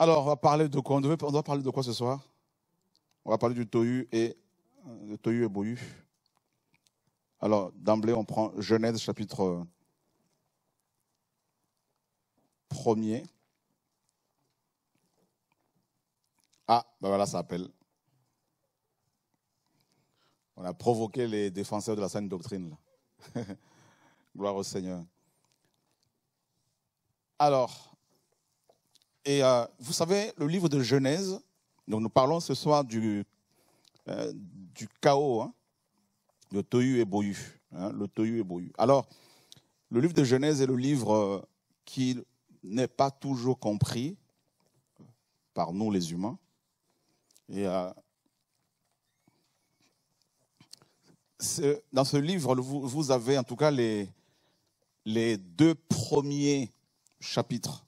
Alors, on va parler de quoi on, doit parler de quoi ce soir On va parler du Tohu et, le euh, tohu et Bohu. Alors, d'emblée, on prend Genèse chapitre 1er. Ah, ben voilà, ça appelle. On a provoqué les défenseurs de la sainte doctrine. Gloire au Seigneur. Alors, et euh, vous savez, le livre de Genèse, nous parlons ce soir du, euh, du chaos, hein, le tohu et Boyu. Hein, le et Alors, le livre de Genèse est le livre euh, qui n'est pas toujours compris par nous les humains. Et dans ce livre, vous, vous, avez en tout cas les, les deux premiers chapitres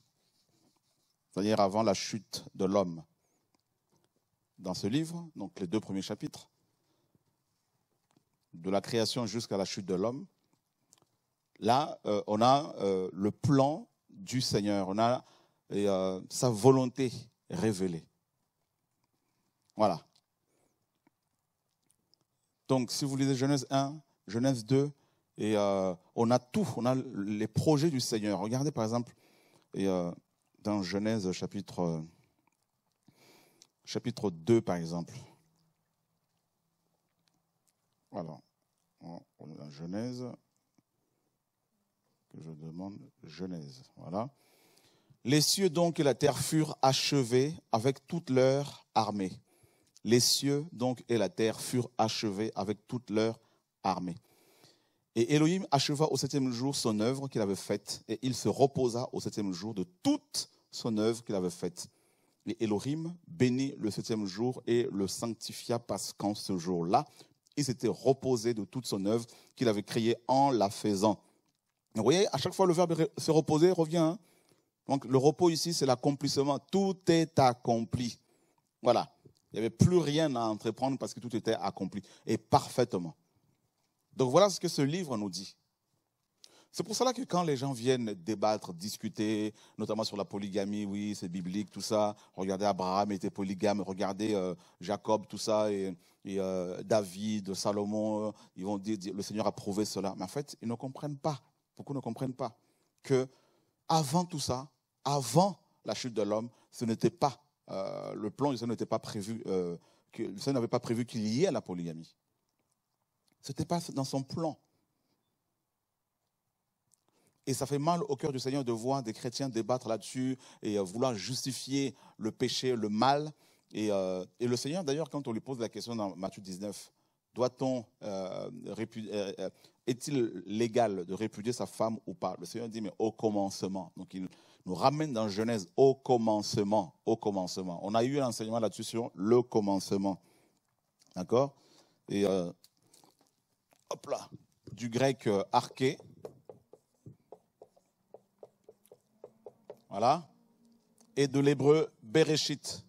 avant la chute de l'homme. Dans ce livre, donc les deux premiers chapitres, de la création jusqu'à la chute de l'homme, là, euh, on a euh, le plan du Seigneur, on a euh, sa volonté révélée. Voilà. Donc, si vous lisez Genèse 1, Genèse 2, et on a tout, on a les projets du Seigneur. Regardez par exemple et, dans Genèse chapitre, chapitre 2, par exemple. Voilà. On dans Genèse, que je demande, Genèse. Voilà. Les cieux donc et la terre furent achevés avec toute leur armée. Les cieux donc et la terre furent achevés avec toute leur armée. Et Elohim acheva au septième jour son œuvre qu'il avait faite, et il se reposa au septième jour de toute son œuvre qu'il avait faite. Et Elohim bénit le septième jour et le sanctifia parce qu'en ce jour-là, il s'était reposé de toute son œuvre qu'il avait créée en la faisant. Vous voyez, à chaque fois, le verbe se reposer revient. Hein. Donc, le repos ici, c'est l'accomplissement. Tout est accompli. Voilà. Il n'y avait plus rien à entreprendre parce que tout était accompli. Et parfaitement. Donc voilà ce que ce livre nous dit. C'est pour cela que quand les gens viennent débattre, discuter, notamment sur la polygamie, oui, c'est biblique, tout ça, regardez Abraham était polygame, regardez euh, Jacob, tout ça, et, euh, David, Salomon, euh, ils vont dire, le Seigneur a prouvé cela. Mais en fait, ils ne comprennent pas, beaucoup ne comprennent pas que avant tout ça, avant la chute de l'homme, ce n'était pas, le plan du n'était pas prévu, que, le Seigneur n'avait pas prévu qu'il y ait la polygamie. Ce n'était pas dans son plan. Et ça fait mal au cœur du Seigneur de voir des chrétiens débattre là-dessus et euh, vouloir justifier le péché, le mal. Et, euh, et le Seigneur, d'ailleurs, quand on lui pose la question dans Matthieu 19, doit-on euh, est-il légal de répudier sa femme ou pas Le Seigneur dit mais au commencement. Donc il nous ramène dans Genèse au commencement, au commencement. On a eu un enseignement là-dessus sur le commencement, d'accord Et hop là, du grec euh, arché. Voilà. Et de l'hébreu bereshit.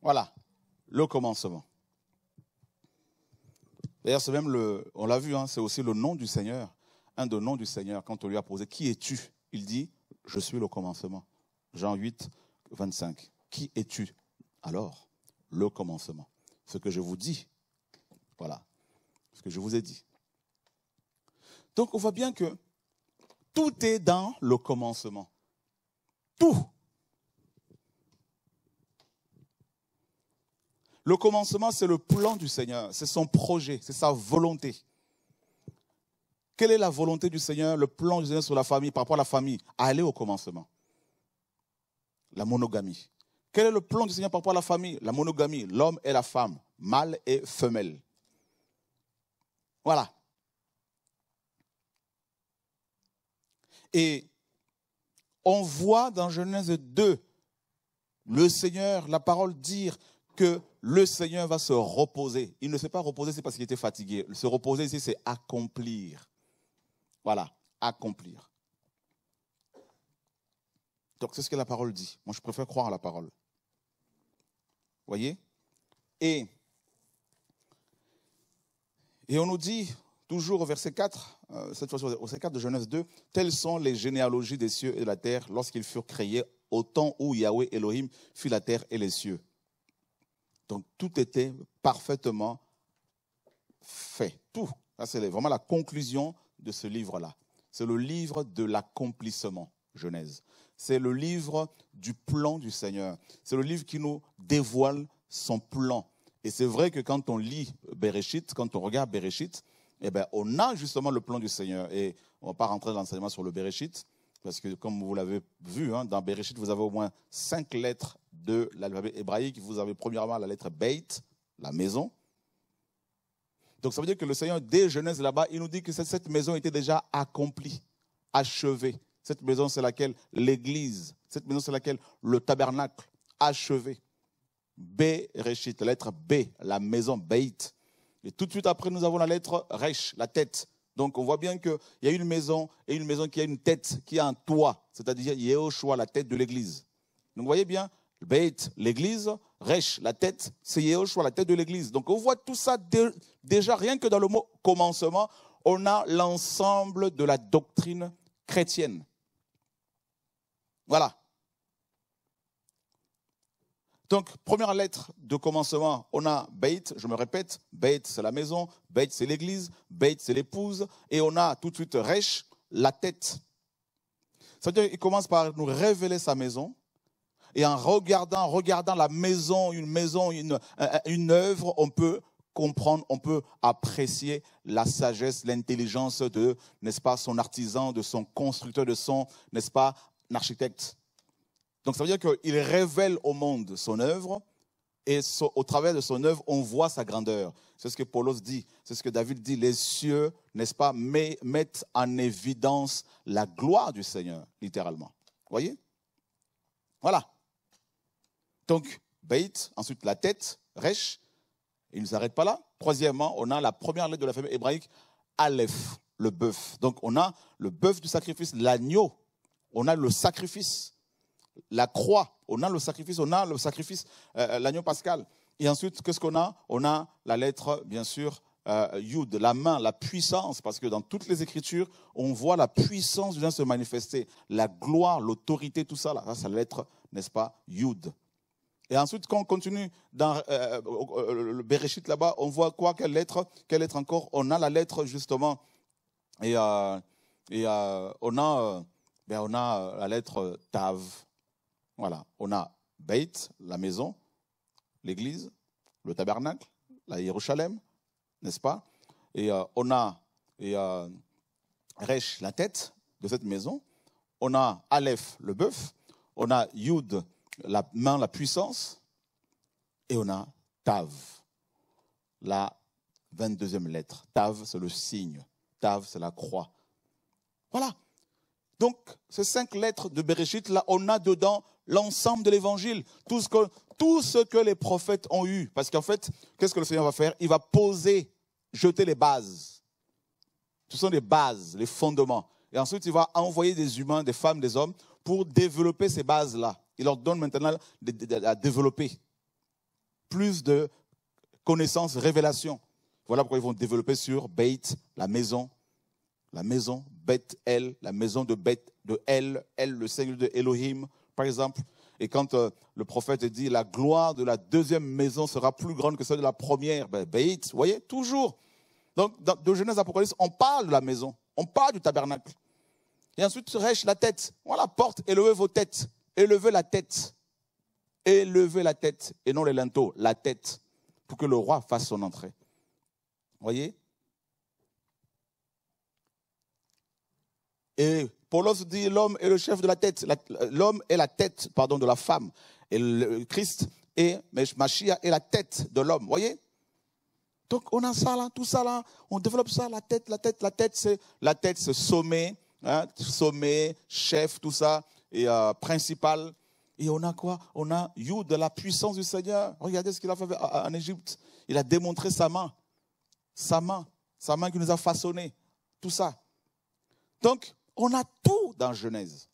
Voilà, le commencement. D'ailleurs, c'est même le, on l'a vu, hein, c'est aussi le nom du Seigneur. Un des noms du Seigneur, quand on lui a posé Qui es-tu Il dit Je suis le commencement. Jean 8, 25. Qui es-tu Alors, le commencement. Ce que je vous dis, voilà ce que je vous ai dit. Donc on voit bien que tout est dans le commencement. Tout. Le commencement, c'est le plan du Seigneur, c'est son projet, c'est sa volonté. Quelle est la volonté du Seigneur, le plan du Seigneur sur la famille, par rapport à la famille Aller au commencement. La monogamie. Quel est le plan du Seigneur par rapport à la famille La monogamie, l'homme et la femme, mâle et femelle. Voilà. Et on voit dans Genèse 2 le Seigneur, la parole dire que le Seigneur va se reposer. Il ne s'est pas reposé, c'est parce qu'il était fatigué. Se reposer ici, c'est accomplir. Voilà, accomplir. Donc c'est ce que la parole dit. Moi, je préfère croire à la parole. Voyez Et et on nous dit, toujours au verset 4, euh, cette fois au verset 4 de Genèse 2, telles sont les généalogies des cieux et de la terre lorsqu'ils furent créés au temps où Yahweh Elohim fit la terre et les cieux. Donc tout était parfaitement fait. Tout. C'est vraiment la conclusion de ce livre-là. C'est le livre de l'accomplissement, Genèse. C'est le livre du plan du Seigneur. C'est le livre qui nous dévoile son plan. Et c'est vrai que quand on lit Bereshit, quand on regarde Bereshit, eh ben, on a justement le plan du Seigneur. Et on ne va pas rentrer dans l'enseignement sur le Bereshit, parce que comme vous l'avez vu, hein, dans Bereshit, vous avez au moins cinq lettres de l'alphabet hébraïque. Vous avez premièrement la lettre Beit, la maison. Donc ça veut dire que le Seigneur, dès Genèse là-bas, il nous dit que cette maison était déjà accomplie, achevée. Cette maison, c'est laquelle l'Église. Cette maison, c'est laquelle le tabernacle, achevé. Bereshit, la lettre B, la maison Beit. Et tout de suite après, nous avons la lettre Resh, la tête. Donc on voit bien qu'il y a une maison et une maison qui a une tête, qui a un toit, c'est-à-dire Yehoshua, la tête de l'église. Donc vous voyez bien, Beit, l'église, Resh, la tête, c'est Yehoshua, la tête de l'église. Donc on voit tout ça déjà, rien que dans le mot commencement, on a l'ensemble de la doctrine chrétienne. Voilà. Donc, première lettre de commencement, on a Beit, je me répète, Beit c'est la maison, Beit c'est l'église, Beit c'est l'épouse, et on a tout de suite Resh, la tête. C'est-à-dire qu'il commence par nous révéler sa maison, et en regardant, regardant la maison, une maison, une, euh, une œuvre, on peut comprendre, on peut apprécier la sagesse, l'intelligence de, n'est-ce pas, son artisan, de son constructeur, de son, n'est-ce pas, architecte. Donc ça veut dire qu'il révèle au monde son œuvre et au travers de son œuvre, on voit sa grandeur. C'est ce que Paulos dit, c'est ce que David dit, les cieux, n'est-ce pas, mettent en évidence la gloire du Seigneur, littéralement. Voyez Voilà. Donc, Beit, ensuite la tête, Resh, il ne s'arrête pas là. Troisièmement, on a la première lettre de la famille hébraïque, Aleph, le bœuf. Donc on a le bœuf du sacrifice, l'agneau, on a le sacrifice la croix, on a le sacrifice, on a le sacrifice, euh, euh, l'agneau pascal. Et ensuite, qu'est-ce qu'on a On a la lettre, bien sûr, euh, Yud, la main, la puissance, parce que dans toutes les Écritures, on voit la puissance du se manifester, la gloire, l'autorité, tout ça, là, c'est la lettre, n'est-ce pas, Yud. Et ensuite, quand on continue dans le Bereshit là-bas, on voit quoi Quelle lettre Quelle lettre encore On a la lettre, justement, et, on, a, ben, on a la lettre Tav. Voilà, on a Beit, la maison, l'église, le tabernacle, la Jérusalem, n'est-ce pas Et euh, on a et, euh, Resh, la tête de cette maison. On a Aleph, le bœuf. On a Yud, la main, la puissance. Et on a Tav, la 22e lettre. Tav, c'est le signe. Tav, c'est la croix. Voilà. Donc, ces cinq lettres de Bereshit, là, on a dedans l'ensemble de l'évangile, tout ce, que, tout ce que les prophètes ont eu. Parce qu'en fait, qu'est-ce que le Seigneur va faire Il va poser, jeter les bases. Ce sont les bases, les fondements. Et ensuite, il va envoyer des humains, des femmes, des hommes pour développer ces bases-là. Il leur donne maintenant à développer plus de connaissances, révélations. Voilà pourquoi ils vont développer sur Beit, la maison, la maison, Beth El, la maison de Beth, de El, El, le Seigneur de Elohim, par exemple, et quand euh, le prophète dit la gloire de la deuxième maison sera plus grande que celle de la première, ben, vous voyez, toujours. Donc, de Genèse à Apocalypse, on parle de la maison, on parle du tabernacle. Et ensuite, rêche la tête. Voilà, porte, élevez vos têtes. Élevez la tête. Élevez la tête. Et non les linteaux, la tête. Pour que le roi fasse son entrée. Voyez Et Paulos dit l'homme est le chef de la tête, l'homme est la tête pardon, de la femme, et le Christ est, mais Machia est la tête de l'homme, voyez Donc on a ça là, tout ça là, on développe ça, la tête, la tête, la tête, c'est la tête, c'est sommet, hein, sommet, chef, tout ça, et euh, principal. Et on a quoi On a You de la puissance du Seigneur. Regardez ce qu'il a fait en Égypte. Il a démontré sa main, sa main, sa main qui nous a façonné, tout ça. Donc, on a tout dans Genèse.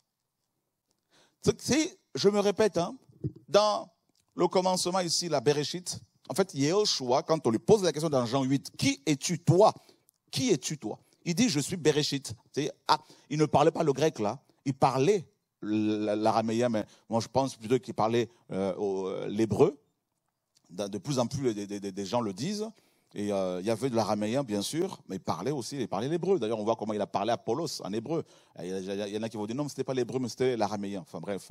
je me répète, hein, dans le commencement ici, la Bereshit, en fait, Yehoshua, quand on lui pose la question dans Jean 8, qui es-tu toi Qui es-tu toi Il dit, je suis Bereshit. Ah, il ne parlait pas le grec là, il parlait l'araméen, mais moi je pense plutôt qu'il parlait euh, euh, l'hébreu. De plus en plus, des gens le disent. Et euh, il y avait de l'araméen, bien sûr, mais il parlait aussi, il parlait l'hébreu. D'ailleurs, on voit comment il a parlé à Apollos en hébreu. Il y en a qui vont dire non, mais ce n'était pas l'hébreu, mais c'était l'araméen. Enfin bref,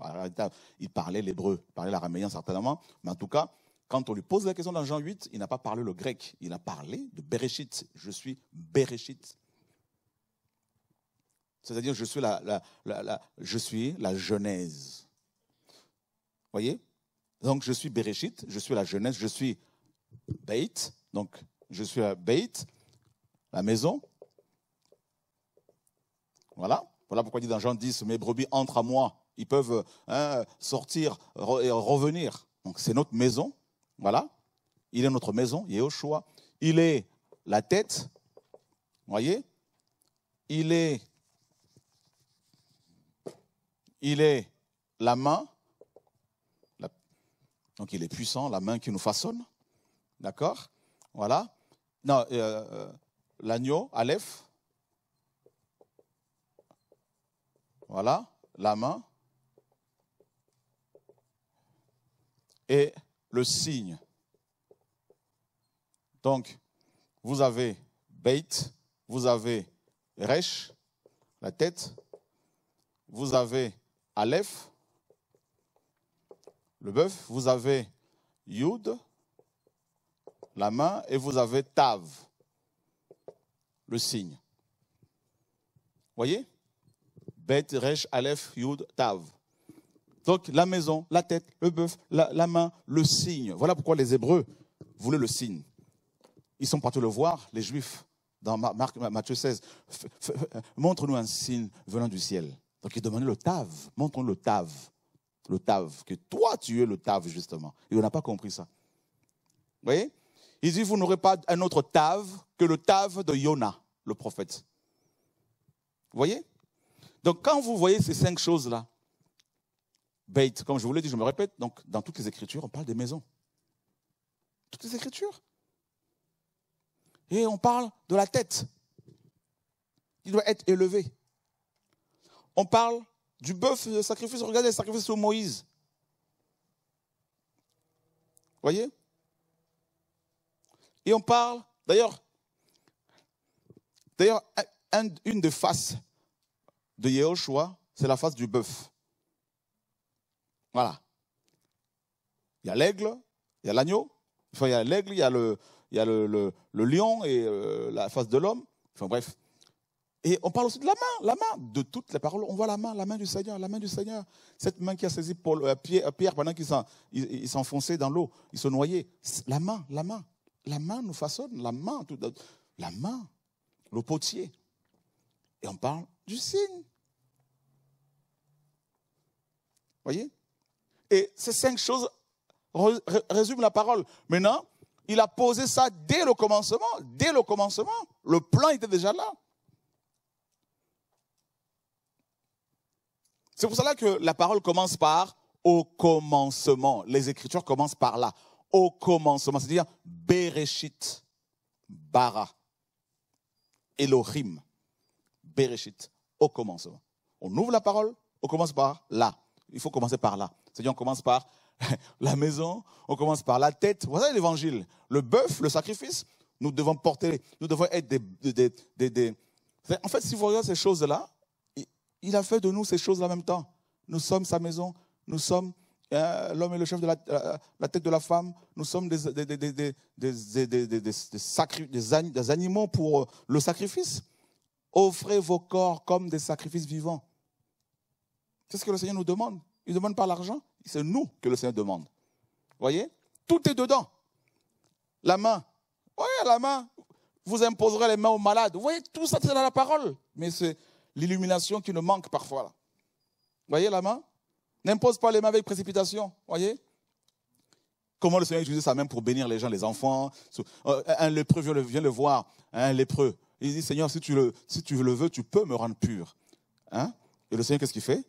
il parlait l'hébreu, il parlait l'araméen certainement. Mais en tout cas, quand on lui pose la question dans Jean 8, il n'a pas parlé le grec, il a parlé de Bereshit. Je suis Bereshit. C'est-à-dire, je suis la, je suis la Genèse. Voyez Donc, je suis Bereshit, je suis la Genèse, je suis Beit, donc je suis à Beit, la maison. Voilà. Voilà pourquoi il dit dans Jean 10, mes brebis entrent à moi. Ils peuvent hein, sortir et revenir. Donc c'est notre maison. Voilà. Il est notre maison, choix. Il est la tête. vous Voyez Il est. Il est la main. donc il est puissant, la main qui nous façonne. D'accord Voilà non, euh, euh, l'agneau, Aleph. Voilà, la main. Et le signe. Donc, vous avez Beit, vous avez Resh, la tête, vous avez Aleph, le bœuf, vous avez Yud, la main et vous avez Tav, le signe. Voyez Bet, Resh, Aleph, Yud, Tav. Donc la maison, la tête, le bœuf, la, main, le signe. Voilà pourquoi les Hébreux voulaient le signe. Ils sont partis le voir, les Juifs, dans Matthieu 16. Montre-nous un signe venant du ciel. Donc ils demandaient le Tav. Montre-nous le Tav. Le Tav. Que toi, tu es le Tav, justement. Et on n'a pas compris ça. Vous voyez il dit, vous n'aurez pas un autre tave que le tave de Yona, le prophète. Vous voyez Donc quand vous voyez ces cinq choses-là, bête. comme je vous l'ai dit, je me répète, donc dans toutes les Écritures, on parle des maisons. Toutes les Écritures. Et on parle de la tête. Il doit être élevé. On parle du bœuf de sacrifice. Regardez le sacrifice de Moïse. Vous voyez et on parle, d'ailleurs, d'ailleurs, une des faces de Yehoshua, c'est la face du bœuf. Voilà. Il y a l'aigle, il y a l'agneau, enfin, il y a l'aigle, il y a le, lion et euh, la face de l'homme. Enfin bref. Et on parle aussi de la main, la main, de toutes les paroles. On voit la main, la main du Seigneur, la main du Seigneur. Cette main qui a saisi Paul, euh, Pierre, pendant qu'il s'enfonçait dans l'eau, il se noyait. La main, la main. La main nous façonne, la main, tout, la main, le potier. Et on parle du signe. Voyez Et ces cinq choses résument la parole. Maintenant, il a posé ça dès le commencement. Dès le commencement, le plan était déjà là. C'est pour cela que la parole commence par au commencement. Les Écritures commencent par là au commencement, c'est-à-dire Bereshit, Bara, Elohim, Bereshit, au commencement. On ouvre la parole, on commence par là. Il faut commencer par là. C'est-à-dire on commence par la maison, on commence par la tête. Voilà l'évangile. Le bœuf, le sacrifice, nous devons porter, nous devons être des... des, En fait, si vous regardez ces choses-là, il a fait de nous ces choses en même temps. Nous sommes sa maison, nous sommes euh, l'homme est le chef de la, tête de la femme. Nous sommes des, des, des, animaux pour euh, le sacrifice. Offrez vos corps comme des sacrifices vivants. C'est ce que le Seigneur nous demande. Il ne demande pas l'argent, c'est nous que le Seigneur demande. Voyez Tout est dedans. La main. Oui, la main. Vous imposerez les mains aux malades. Vous voyez, tout ça, c'est dans la parole. Mais c'est l'illumination qui nous manque parfois. Vous Voyez la main N'impose pas les mains avec précipitation, voyez Comment le Seigneur utilise ça même pour bénir les gens, les enfants. Euh, un lépreux vient le, voir, un lépreux. Il dit, Seigneur, si tu le, si tu le veux, tu peux me rendre pur. Hein? Et le Seigneur, qu'est-ce qu'il fait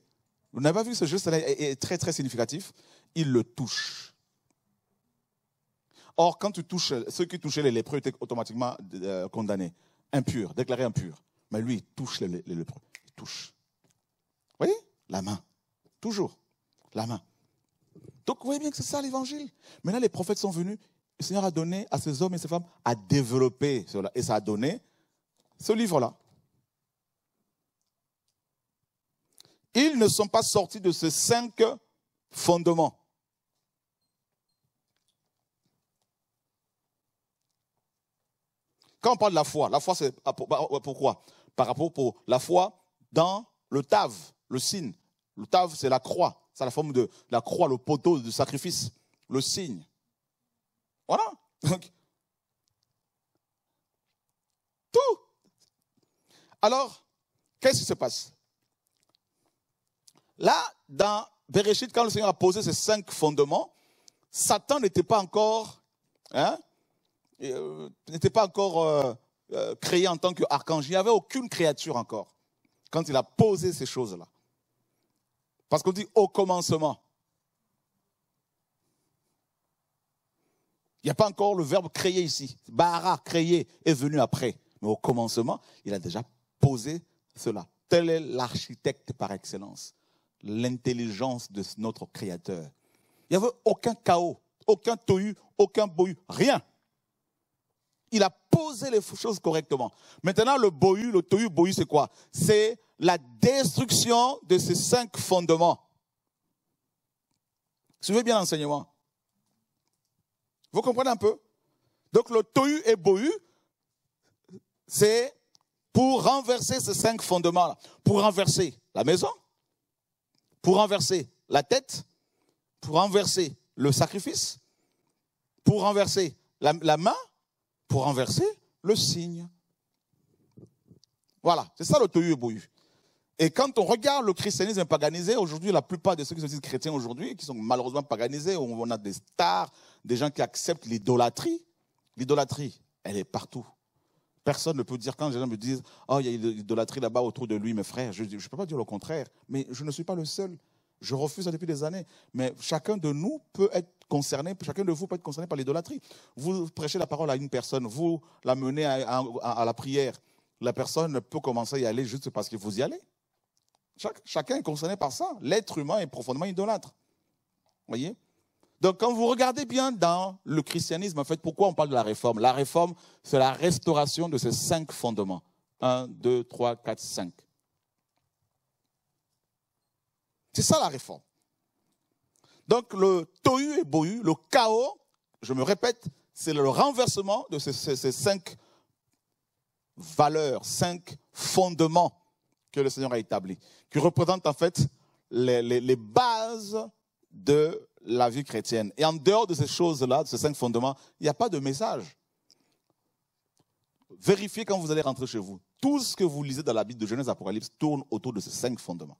Vous n'avez pas vu ce geste-là est très, très significatif. Il le touche. Or, quand tu touches, ceux qui touchaient les lépreux étaient automatiquement euh, condamnés, impurs, déclarés impurs. Mais lui, il touche les, lépreux. Il touche. Vous voyez La main. Toujours la main. Donc vous voyez bien que c'est ça l'évangile. Maintenant les prophètes sont venus, le Seigneur a donné à ces hommes et ces femmes à développer cela. Et ça a donné ce livre-là. Ils ne sont pas sortis de ces cinq fondements. Quand on parle de la foi, la foi c'est pourquoi Par rapport pour la foi dans le tav, le signe. Le tav c'est la croix. C'est la forme de la croix, le poteau de sacrifice, le signe. Voilà. Donc, tout. Alors, qu'est-ce qui se passe Là, dans Bereshit, quand le Seigneur a posé ces cinq fondements, Satan n'était pas encore, hein, euh, n'était pas encore euh, euh, créé en tant qu'archange. Il n'y avait aucune créature encore quand il a posé ces choses-là. Parce qu'on dit au commencement. Il n'y a pas encore le verbe créer ici. Bahara, créer, est venu après. Mais au commencement, il a déjà posé cela. Tel est l'architecte par excellence, l'intelligence de notre Créateur. Il n'y avait aucun chaos, aucun tohu, aucun bohu, rien. Il a posé les choses correctement. Maintenant, le bohu, le tohu, bohu, c'est quoi C'est la destruction de ces cinq fondements. Suivez bien l'enseignement. Vous comprenez un peu Donc le tohu et bohu, c'est pour renverser ces cinq fondements-là, pour renverser la maison, pour renverser la tête, pour renverser le sacrifice, pour renverser la, main, pour renverser le signe. Voilà, c'est ça le tohu et bohu. Et quand on regarde le christianisme paganisé, aujourd'hui, la plupart de ceux qui se disent chrétiens aujourd'hui, qui sont malheureusement paganisés, on a des stars, des gens qui acceptent l'idolâtrie. L'idolâtrie, elle est partout. Personne ne peut dire, quand les gens me disent, oh, il y a l'idolâtrie là-bas autour de lui, mes frères, je ne peux pas dire le contraire, mais je ne suis pas le seul. Je refuse ça depuis des années. Mais chacun de nous peut être concerné, chacun de vous peut être concerné par l'idolâtrie. Vous prêchez la parole à une personne, vous la menez à la prière. La personne peut commencer à y aller juste parce que vous y allez chacun est concerné par ça. L'être humain est profondément idolâtre. Voyez Donc, quand vous regardez bien dans le christianisme, en fait, pourquoi on parle de la réforme La réforme, c'est la restauration de ces cinq fondements. Un, deux, trois, quatre, cinq. C'est ça la réforme. Donc le tohu et bohu, le chaos, je me répète, c'est le renversement de ces, cinq valeurs, cinq fondements que le Seigneur a établi, qui représente en fait les, bases de la vie chrétienne. Et en dehors de ces choses-là, de ces cinq fondements, il n'y a pas de message. Vérifiez quand vous allez rentrer chez vous. Tout ce que vous lisez dans la Bible de Genèse Apocalypse tourne autour de ces cinq fondements.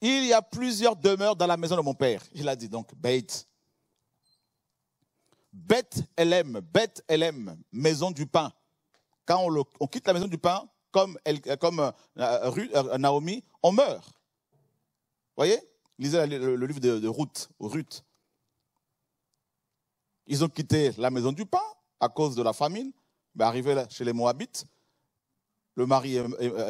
Il y a plusieurs demeures dans la maison de mon père. Il a dit donc Beit. Beth Elem, Beth Elem, maison du pain. Quand on quitte la maison du pain, comme, euh, comme euh, euh, Naomi, on meurt. Voyez Lisez le, livre de, Ruth, Ruth. Ils ont quitté la maison du pain à cause de la famine. Mais arrivé chez les Moabites, le mari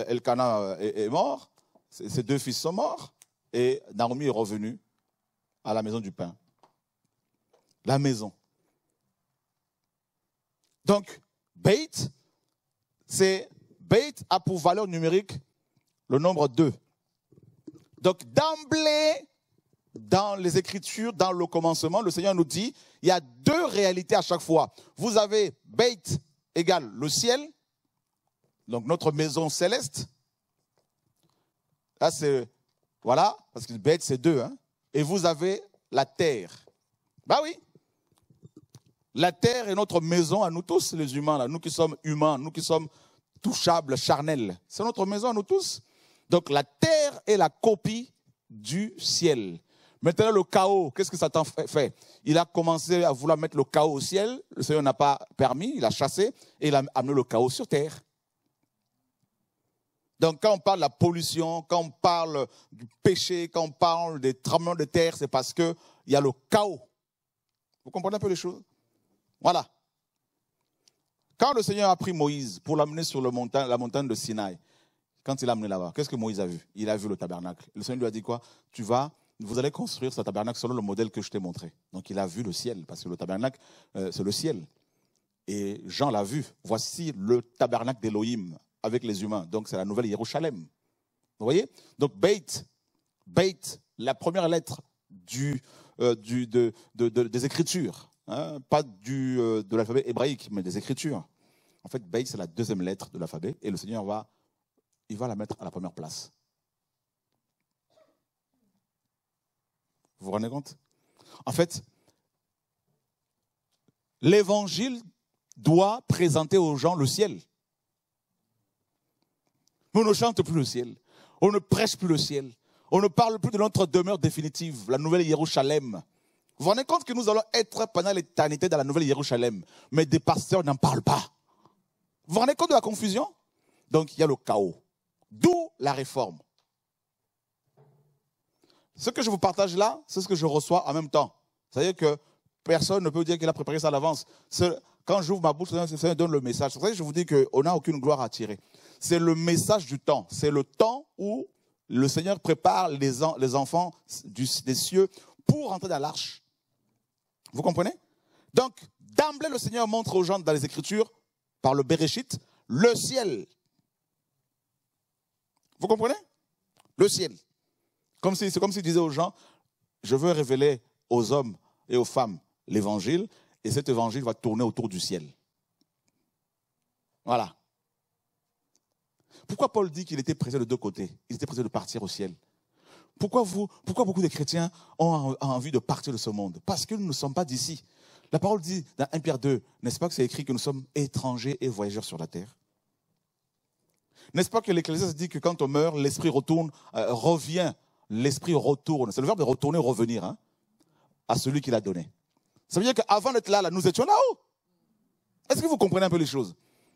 Elkana est mort, ses deux fils sont morts, et Naomi est revenue à la maison du pain. La maison. Donc, Beit, c'est Beit a pour valeur numérique le nombre 2. Donc d'emblée, dans les Écritures, dans le commencement, le Seigneur nous dit, il y a deux réalités à chaque fois. Vous avez Beit égale le ciel, donc notre maison céleste. Là, c'est, voilà, parce que Beit, c'est deux. Hein. Et vous avez la terre. Bah oui. La terre est notre maison à nous tous, les humains, là. nous qui sommes humains, nous qui sommes touchable, charnel. C'est notre maison, nous tous. Donc la terre est la copie du ciel. Maintenant, le chaos, qu'est-ce que Satan fait Il a commencé à vouloir mettre le chaos au ciel. Le Seigneur n'a pas permis, il a chassé et il a amené le chaos sur terre. Donc, quand on parle de la pollution, quand on parle du péché, quand on parle des tremblements de terre, c'est parce qu'il y a le chaos. Vous comprenez un peu les choses Voilà. Quand le Seigneur a pris Moïse pour l'amener sur la montagne de Sinaï, quand il l'a amené là-bas, qu'est-ce que Moïse a vu Il a vu le tabernacle. Le Seigneur lui a dit quoi Tu vas, vous allez construire ce tabernacle selon le modèle que je t'ai montré. Donc il a vu le ciel, parce que le tabernacle, euh, c'est le ciel. Et Jean l'a vu. Voici le tabernacle d'Élohim avec les humains. Donc c'est la nouvelle Jérusalem. Vous voyez Donc Beit, Beit, la première lettre euh, des Écritures, Hein, pas du, euh, de l'alphabet hébraïque, mais des Écritures. En fait, Baï, c'est la deuxième lettre de l'alphabet, et le Seigneur va, il va la mettre à la première place. Vous vous rendez compte En fait, l'évangile doit présenter aux gens le ciel. on ne chante plus le ciel. On ne prêche plus le ciel. On ne parle plus de notre demeure définitive, la nouvelle Jérusalem. Vous vous rendez compte que nous allons être pendant l'éternité dans la Nouvelle Jérusalem, mais des pasteurs n'en parlent pas. Vous vous rendez compte de la confusion Donc il y a le chaos. D'où la réforme. Ce que je vous partage là, c'est ce que je reçois en même temps. C'est-à-dire que personne ne peut dire qu'il a préparé ça à l'avance. Quand j'ouvre ma bouche, le Seigneur donne le message. C'est pour ça que je vous dis qu'on n'a aucune gloire à tirer. C'est le message du temps. C'est le temps où le Seigneur prépare les, enfants des cieux pour entrer dans l'arche. Vous comprenez Donc, d'emblée, le Seigneur montre aux gens dans les Écritures, par le Bereshit, le ciel. Vous comprenez Le ciel. Comme c'est comme s'il disait aux gens, je veux révéler aux hommes et aux femmes l'évangile, et cet évangile va tourner autour du ciel. Voilà. Pourquoi Paul dit qu'il était pressé de deux côtés Il était pressé de partir au ciel pourquoi, vous, pourquoi beaucoup de chrétiens ont envie de partir de ce monde Parce que nous ne sommes pas d'ici. La parole dit dans 1 Pierre 2, n'est-ce pas que c'est écrit que nous sommes étrangers et voyageurs sur la terre N'est-ce pas que l'Ecclésiaste dit que quand on meurt, l'esprit retourne, euh, revient, l'esprit retourne. C'est le verbe de retourner, revenir, hein, à celui qui l'a donné. Ça veut dire qu'avant d'être là, nous étions là-haut. Est-ce que vous comprenez un peu les choses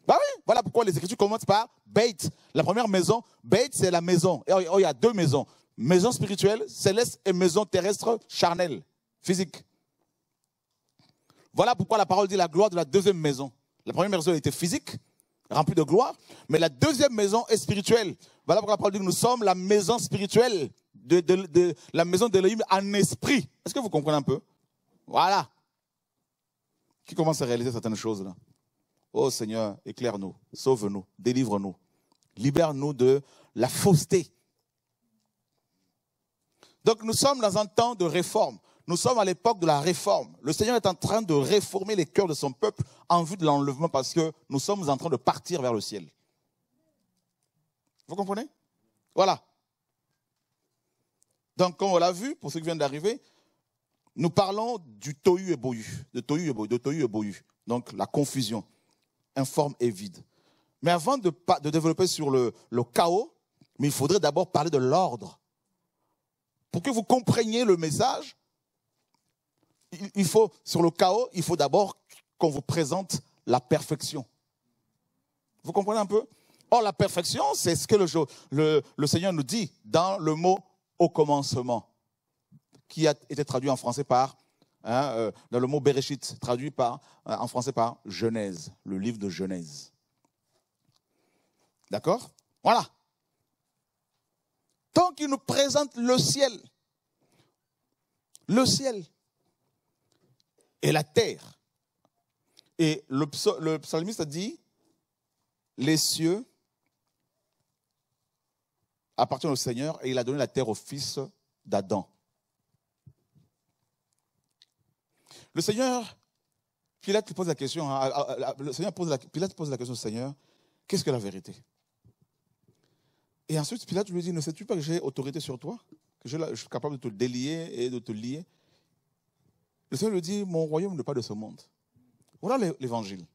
Bah oui, voilà pourquoi les Écritures commencent par Beit, la première maison. Beit, c'est la maison. Et oh, il y a deux maisons maison spirituelle céleste et maison terrestre charnelle, physique. Voilà pourquoi la parole dit la gloire de la deuxième maison. La première maison était physique, remplie de gloire, mais la deuxième maison est spirituelle. Voilà pourquoi la parole dit que nous sommes la maison spirituelle, de, de, la maison d'Elohim en esprit. Est-ce que vous comprenez un peu Voilà. Qui commence à réaliser certaines choses là Oh Seigneur, éclaire-nous, sauve-nous, délivre-nous, libère-nous de la fausseté donc nous sommes dans un temps de réforme. Nous sommes à l'époque de la réforme. Le Seigneur est en train de réformer les cœurs de son peuple en vue de l'enlèvement parce que nous sommes en train de partir vers le ciel. Vous comprenez Voilà. Donc, comme on l'a vu, pour ceux qui viennent d'arriver, nous parlons du tohu et bohu, de tohu et bohu, de tohu et bohu. Donc, la confusion, informe et vide. Mais avant de, de développer sur le, le chaos, mais il faudrait d'abord parler de l'ordre pour que vous compreniez le message, il faut, sur le chaos, il faut d'abord qu'on vous présente la perfection. Vous comprenez un peu Or, la perfection, c'est ce que le, Seigneur nous dit dans le mot au commencement, qui a été traduit en français par, hein, euh, dans le mot Bereshit, traduit par, euh, en français par Genèse, le livre de Genèse. D'accord Voilà. Donc il nous présente le ciel. Le ciel et la terre. Et le, psalmiste a dit, les cieux appartiennent au Seigneur et il a donné la terre au fils d'Adam. Le Seigneur, Pilate pose la question, hein, le Seigneur pose la, Pilate pose la question au Seigneur, qu'est-ce que la vérité et ensuite, Pilate lui dit, ne sais-tu pas que j'ai autorité sur toi Que je, suis capable de te délier et de te lier Le Seigneur lui dit, mon royaume n'est pas de ce monde. Voilà l'évangile.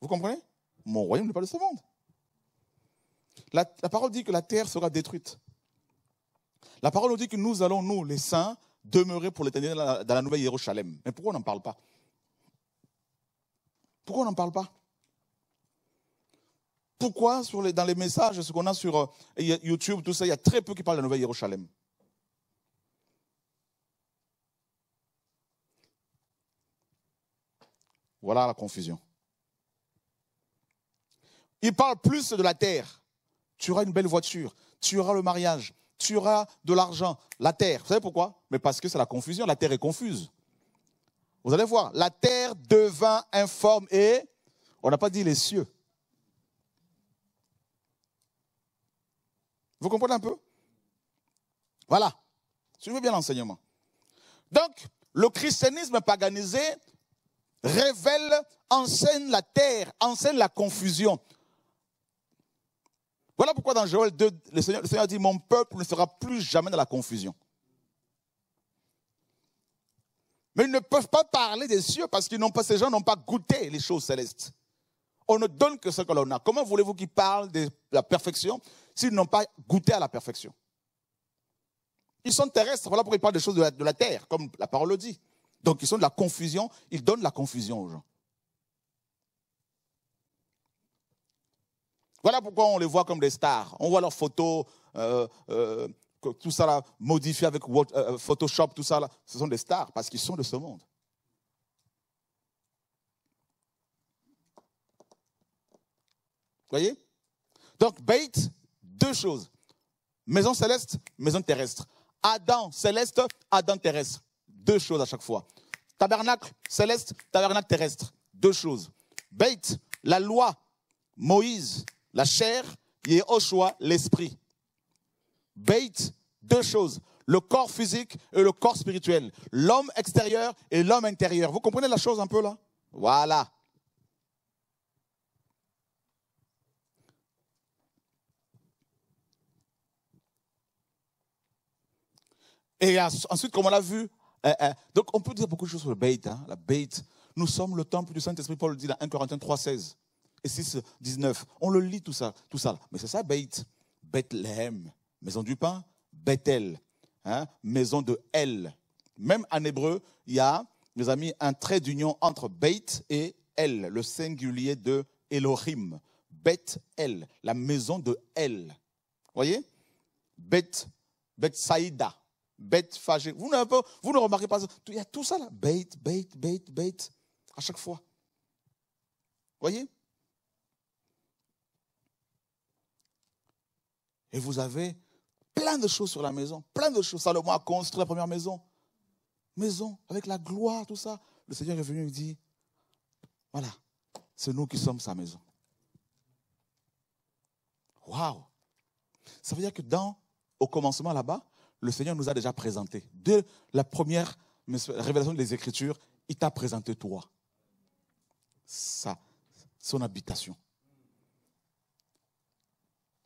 Vous comprenez Mon royaume n'est pas de ce monde. La, parole dit que la terre sera détruite. La parole nous dit que nous allons, nous, les saints, demeurer pour l'éternité dans, dans la nouvelle Jérusalem. Mais pourquoi on n'en parle pas Pourquoi on n'en parle pas pourquoi dans les messages, ce qu'on a sur euh, YouTube, tout ça, il y a très peu qui parlent de la Nouvelle-Jérusalem Voilà la confusion. Il parle plus de la terre. Tu auras une belle voiture, tu auras le mariage, tu auras de l'argent, la terre. Vous savez pourquoi Mais parce que c'est la confusion, la terre est confuse. Vous allez voir, la terre devint informe et on n'a pas dit les cieux. Vous comprenez un peu Voilà. Suivez bien l'enseignement. Donc, le christianisme paganisé révèle, enseigne la terre, enseigne la confusion. Voilà pourquoi dans Joël 2, le Seigneur, dit, mon peuple ne sera plus jamais dans la confusion. Mais ils ne peuvent pas parler des cieux parce que pas, ces gens n'ont pas goûté les choses célestes. On ne donne que ce que l'on a. Comment voulez-vous qu'ils parlent de la perfection s'ils n'ont pas goûté à la perfection Ils sont terrestres, voilà pourquoi ils parlent des choses de la, terre, comme la parole le dit. Donc ils sont de la confusion, ils donnent la confusion aux gens. Voilà pourquoi on les voit comme des stars. On voit leurs photos, euh, euh, tout ça modifié avec euh, Photoshop, tout ça là. Ce sont des stars parce qu'ils sont de ce monde. voyez Donc, Beit, deux choses. Maison céleste, maison terrestre. Adam céleste, Adam terrestre. Deux choses à chaque fois. Tabernacle céleste, tabernacle terrestre. Deux choses. Beit, la loi, Moïse, la chair, et choix l'esprit. Beit, deux choses. Le corps physique et le corps spirituel. L'homme extérieur et l'homme intérieur. Vous comprenez la chose un peu là Voilà. Et ensuite, comme on l'a vu, euh, euh, donc on peut dire beaucoup de choses sur le beit, hein. la Nous sommes le temple du Saint-Esprit, Paul le dit dans 1 Corinthiens 3,16 16 et 6, 19. On le lit tout ça, tout ça. Mais c'est ça, Beit. Bethléem, maison du pain, Bethel, hein, maison de El. Même en hébreu, il y a, mes amis, un trait d'union entre Beit et El, le singulier de Elohim. Beth El, la maison de El. Voyez Beth, Beth Saïda, bête fâchée. Vous, vous ne remarquez pas ça. Il y a tout ça là. Bête, bête, bête, bête. À chaque fois. Voyez Et vous avez plein de choses sur la maison. Plein de choses. Salomon a construit la première maison. Maison, avec la gloire, tout ça. Le Seigneur est venu et dit, voilà, c'est nous qui sommes sa maison. Waouh Ça veut dire que dans, au commencement là-bas, le Seigneur nous a déjà présenté. De la première révélation des Écritures, il t'a présenté toi, ça, son habitation.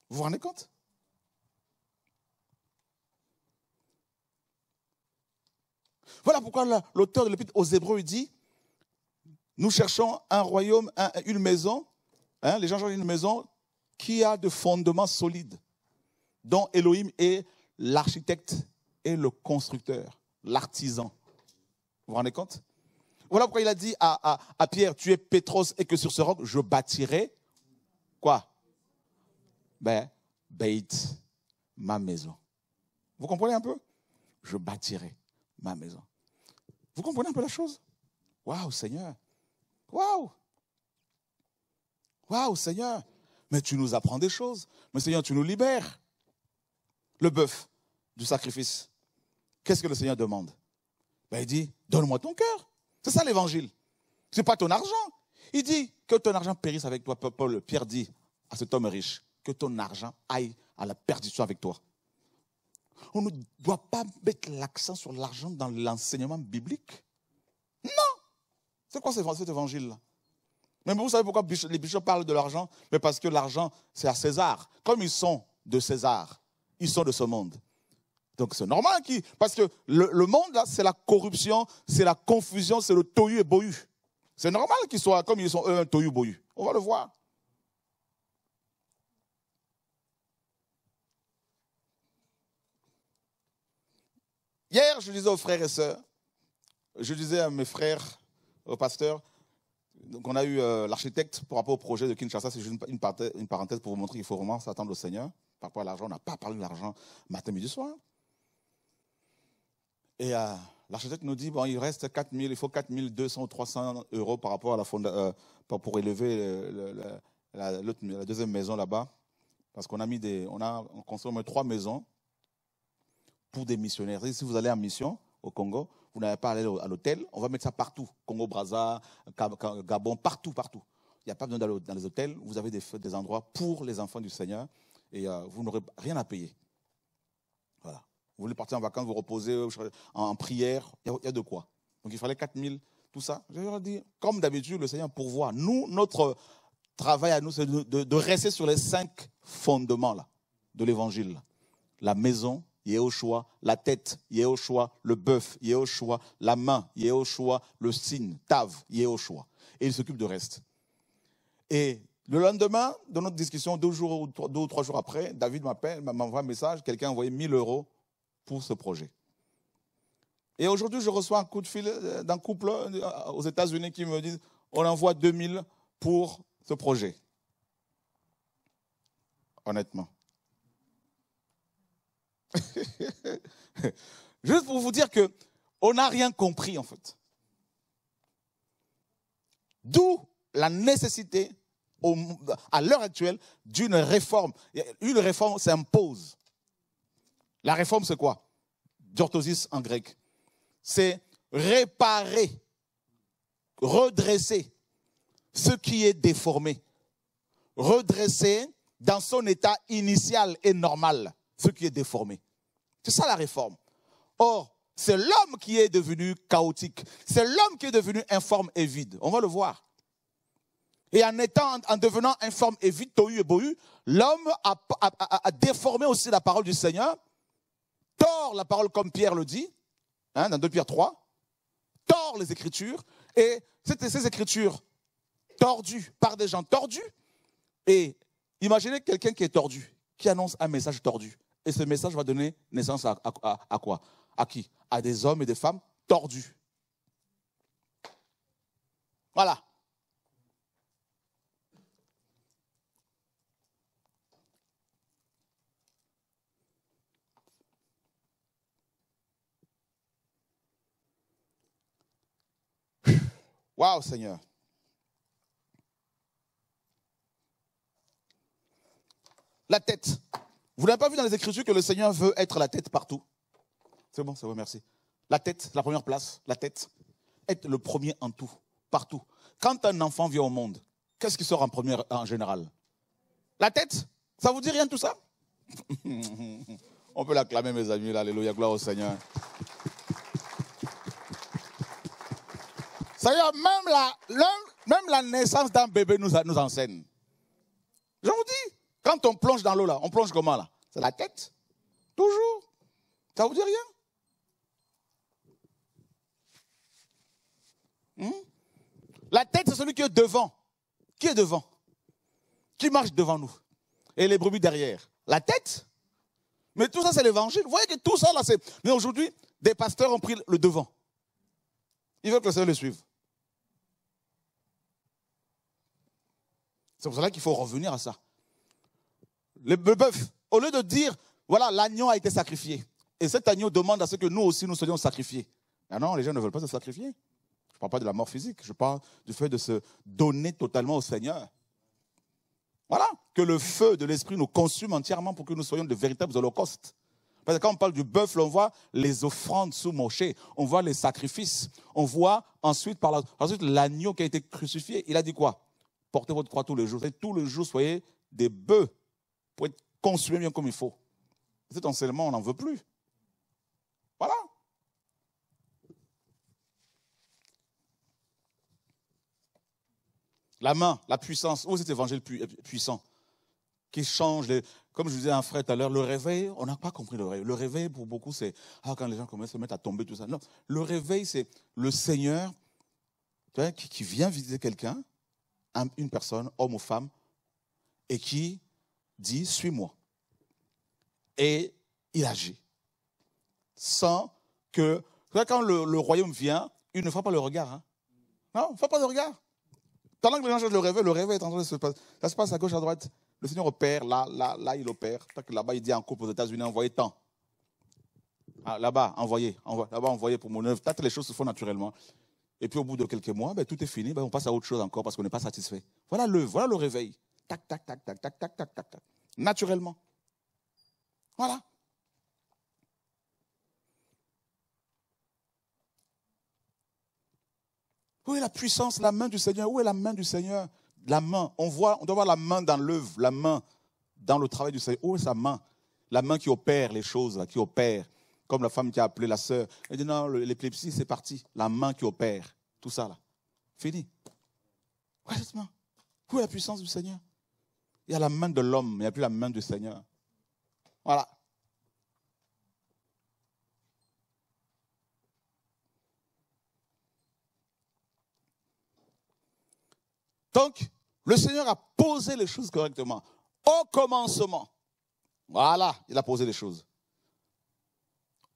Vous vous rendez compte Voilà pourquoi l'auteur de l'Épître aux Hébreux dit Nous cherchons un royaume, une maison, hein, les gens cherchent une maison qui a de fondements solides, dont Elohim est l'architecte et le constructeur, l'artisan. Vous vous rendez compte Voilà pourquoi il a dit à, Pierre, tu es Pétros et que sur ce roc, je bâtirai quoi Ben, bait, ma maison. Vous comprenez un peu Je bâtirai ma maison. Vous comprenez un peu la chose Waouh, Seigneur Waouh Waouh, Seigneur Mais tu nous apprends des choses. Mais Seigneur, tu nous libères le bœuf du sacrifice, qu'est-ce que le Seigneur demande ben, Il dit, donne-moi ton cœur. C'est ça l'évangile. Ce n'est pas ton argent. Il dit, que ton argent périsse avec toi. Paul, Pierre dit à cet homme riche, que ton argent aille à la perdition avec toi. On ne doit pas mettre l'accent sur l'argent dans l'enseignement biblique. Non C'est quoi cet évangile-là Mais vous savez pourquoi les bishops parlent de l'argent Mais parce que l'argent, c'est à César. Comme ils sont de César, ils sont de ce monde. Donc c'est normal qu'ils... Parce que le, monde, là, c'est la corruption, c'est la confusion, c'est le toyu et bohu. C'est normal qu'ils soient, comme ils sont eux, un tohu bohu. On va le voir. Hier, je disais aux frères et sœurs, je disais à mes frères, aux pasteurs, donc on a eu euh, l'architecte pour rapport au projet de Kinshasa, c'est juste une, parenthèse pour vous montrer qu'il faut vraiment s'attendre au Seigneur. Par rapport à l'argent, on n'a pas parlé de l'argent matin, midi, soir. Et euh, l'architecte nous dit, bon, il reste il faut 4 200 ou 300 euros par rapport à la euh, pour, élever la, deuxième maison là-bas. Parce qu'on a mis des, on a construit trois maisons pour des missionnaires. Et si vous allez en mission au Congo, vous n'avez pas aller à l'hôtel, on va mettre ça partout. Congo, Brazza, Gabon, partout, partout. Il n'y a pas besoin d'aller dans les hôtels, vous avez des endroits pour les enfants du Seigneur et euh, vous n'aurez rien à payer. Voilà. Vous voulez partir en vacances, vous reposer en, prière, il y, a de quoi. Donc il fallait 000, tout ça. comme d'habitude, le Seigneur pourvoit. Nous, notre travail à nous, c'est de, rester sur les cinq fondements là, de l'évangile. La maison, Yehoshua, la tête, Yehoshua, le bœuf, Yehoshua, la main, Yehoshua, le signe, Tav, Yehoshua. Et il s'occupe du reste. Et le lendemain de notre discussion, deux, jours, deux ou trois jours après, David m'appelle, m'envoie un message, quelqu'un a envoyé 1000 euros pour ce projet. Et aujourd'hui, je reçois un coup de fil euh, d'un couple euh, aux États-Unis qui me disent on envoie 2000 pour ce projet. Honnêtement. Juste pour vous dire que on n'a rien compris en fait. D'où la nécessité à l'heure actuelle d'une réforme. Une réforme s'impose. La réforme, c'est quoi Diorthosis en grec. C'est réparer, redresser ce qui est déformé. Redresser dans son état initial et normal ce qui est déformé. C'est ça la réforme. Or, c'est l'homme qui est devenu chaotique. C'est l'homme qui est devenu informe et vide. On va le voir. Et en étant, en devenant informe et vite tohu et bohu, l'homme a, déformé aussi la parole du Seigneur, tord la parole comme Pierre le dit, hein, dans 2 Pierre 3, tord les Écritures, et c'était ces Écritures tordues par des gens tordus, et imaginez quelqu'un qui est tordu, qui annonce un message tordu, et ce message va donner naissance à, à quoi À qui À des hommes et des femmes tordus. Voilà. Waouh, Seigneur. La tête. Vous n'avez pas vu dans les Écritures que le Seigneur veut être la tête partout C'est bon, ça vous merci. La tête, la première place, la tête. Être le premier en tout, partout. Quand un enfant vient au monde, qu'est-ce qui sort en premier en général La tête Ça vous dit rien tout ça On peut l'acclamer, mes amis, alléluia, gloire au Seigneur. D'ailleurs, même la, même la naissance d'un bébé nous, enseigne. Je vous dis, quand on plonge dans l'eau, là, on plonge comment, là C'est la tête Toujours. Ça ne vous dit rien hmm? La tête, c'est celui qui est devant. Qui est devant Qui marche devant nous Et les brebis derrière. La tête Mais tout ça, c'est l'évangile. Vous voyez que tout ça, là, c'est... Mais aujourd'hui, des pasteurs ont pris le devant. Ils veulent que le Seigneur les suive. C'est pour cela qu'il faut revenir à ça. Le bœuf, au lieu de dire, voilà, l'agneau a été sacrifié. Et cet agneau demande à ce que nous aussi nous soyons sacrifiés. Ah non, les gens ne veulent pas se sacrifier. Je ne parle pas de la mort physique, je parle du fait de se donner totalement au Seigneur. Voilà, que le feu de l'esprit nous consume entièrement pour que nous soyons de véritables holocaustes. Parce que quand on parle du bœuf, on voit les offrandes sous moché, on voit les sacrifices, on voit ensuite par ensuite l'agneau qui a été crucifié. Il a dit quoi portez votre croix tous les jours. Et tous les jours, soyez des bœufs pour être consumés bien comme il faut. Cet enseignement, on n'en veut plus. Voilà. La main, la puissance. Où oh, est cet évangile euh, puissant qui change Comme je disais à un frère tout à l'heure, le réveil, on n'a pas compris le réveil. Le réveil, pour beaucoup, c'est ah, quand les gens commencent à mettre tomber, tout ça. Non, le réveil, c'est le Seigneur qui vient visiter quelqu'un une personne, homme ou femme, et qui dit, suis-moi. Et il agit. Sans que... Quand le, royaume vient, il ne fera pas le regard. Hein. Non, il ne fera pas le regard. Pendant que les gens cherchent le réveil, le réveil est en train de se passer. Ça se passe à gauche, à droite. Le Seigneur opère, là, là, là, il opère. que Là-bas, il dit en couple aux États-Unis, envoyez tant. Ah, là-bas, envoyez. là-bas, envoyez pour mon œuvre. Peut-être les choses se font naturellement. Et puis au bout de quelques mois, ben, tout est fini, ben, on passe à autre chose encore parce qu'on n'est pas satisfait. Voilà le, voilà le réveil. Tac, tac, tac, tac, tac, tac, tac, tac, tac. Naturellement. Voilà. Où est la puissance, la main du Seigneur Où est la main du Seigneur La main. On, voit, on doit voir la main dans l'œuvre, la main dans le travail du Seigneur. Où est sa main La main qui opère les choses, qui opère. Comme la femme qui a appelé la sœur. Elle dit non, l'épilepsie, c'est parti. La main qui opère. Tout ça, là. Fini. Où Où est la puissance du Seigneur Il y a la main de l'homme, il n'y a plus la main du Seigneur. Voilà. Donc, le Seigneur a posé les choses correctement. Au commencement, voilà, il a posé les choses.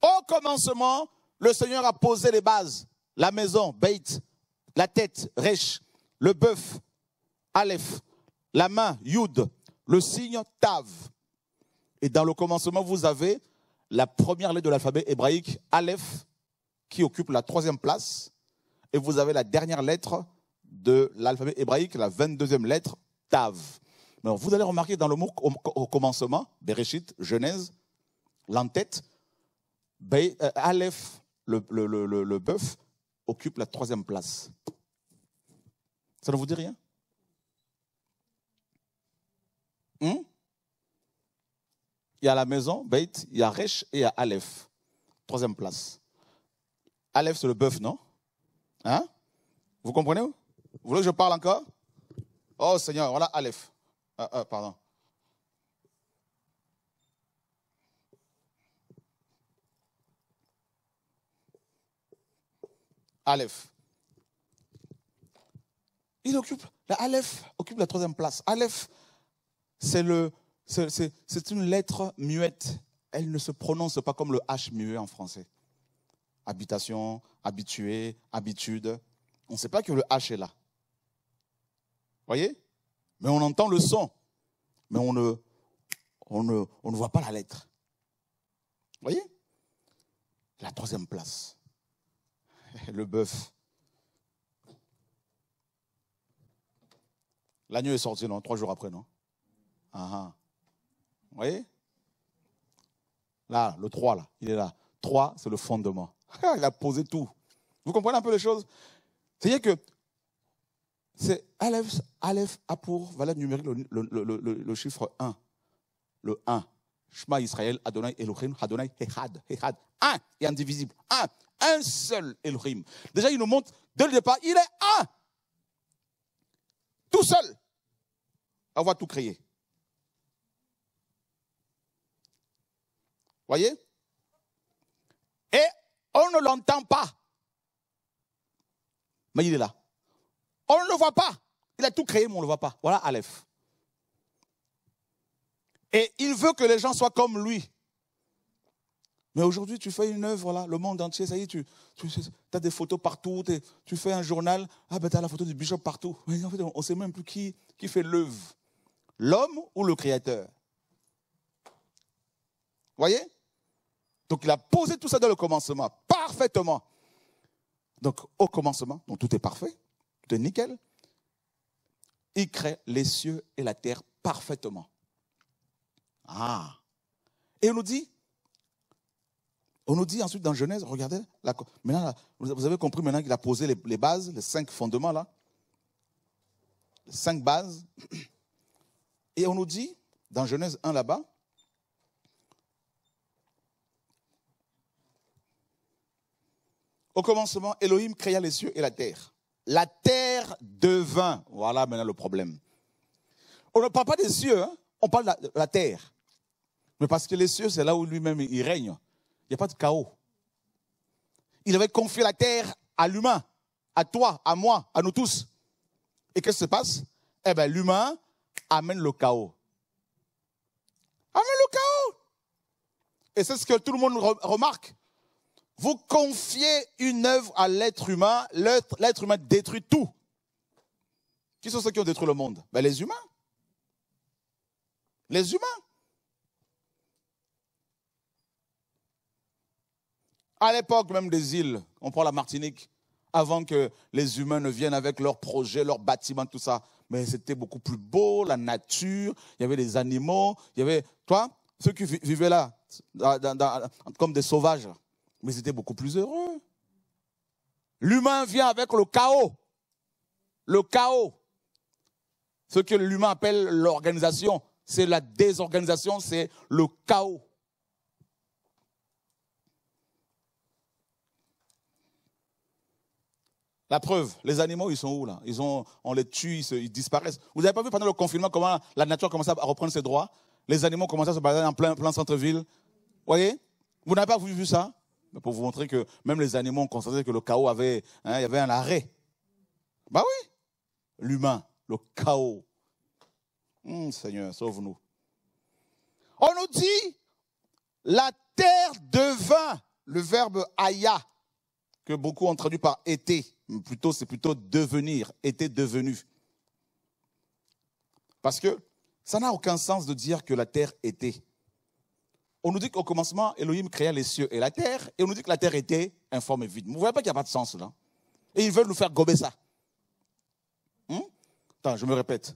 Au commencement, le Seigneur a posé les bases. La maison, Beit, la tête, Resh, le bœuf, Aleph, la main, Yud, le signe, Tav. Et dans le commencement, vous avez la première lettre de l'alphabet hébraïque, Aleph, qui occupe la troisième place. Et vous avez la dernière lettre de l'alphabet hébraïque, la 22e lettre, Tav. vous allez remarquer dans le mot au commencement, Bereshit, Genèse, l'entête, euh, Aleph, le, le, le, bœuf, occupe la troisième place. Ça ne vous dit rien hmm? Il y a la maison, Beit, il y a Resh et il y a Aleph. Troisième place. Aleph, c'est le bœuf, non Hein Vous comprenez Vous voulez que je parle encore Oh Seigneur, voilà Aleph. Euh, euh, pardon. Aleph. Il occupe, la Aleph occupe la troisième place. Aleph, c'est le, c'est une lettre muette. Elle ne se prononce pas comme le H muet en français. Habitation, habitué, habitude. On ne sait pas que le H est là. Voyez Mais on entend le son, mais on ne, on on ne voit pas la lettre. Voyez La troisième place. le bœuf. L'agneau est sorti, non Trois jours après, non ah, ah. Vous voyez Là, le 3, là, il est là. 3, c'est le fondement. il a posé tout. Vous comprenez un peu les choses C'est-à-dire que c'est Aleph, Aleph a pour valeur numérique le, chiffre 1. Le 1. Shema Israël, Adonai Elohim, Adonai Echad. Echad. 1 et indivisible. 1 un seul Elohim. Déjà, il nous montre dès le départ, il est un. Tout seul. Avoir tout créé. Voyez Et on ne l'entend pas. Mais il est là. On ne le voit pas. Il a tout créé, mais on ne le voit pas. Voilà Aleph. Et il veut que les gens soient comme lui. Mais aujourd'hui, tu fais une œuvre, là, le monde entier, ça y est, tu, as des photos partout, tu fais un journal, ah ben tu as la photo du bishop partout. Mais en fait, on ne sait même plus qui, qui fait l'œuvre, l'homme ou le créateur. Vous Voyez Donc il a posé tout ça dans le commencement, parfaitement. Donc au commencement, donc tout est parfait, tout est nickel. Il crée les cieux et la terre parfaitement. Ah Et il nous dit, on nous dit ensuite dans Genèse, regardez, la, vous avez compris maintenant qu'il a posé les, bases, les cinq fondements là, les cinq bases. Et on nous dit, dans Genèse 1 là-bas, au commencement, Elohim créa les cieux et la terre. La terre devint, voilà maintenant le problème. On ne parle pas des cieux, hein. on parle de la terre. Mais parce que les cieux, c'est là où lui-même il règne. Il n'y a pas de chaos. Il avait confié la terre à l'humain, à toi, à moi, à nous tous. Et qu'est-ce qui se passe Eh bien, l'humain amène le chaos. Amène le chaos. Et c'est ce que tout le monde remarque. Vous confiez une œuvre à l'être humain, l'être humain détruit tout. Qui sont ceux qui ont détruit le monde ben, Les humains. Les humains. à l'époque même des îles, on prend la Martinique, avant que les humains ne viennent avec leurs projets, leurs bâtiments, tout ça. Mais c'était beaucoup plus beau, la nature, il y avait des animaux, il y avait, toi, ceux qui vivaient là, comme des sauvages, mais c'était beaucoup plus heureux. L'humain vient avec le chaos. Le chaos. Ce que l'humain appelle l'organisation, c'est la désorganisation, c'est le chaos. La preuve, les animaux, ils sont où là ils ont, On les tue, ils, disparaissent. Vous n'avez pas vu pendant le confinement comment la nature commençait à reprendre ses droits Les animaux commençaient à se balader en plein, centre-ville. Vous voyez Vous n'avez pas vu, ça Pour vous montrer que même les animaux ont constaté que le chaos avait, hein, il y avait un arrêt. Bah oui L'humain, le chaos. Hum, Seigneur, sauve-nous. On nous dit, la terre devint, le verbe aya, que beaucoup ont traduit par été plutôt c'est plutôt devenir, était devenu. Parce que ça n'a aucun sens de dire que la terre était. On nous dit qu'au commencement, Elohim créa les cieux et la terre, et on nous dit que la terre était informe et vide. Vous ne voyez pas qu'il n'y a pas de sens là. Et ils veulent nous faire gober ça. Hum? Attends, je me répète.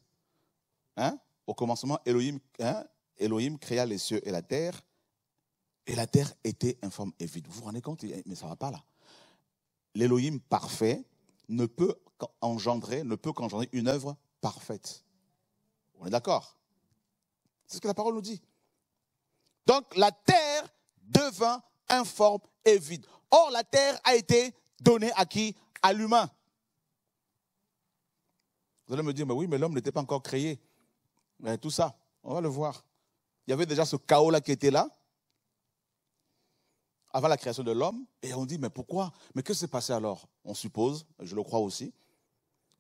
Hein? Au commencement, Elohim, hein? Elohim créa les cieux et la terre, et la terre était informe et vide. Vous vous rendez compte Mais ça ne va pas là l'Élohim parfait ne peut engendrer, ne peut qu'engendrer une œuvre parfaite. On est d'accord C'est ce que la parole nous dit. Donc la terre devint informe et vide. Or la terre a été donnée à qui À l'humain. Vous allez me dire, mais oui, mais l'homme n'était pas encore créé. Mais tout ça, on va le voir. Il y avait déjà ce chaos-là qui était là avant la création de l'homme, et on dit, mais pourquoi Mais que s'est passé alors On suppose, je le crois aussi,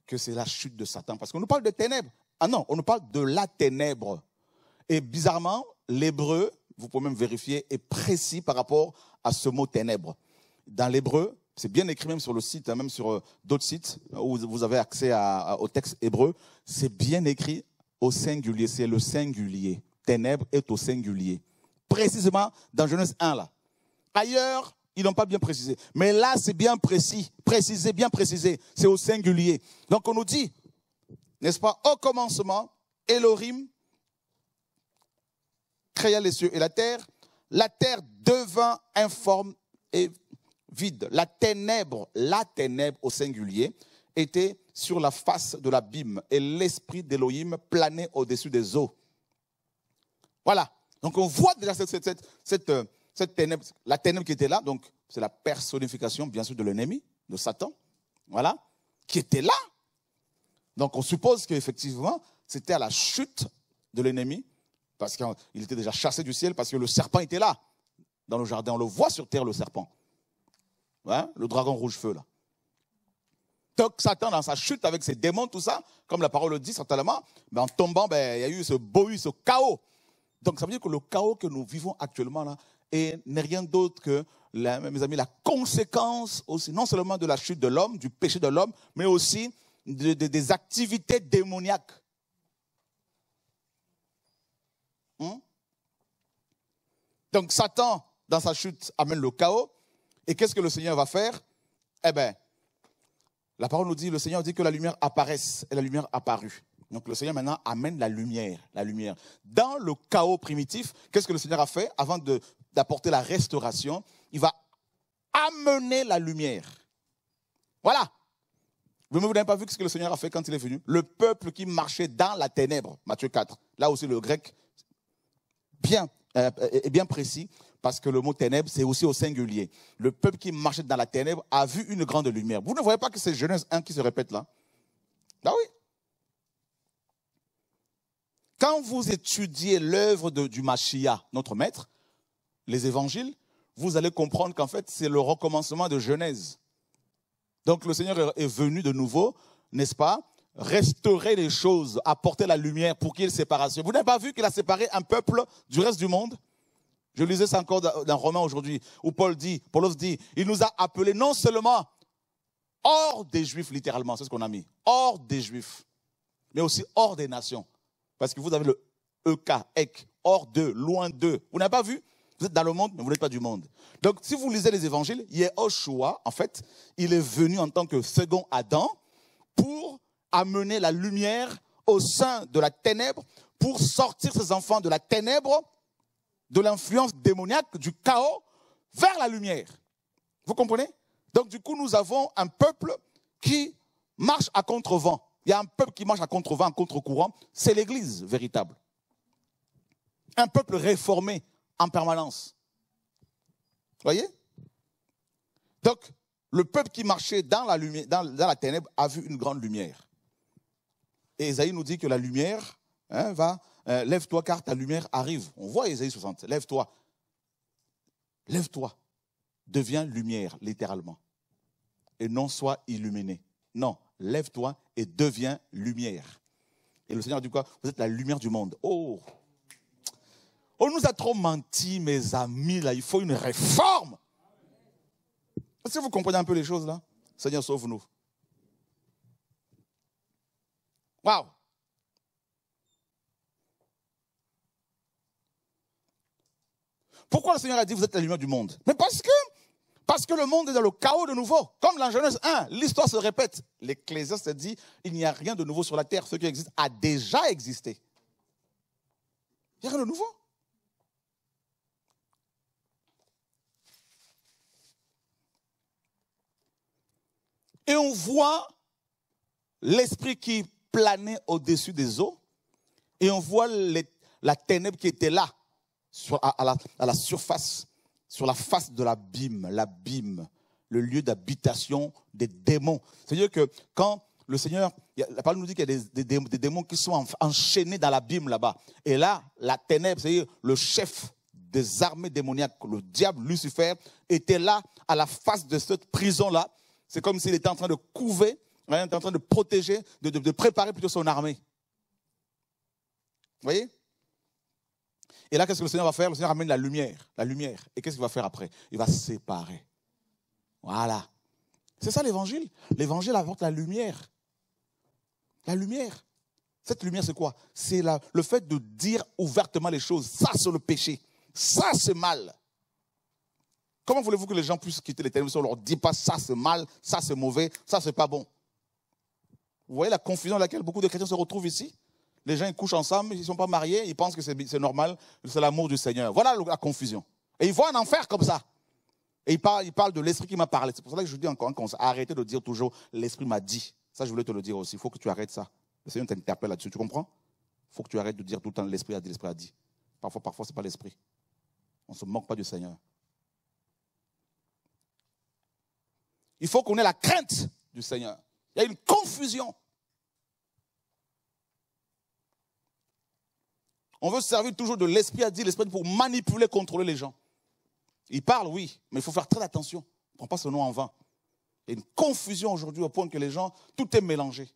que c'est la chute de Satan, parce qu'on nous parle de ténèbres. Ah non, on nous parle de la ténèbre. Et bizarrement, l'hébreu, vous pouvez même vérifier, est précis par rapport à ce mot ténèbres. Dans l'hébreu, c'est bien écrit même sur le site, hein, même sur euh, d'autres sites euh, où vous avez accès au texte hébreu. C'est bien écrit au singulier. C'est le singulier. Ténèbres est au singulier. Précisément dans Genèse 1, là. Ailleurs, ils n'ont pas bien précisé. Mais là, c'est bien précis, précisé, bien précisé. C'est au singulier. Donc on nous dit, n'est-ce pas, au commencement, Elohim créa les cieux et la terre. La terre devint informe et vide. La ténèbre, la ténèbre au singulier, était sur la face de l'abîme et l'esprit d'Elohim planait au-dessus des eaux. Voilà. Donc on voit déjà cette euh, cette la ténèbre qui était là, donc c'est la personnification bien sûr de l'ennemi, de Satan, voilà, qui était là. Donc on suppose qu'effectivement, c'était à la chute de l'ennemi, parce qu'il était déjà chassé du ciel, parce que le serpent était là, dans le jardin. On le voit sur terre, le serpent. le dragon rouge-feu, là. Donc Satan, dans sa chute avec ses démons, tout ça, comme la parole le dit certainement, mais ben, en tombant, ben, il y a eu ce bohu, ce chaos. Donc ça veut dire que le chaos que nous vivons actuellement, là, et n'est rien d'autre que, la, mes amis, la conséquence aussi, non seulement de la chute de l'homme, du péché de l'homme, mais aussi des activités démoniaques. Hmm? Donc Satan, dans sa chute, amène le chaos. Et qu'est-ce que le Seigneur va faire Eh bien, la parole nous dit, le Seigneur dit que la lumière apparaisse, et la lumière apparut. Donc le Seigneur maintenant amène la lumière, la lumière. Dans le chaos primitif, qu'est-ce que le Seigneur a fait avant de d'apporter la restauration, il va amener la lumière. Voilà. Vous ne vous n'avez pas vu ce que le Seigneur a fait quand il est venu Le peuple qui marchait dans la ténèbre, Matthieu 4. Là aussi, le grec bien, et euh, est bien précis, parce que le mot ténèbre, c'est aussi au singulier. Le peuple qui marchait dans la ténèbre a vu une grande lumière. Vous ne voyez pas que c'est Genèse 1 qui se répète là Ah oui. Quand vous étudiez l'œuvre du Machia, notre maître, les évangiles, vous allez comprendre qu'en fait, c'est le recommencement de Genèse. Donc le Seigneur est venu de nouveau, n'est-ce pas Restaurer les choses, apporter la lumière pour qu'il y ait séparation. Vous n'avez pas vu qu'il a séparé un peuple du reste du monde Je lisais ça encore dans Romain aujourd'hui, où Paul dit, Paulos dit, il nous a appelés non seulement hors des Juifs, littéralement, c'est ce qu'on a mis, hors des Juifs, mais aussi hors des nations. Parce que vous avez le EK, EK, hors d'eux, loin d'eux. Vous n'avez pas vu vous êtes dans le monde, mais vous n'êtes pas du monde. Donc, si vous lisez les évangiles, Yehoshua, en fait, il est venu en tant que second Adam pour amener la lumière au sein de la ténèbre, pour sortir ses enfants de la ténèbre, de l'influence démoniaque, du chaos, vers la lumière. Vous comprenez Donc, du coup, nous avons un peuple qui marche à contre-vent. Il y a un peuple qui marche à contre-vent, à contre-courant. C'est l'Église véritable. Un peuple réformé, en permanence. Voyez Donc, le peuple qui marchait dans la, lumière, dans, la ténèbre a vu une grande lumière. Et Esaïe nous dit que la lumière hein, va, euh, lève-toi car ta lumière arrive. On voit Esaïe 60, lève-toi. Lève-toi. Deviens lumière, littéralement. Et non sois illuminé. Non, lève-toi et deviens lumière. Et le Seigneur dit quoi Vous êtes la lumière du monde. Oh on nous a trop menti, mes amis, là, il faut une réforme. Est-ce que vous comprenez un peu les choses là Seigneur, sauve-nous. Waouh Pourquoi le Seigneur a dit vous êtes la lumière du monde Mais parce que, parce que le monde est dans le chaos de nouveau. Comme dans Genèse 1, l'histoire se répète. L'Ecclésiaste dit il n'y a rien de nouveau sur la terre. Ce qui existe a déjà existé. Il n'y a rien de nouveau. Et on voit l'esprit qui planait au-dessus des eaux. Et on voit la ténèbre qui était là, à, la, surface, sur la face de l'abîme, l'abîme, le lieu d'habitation des démons. C'est-à-dire que quand le Seigneur, la parole nous dit qu'il y a des, des, démons qui sont enchaînés dans l'abîme là-bas. Et là, la ténèbre, c'est-à-dire le chef des armées démoniaques, le diable, Lucifer, était là, à la face de cette prison-là. C'est comme s'il était en train de couver, hein, en train de protéger, de, préparer plutôt son armée. Vous voyez Et là, qu'est-ce que le Seigneur va faire Le Seigneur amène la lumière, la lumière. Et qu'est-ce qu'il va faire après Il va séparer. Voilà. C'est ça l'évangile. L'évangile apporte la lumière. La lumière. Cette lumière, c'est quoi C'est le fait de dire ouvertement les choses. Ça, c'est le péché. Ça, c'est mal. Comment voulez-vous que les gens puissent quitter les si on ne leur dit pas ça c'est mal, ça c'est mauvais, ça c'est pas bon Vous voyez la confusion dans laquelle beaucoup de chrétiens se retrouvent ici Les gens ils couchent ensemble, ils ne sont pas mariés, ils pensent que c'est normal, c'est l'amour du Seigneur. Voilà la confusion. Et ils voient un enfer comme ça. Et ils parlent il parle de l'esprit qui m'a parlé. C'est pour ça que je vous dis encore qu'on conseil. arrêté de dire toujours l'esprit m'a dit. Ça, je voulais te le dire aussi. Il faut que tu arrêtes ça. Le Seigneur t'interpelle là-dessus. Tu comprends Il faut que tu arrêtes de dire tout le temps l'esprit a dit, l'esprit a dit. Parfois, parfois, ce n'est pas l'esprit. On ne se moque pas du Seigneur. Il faut qu'on ait la crainte du Seigneur. Il y a une confusion. On veut se servir toujours de l'esprit à dire l'esprit pour manipuler, contrôler les gens. Il parle, oui, mais il faut faire très attention. On Ne prend pas ce nom en vain. Il y a une confusion aujourd'hui au point que les gens, tout est mélangé.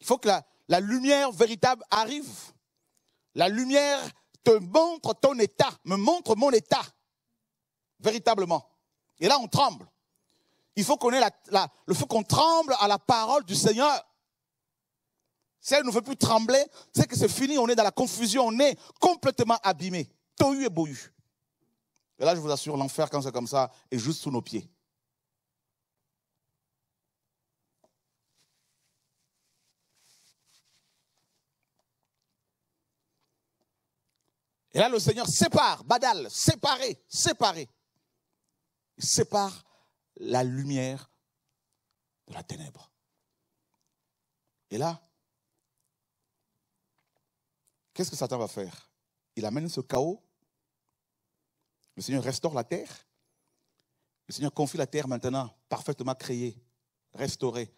Il faut que la, la lumière véritable arrive. La lumière te montre ton état, me montre mon état, véritablement. Et là, on tremble. Il faut qu'on la, la, le feu qu'on tremble à la parole du Seigneur. Si elle ne veut plus trembler, c'est que c'est fini, on est dans la confusion, on est complètement abîmé. Tohu et bohu. Et là, je vous assure, l'enfer, quand c'est comme ça, est juste sous nos pieds. Et là, le Seigneur sépare, badal, séparé, séparé. Il sépare la lumière de la ténèbre. Et là, qu'est-ce que Satan va faire Il amène ce chaos. Le Seigneur restaure la terre. Le Seigneur confie la terre maintenant parfaitement créée, restaurée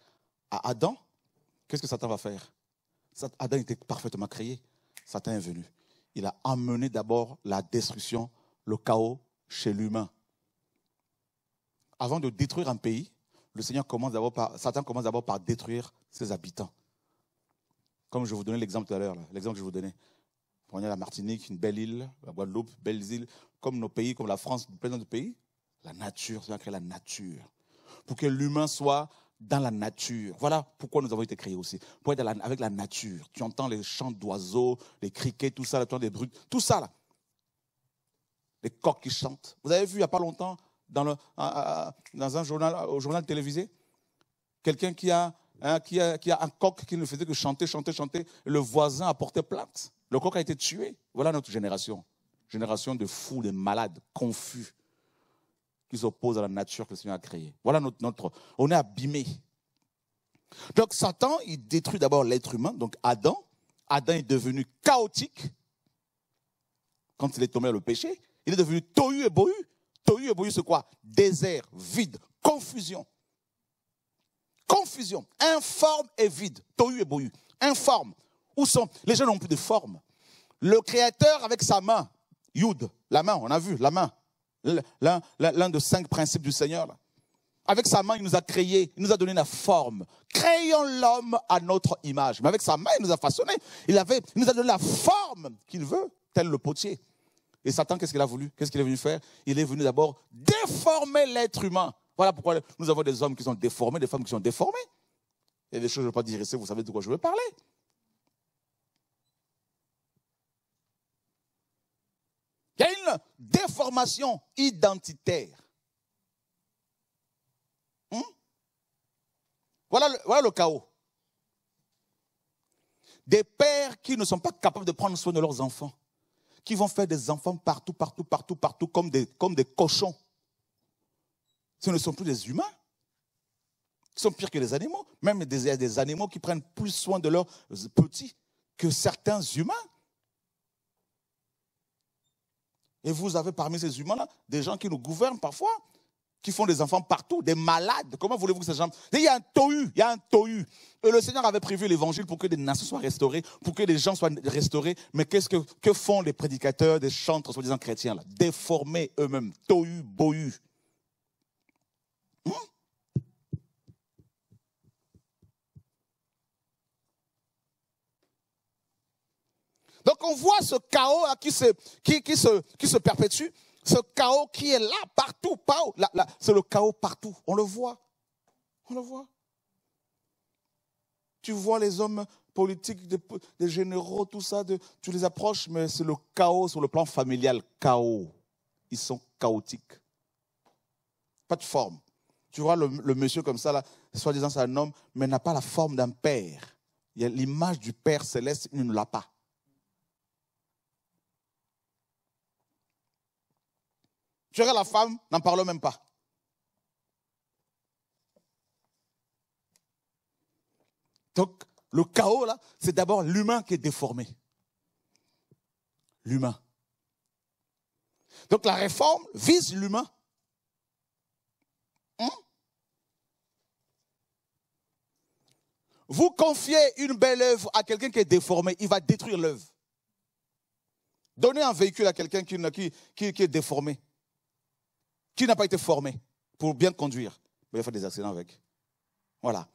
à Adam. Qu'est-ce que Satan va faire Adam était parfaitement créé. Satan est venu il a amené d'abord la destruction, le chaos chez l'humain. Avant de détruire un pays, le Seigneur commence d'abord par, Satan commence d'abord par détruire ses habitants. Comme je vous donnais l'exemple tout à l'heure, l'exemple que je vous donnais. Prenez la Martinique, une belle île, la Guadeloupe, belles îles, comme nos pays, comme la France, plein d'autres pays. La nature, à la nature. Pour que l'humain soit dans la nature. Voilà pourquoi nous avons été créés aussi, pour être avec la nature. Tu entends les chants d'oiseaux, les criquets, tout ça, tu entends des bruits, tout ça là. Les coqs qui chantent. Vous avez vu il n'y a pas longtemps dans, un journal, au journal télévisé, quelqu'un hein, qui a, qui a un coq qui ne faisait que chanter, chanter, chanter. Le voisin a porté plainte. Le coq a été tué. Voilà notre génération. Génération de fous, de malades, confus qui s'oppose à la nature que le Seigneur a créée. Voilà notre, notre on est abîmé. Donc Satan, il détruit d'abord l'être humain, donc Adam. Adam est devenu chaotique quand il est tombé dans le péché. Il est devenu tohu et bohu. Tohu et bohu, c'est quoi Désert, vide, confusion. Confusion, informe et vide. Tohu et bohu, informe. Où sont Les gens n'ont plus de forme. Le Créateur avec sa main, Yud, la main, on a vu, la main l'un des cinq principes du Seigneur. Avec sa main, il nous a créé, il nous a donné la forme. Créons l'homme à notre image. Mais avec sa main, il nous a façonné. Il, avait, nous a donné la forme qu'il veut, tel le potier. Et Satan, qu'est-ce qu'il a voulu Qu'est-ce qu'il est venu faire Il est venu d'abord déformer l'être humain. Voilà pourquoi nous avons des hommes qui sont déformés, des femmes qui sont déformées. Il y a des choses que je ne vais pas dire ici, vous savez de quoi je veux parler. déformation identitaire. Hmm? Voilà, le, voilà le chaos. Des pères qui ne sont pas capables de prendre soin de leurs enfants, qui vont faire des enfants partout, partout, partout, partout, comme des, comme des cochons. Ce ne sont plus des humains. Ils sont pires que les animaux. Même des animaux qui prennent plus soin de leurs petits que certains humains. Et vous avez parmi ces humains-là des gens qui nous gouvernent parfois, qui font des enfants partout, des malades. Comment voulez-vous que ces gens... Il y a un tohu, il y a un tohu. Et le Seigneur avait prévu l'évangile pour que des nations soient restaurées, pour que des gens soient restaurés. Mais qu'est-ce que, que font les prédicateurs, des chantres, soi-disant chrétiens, là Déformés eux-mêmes. Tohu, bohu. Donc on voit ce chaos hein, qui se, qui, qui, se, qui se perpétue, ce chaos qui est là partout, c'est le chaos partout, on le voit. On le voit. Tu vois les hommes politiques, des, généraux, tout ça, de, tu les approches, mais c'est le chaos sur le plan familial, chaos. Ils sont chaotiques. Pas de forme. Tu vois le, monsieur comme ça, là, soi-disant c'est un homme, mais n'a pas la forme d'un père. L'image du Père céleste, il ne l'a pas. Tu serais la femme, n'en parlons même pas. Donc, le chaos, là, c'est d'abord l'humain qui est déformé. L'humain. Donc, la réforme vise l'humain. Hein? Vous confiez une belle œuvre à quelqu'un qui est déformé, il va détruire l'œuvre. Donnez un véhicule à quelqu'un qui est déformé, qui n'a pas été formé pour bien conduire. Mais a fait des accidents avec. Voilà.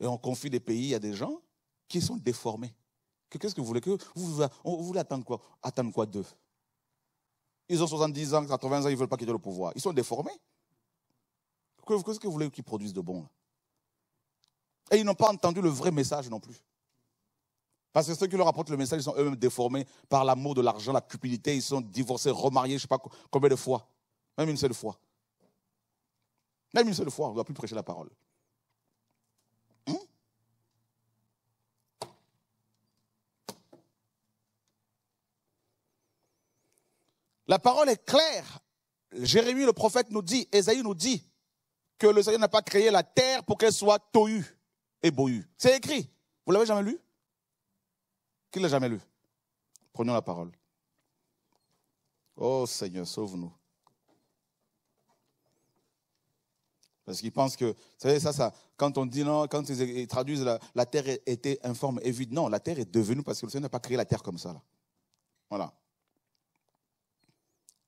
Et on confie des pays à des gens qui sont déformés. Qu'est-ce que vous voulez que vous, voulez attendre quoi Attendre quoi d'eux Ils ont 70 ans, 80 ans, ils ne veulent pas quitter le pouvoir. Ils sont déformés. Qu'est-ce que vous voulez qu'ils produisent de bon Et ils n'ont pas entendu le vrai message non plus. Parce que ceux qui leur apportent le message, ils sont eux-mêmes déformés par l'amour de l'argent, la cupidité. Ils sont divorcés, remariés, je ne sais pas combien de fois. Même une seule fois. Même une seule fois, on ne doit plus prêcher la parole. Hmm? la parole est claire. Jérémie, le prophète, nous dit, Esaïe nous dit que le Seigneur n'a pas créé la terre pour qu'elle soit tohu et bohu. C'est écrit. Vous l'avez jamais lu Qui l'a jamais lu Prenons la parole. Oh Seigneur, sauve-nous. Parce qu'ils pensent que, vous savez, ça, ça, quand on dit non, quand ils, traduisent la, terre était informe et vide, non, la terre est devenue parce que le Seigneur n'a pas créé la terre comme ça. Là. Voilà.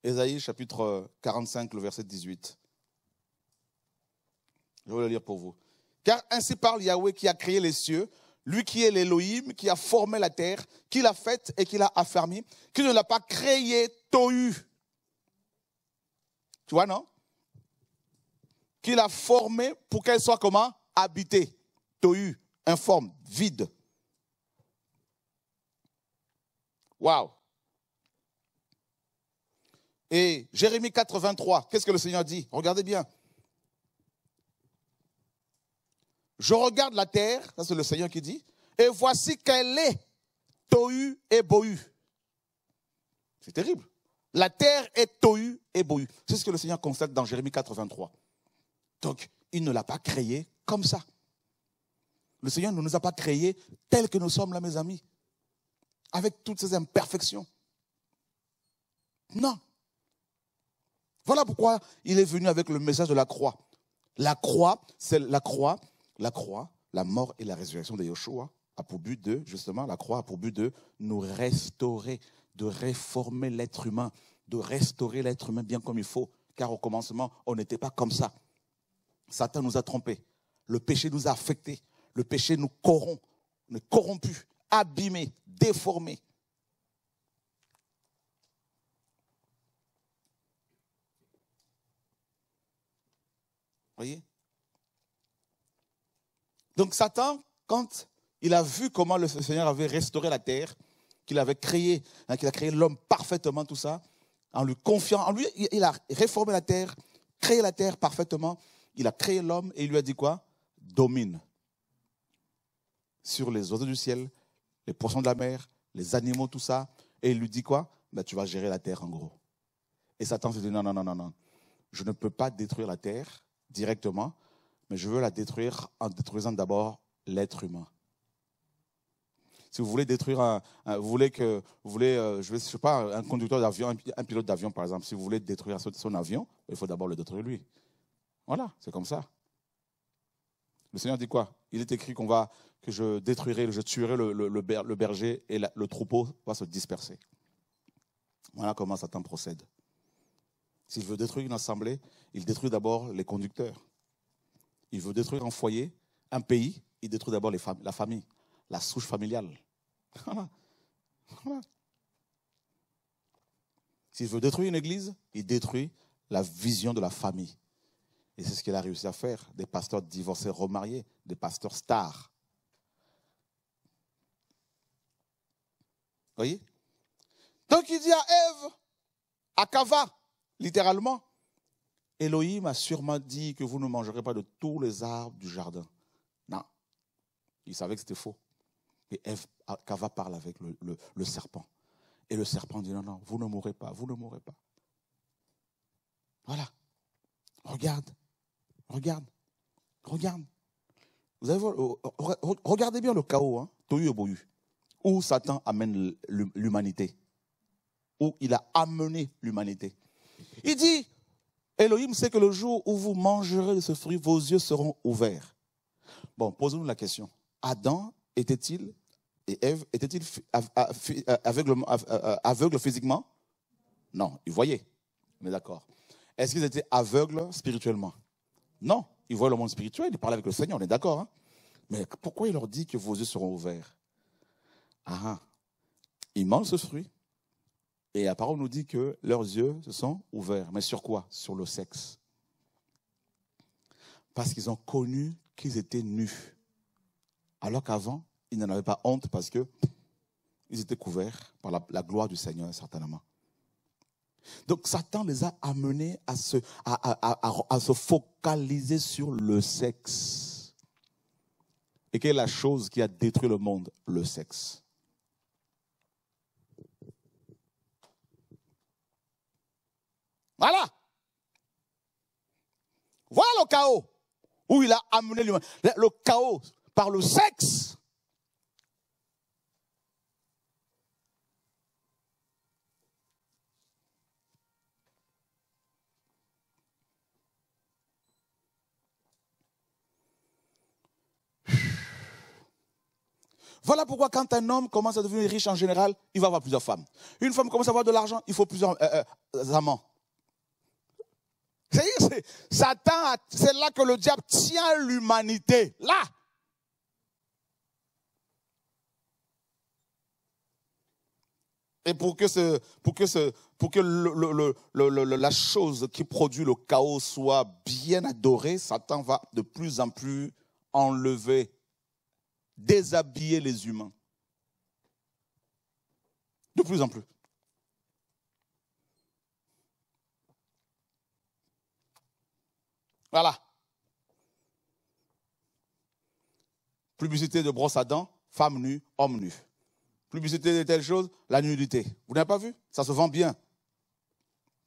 Ésaïe chapitre 45, euh, le verset 18. Je vais le lire pour vous. Car ainsi parle Yahweh qui a créé les cieux, lui qui est l'Élohim, qui a formé la terre, qui l'a faite et qui l'a affermie, qui ne l'a pas créée tohu. Tu vois, non qu'il a formé pour qu'elle soit comment Habitée, tohu, informe, vide. Waouh Et Jérémie 83, qu'est-ce que le Seigneur dit Regardez bien. Je regarde la terre, ça c'est le Seigneur qui dit, et voici qu'elle est tohu et bohu. C'est terrible. La terre est tohu et bohu. C'est ce que le Seigneur constate dans Jérémie 83. Donc, il ne l'a pas créé comme ça. Le Seigneur ne nous a pas créés tels que nous sommes là, mes amis, avec toutes ces imperfections. Non. Voilà pourquoi il est venu avec le message de la croix. La croix, c'est la croix, la croix, la mort et la résurrection de Yeshua a pour but de, justement, la croix a pour but de nous restaurer, de réformer l'être humain, de restaurer l'être humain bien comme il faut. Car au commencement, on n'était pas comme ça. Satan nous a trompés. Le péché nous a affectés. Le péché nous corrompt. Nous est corrompus, abîmés, déformés. Voyez Donc Satan, quand il a vu comment le Seigneur avait restauré la terre, qu'il avait créé, hein, qu'il a créé l'homme parfaitement, tout ça, en lui confiant, en lui, il a réformé la terre, créé la terre parfaitement, il a créé l'homme et il lui a dit quoi Domine sur les oiseaux du ciel, les poissons de la mer, les animaux, tout ça. Et il lui dit quoi ben, Tu vas gérer la terre en gros. Et Satan se dit Non, non, non, non, non. Je ne peux pas détruire la terre directement, mais je veux la détruire en détruisant d'abord l'être humain. Si vous voulez détruire un, vous voulez que, vous voulez, euh, je, ne sais pas, un conducteur d'avion, un, pilote d'avion par exemple, si vous voulez détruire son avion, il faut d'abord le détruire lui. Voilà, c'est comme ça. Le Seigneur dit quoi Il est écrit qu'on va, que je détruirai, je tuerai le, berger et le troupeau va se disperser. Voilà comment Satan procède. S'il veut détruire une assemblée, il détruit d'abord les conducteurs. Il veut détruire un foyer, un pays, il détruit d'abord la famille, la souche familiale. S'il veut détruire une église, il détruit la vision de la famille. Et c'est ce qu'elle a réussi à faire. Des pasteurs divorcés, remariés, des pasteurs stars. Voyez Donc il dit à Ève, à Kava, littéralement, Elohim a sûrement dit que vous ne mangerez pas de tous les arbres du jardin. Non. Il savait que c'était faux. Et Ève, Kava parle avec le serpent. Et le serpent dit non, non, vous ne mourrez pas, vous ne mourrez pas. Voilà. Regarde, Regarde, regarde. Vous oh, oh, regardez bien le chaos, hein, où Satan amène l'humanité, où il a amené l'humanité. Il dit, Elohim sait que le jour où vous mangerez de ce fruit, vos yeux seront ouverts. Bon, posons-nous la question. Adam était-il et Ève était-il euh, euh, euh, aveugle, physiquement Non, il voyait, mais d'accord. Est-ce qu'ils étaient aveugles spirituellement non, ils voient le monde spirituel, ils parlent avec le Seigneur, on est d'accord. Hein. Mais pourquoi il leur dit que vos yeux seront ouverts ah, ah, ils mangent ce fruit. Et la parole nous dit que leurs yeux se sont ouverts. Mais sur quoi Sur le sexe. Parce qu'ils ont connu qu'ils étaient nus. Alors qu'avant, ils n'en avaient pas honte parce qu'ils étaient couverts par la gloire du Seigneur, certainement. Donc Satan les a amenés à se, focaliser sur le sexe. Et quelle est la chose qui a détruit le monde Le sexe. Voilà. Voilà le chaos où il a amené l'humain. Le chaos par le sexe. Voilà pourquoi quand un homme commence à devenir riche en général, il va avoir plusieurs femmes. Une femme commence à avoir de l'argent, il faut plusieurs euh, euh, amants. C'est Satan, c'est là que le diable tient l'humanité. Là. Et pour que, ce, pour que, ce, pour que la chose qui produit le chaos soit bien adorée, Satan va de plus en plus enlever déshabiller les humains. De plus en plus. Voilà. Publicité de brosse à dents, femme nue, homme nu. Publicité de telles choses, la nudité. Vous n'avez pas vu Ça se vend bien.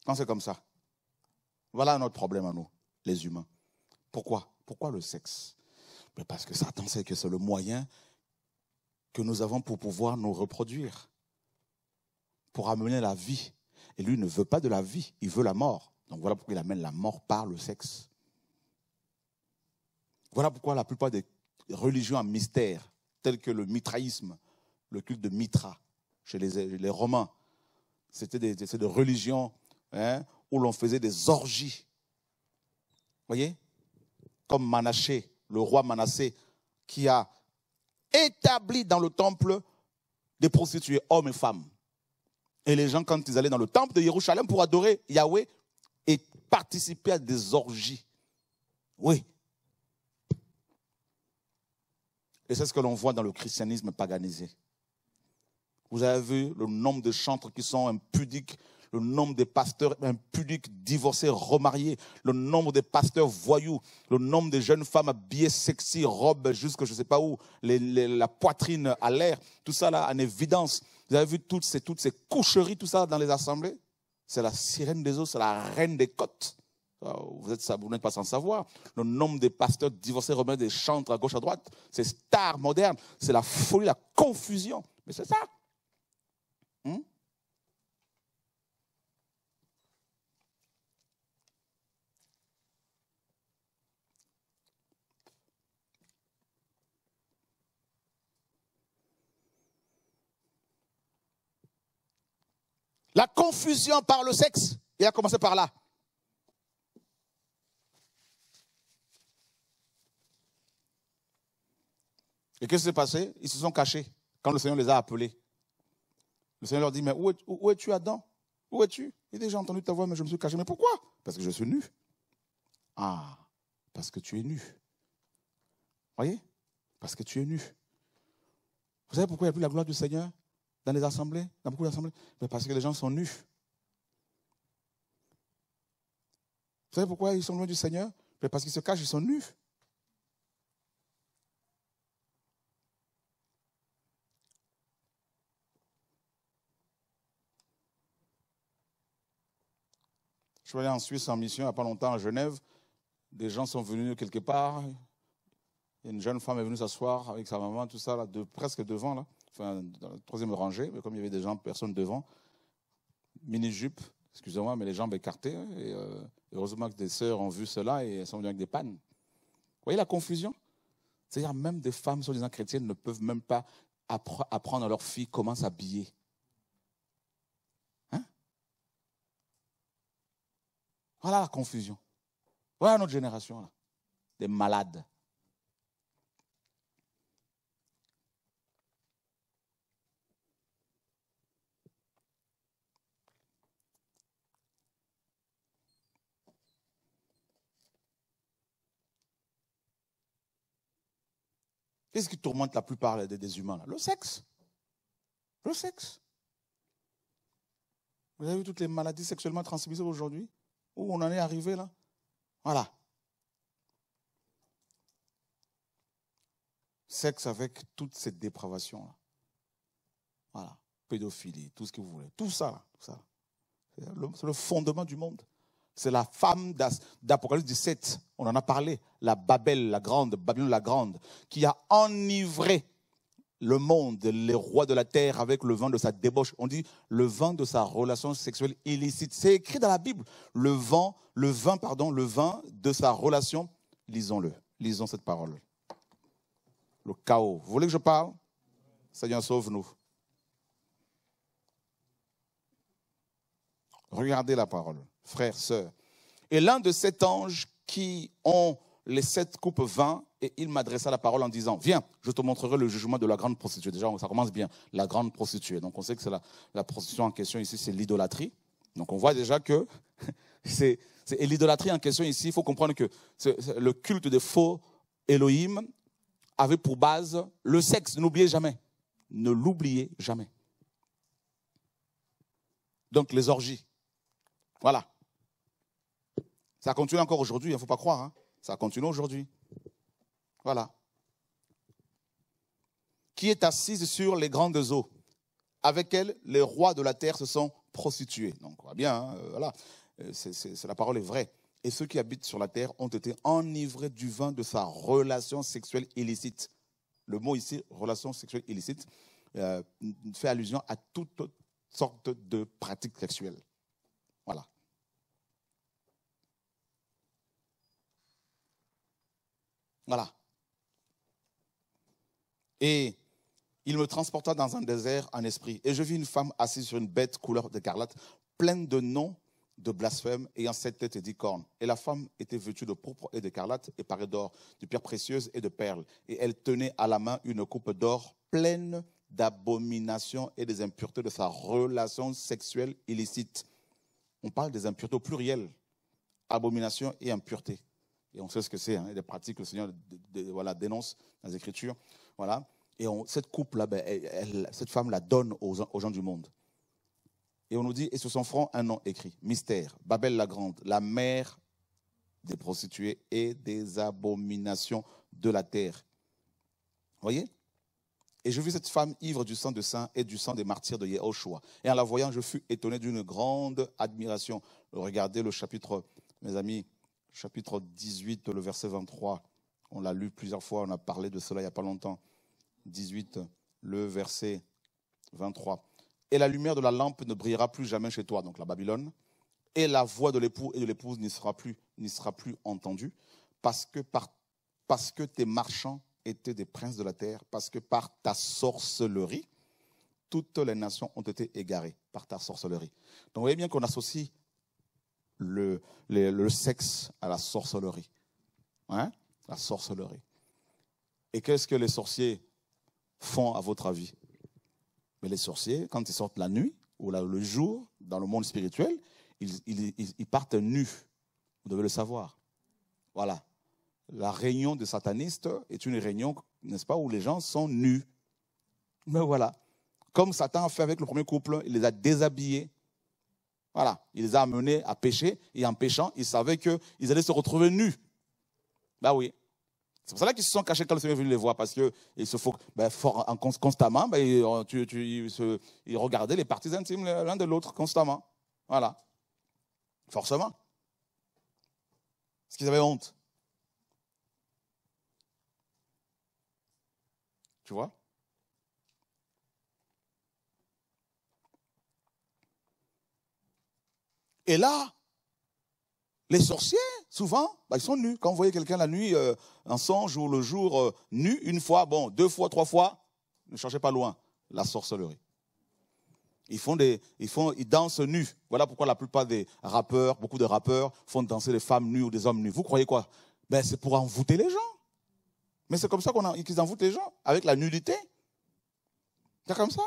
Quand c'est comme ça. Voilà notre problème à nous, les humains. Pourquoi Pourquoi le sexe mais parce que Satan sait que c'est le moyen que nous avons pour pouvoir nous reproduire, pour amener la vie. Et lui ne veut pas de la vie, il veut la mort. Donc voilà pourquoi il amène la mort par le sexe. Voilà pourquoi la plupart des religions à mystère, telles que le mitraïsme, le culte de Mitra chez les, Romains, c'était des, religions hein, où l'on faisait des orgies. Vous voyez Comme Manaché, le roi Manassé, qui a établi dans le temple des prostituées, hommes et femmes. Et les gens, quand ils allaient dans le temple de Jérusalem pour adorer Yahweh, et participer à des orgies. Oui. Et c'est ce que l'on voit dans le christianisme paganisé. Vous avez vu le nombre de chantres qui sont impudiques, le nombre de pasteurs impudiques, divorcés, remariés, le nombre de pasteurs voyous, le nombre de jeunes femmes habillées sexy, robes jusque je ne sais pas où, la poitrine à l'air, tout ça là en évidence. Vous avez vu toutes ces, toutes ces coucheries, tout ça dans les assemblées C'est la sirène des eaux, c'est la reine des côtes. Oh, vous n'êtes pas sans savoir. Le nombre des pasteurs divorcés remariés, des chantres à gauche à droite, c'est star moderne, c'est la folie, la confusion. Mais c'est ça. Hmm? La confusion par le sexe, il a commencé par là. Et qu'est-ce qui s'est passé Ils se sont cachés quand le Seigneur les a appelés. Le Seigneur leur dit, mais où, es, tu Adam Où es-tu J'ai déjà entendu ta voix, mais je me suis caché. Mais pourquoi Parce que je suis nu. Ah, parce que tu es nu. Voyez Parce que tu es nu. Vous savez pourquoi il n'y a plus la gloire du Seigneur dans les assemblées, dans beaucoup d'assemblées Mais parce que les gens sont nus. Vous savez pourquoi ils sont loin du Seigneur Mais parce qu'ils se cachent, ils sont nus. Je suis allé en Suisse en mission il n'y a pas longtemps à Genève. Des gens sont venus quelque part. Une jeune femme est venue s'asseoir avec sa maman, tout ça, là, de, presque devant. Là enfin, dans la troisième rangée, mais comme il y avait des gens, personne devant, mini-jupe, excusez-moi, mais les jambes écartées. Hein, et euh, heureusement que des sœurs ont vu cela et elles sont venues avec des pannes. Vous voyez la confusion C'est-à-dire même des femmes, soi-disant chrétiennes, ne peuvent même pas apprendre à leurs filles comment s'habiller. Hein Voilà la confusion. Voilà notre génération, là. Des malades. Qu'est-ce qui tourmente la plupart des, humains là Le sexe. Le sexe. Vous avez vu toutes les maladies sexuellement transmissibles aujourd'hui Où on en est arrivé là Voilà. Sexe avec toutes ces dépravations-là. Voilà. Pédophilie, tout ce que vous voulez. Tout ça, tout ça. C'est le, fondement du monde. C'est la femme d'Apocalypse 17, on en a parlé, la Babel, la grande, Babylone la grande, qui a enivré le monde, les rois de la terre avec le vin de sa débauche. On dit le vin de sa relation sexuelle illicite. C'est écrit dans la Bible. Le vin, le vin, pardon, le vin de sa relation. Lisons-le. Lisons cette parole. Le chaos. Vous voulez que je parle Seigneur, sauve-nous. Regardez la parole frères, sœurs. Et l'un de ces anges qui ont les sept coupes vint et il m'adressa la parole en disant, viens, je te montrerai le jugement de la grande prostituée. Déjà, ça commence bien, la grande prostituée. Donc on sait que c'est la, prostitution en question ici, c'est l'idolâtrie. Donc on voit déjà que c'est, l'idolâtrie en question ici, il faut comprendre que le culte des faux Elohim avait pour base le sexe, n'oubliez jamais. Ne l'oubliez jamais. Donc les orgies. Voilà. Ça continue encore aujourd'hui, il hein, ne faut pas croire. Hein. Ça continue aujourd'hui. Voilà. Qui est assise sur les grandes eaux, avec elle les rois de la terre se sont prostitués. Donc, on voit bien, hein, euh, voilà. Euh, c'est la parole est vraie. Et ceux qui habitent sur la terre ont été enivrés du vin de sa relation sexuelle illicite. Le mot ici, relation sexuelle illicite, euh, fait allusion à toutes sortes de pratiques sexuelles. Voilà. Et il me transporta dans un désert en esprit. Et je vis une femme assise sur une bête couleur d'écarlate, pleine de noms de blasphèmes, ayant sept têtes et dix cornes. Et la femme était vêtue de pourpre et d'écarlate, et parée d'or, de pierres précieuses et de perles. Et elle tenait à la main une coupe d'or pleine d'abominations et des impuretés de sa relation sexuelle illicite. On parle des impuretés au pluriel, abomination et impureté et on sait ce que c'est, hein. des pratiques que le Seigneur voilà, dénonce dans les Écritures. Voilà. Et cette coupe-là, ben, cette femme la donne aux, gens du monde. Et on nous dit, et sur son front, un nom écrit, mystère, Babel la Grande, la mère des prostituées et des abominations de la terre. Voyez Et je vis cette femme ivre du sang de saint et du sang des martyrs de Yehoshua. Et en la voyant, je fus étonné d'une grande admiration. Regardez le chapitre, mes amis, chapitre 18, le verset 23. On l'a lu plusieurs fois, on a parlé de cela il n'y a pas longtemps. 18, le verset 23. Et la lumière de la lampe ne brillera plus jamais chez toi, donc la Babylone, et la voix de l'époux et de l'épouse n'y sera plus, n'y sera plus entendue, parce que, parce que tes marchands étaient des princes de la terre, parce que par ta sorcellerie, toutes les nations ont été égarées par ta sorcellerie. Donc vous voyez bien qu'on associe le, le, sexe à la sorcellerie. Hein la sorcellerie. Et qu'est-ce que les sorciers font à votre avis Mais les sorciers, quand ils sortent la nuit ou le jour dans le monde spirituel, ils, ils, ils partent nus. Vous devez le savoir. Voilà. La réunion des satanistes est une réunion, n'est-ce pas, où les gens sont nus. Mais voilà. Comme Satan a fait avec le premier couple, il les a déshabillés voilà, il les a amenés à pécher, et en péchant, ils savaient qu'ils allaient se retrouver nus. Ben oui. C'est pour ça qu'ils se sont cachés quand le Seigneur est venu les voir, parce qu'ils se font bah, constamment, bah, euh, ils regardaient les parties intimes l'un de l'autre constamment. Voilà. Forcément. Parce qu'ils avaient honte. Tu vois Et là, les sorciers, souvent, bah, ils sont nus. Quand vous voyez quelqu'un la nuit euh, en songe ou le jour euh, nu, une fois, bon, deux fois, trois fois, ne cherchez pas loin, la sorcellerie. Ils font des, ils font, ils dansent nus. Voilà pourquoi la plupart des rappeurs, beaucoup de rappeurs font danser des femmes nues ou des hommes nus. Vous croyez quoi Ben c'est pour envoûter les gens. Mais c'est comme ça qu'on qu'ils envoûtent les gens avec la nudité. C'est comme ça.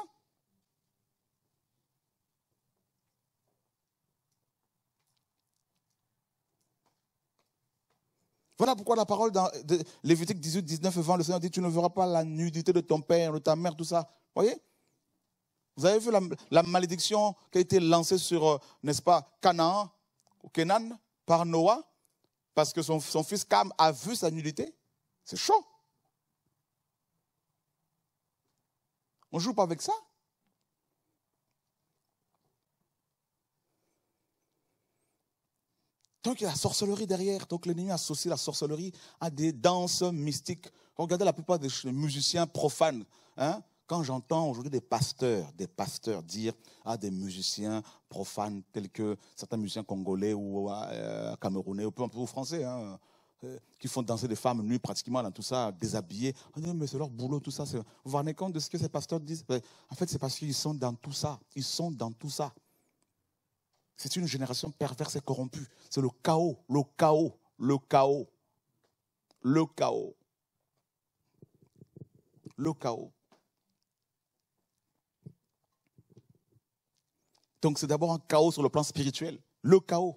Voilà pourquoi la parole dans de Lévitique 18, 19 et 20, le Seigneur dit, tu ne verras pas la nudité de ton père, de ta mère, tout ça. Vous voyez Vous avez vu la, malédiction qui a été lancée sur, euh, n'est-ce pas, Canaan, ou Kenan, par Noah, parce que son, son fils Cam a vu sa nudité C'est chaud. On ne joue pas avec ça. Donc il y a la sorcellerie derrière. Donc l'ennemi associe la sorcellerie à des danses mystiques. Regardez la plupart des musiciens profanes. Hein. Quand j'entends aujourd'hui des pasteurs, des pasteurs dire à des musiciens profanes tels que certains musiciens congolais ou euh, camerounais ou peu français, hein, euh, qui font danser des femmes nues pratiquement dans tout ça, déshabillées. On mais c'est leur boulot, tout ça. Vous vous rendez compte de ce que ces pasteurs disent ben, En fait, c'est parce qu'ils sont dans tout ça. Ils sont dans tout ça. C'est une génération perverse et corrompue. C'est le chaos, le chaos, le chaos, le chaos, le chaos. Donc c'est d'abord un chaos sur le plan spirituel, le chaos.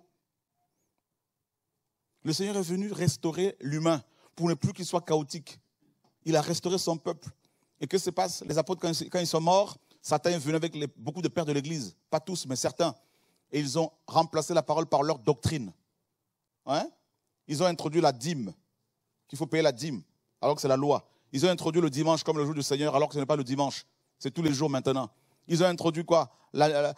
Le Seigneur est venu restaurer l'humain pour ne plus qu'il soit chaotique. Il a restauré son peuple. Et que se passe Les apôtres, quand ils sont morts, Satan est venu avec beaucoup de pères de l'Église. Pas tous, mais certains et ils ont remplacé la parole par leur doctrine. Hein? ils ont introduit la dîme, qu'il faut payer la dîme, alors que c'est la loi. Ils ont introduit le dimanche comme le jour du Seigneur, alors que ce n'est pas le dimanche, c'est tous les jours maintenant. Ils ont introduit quoi la,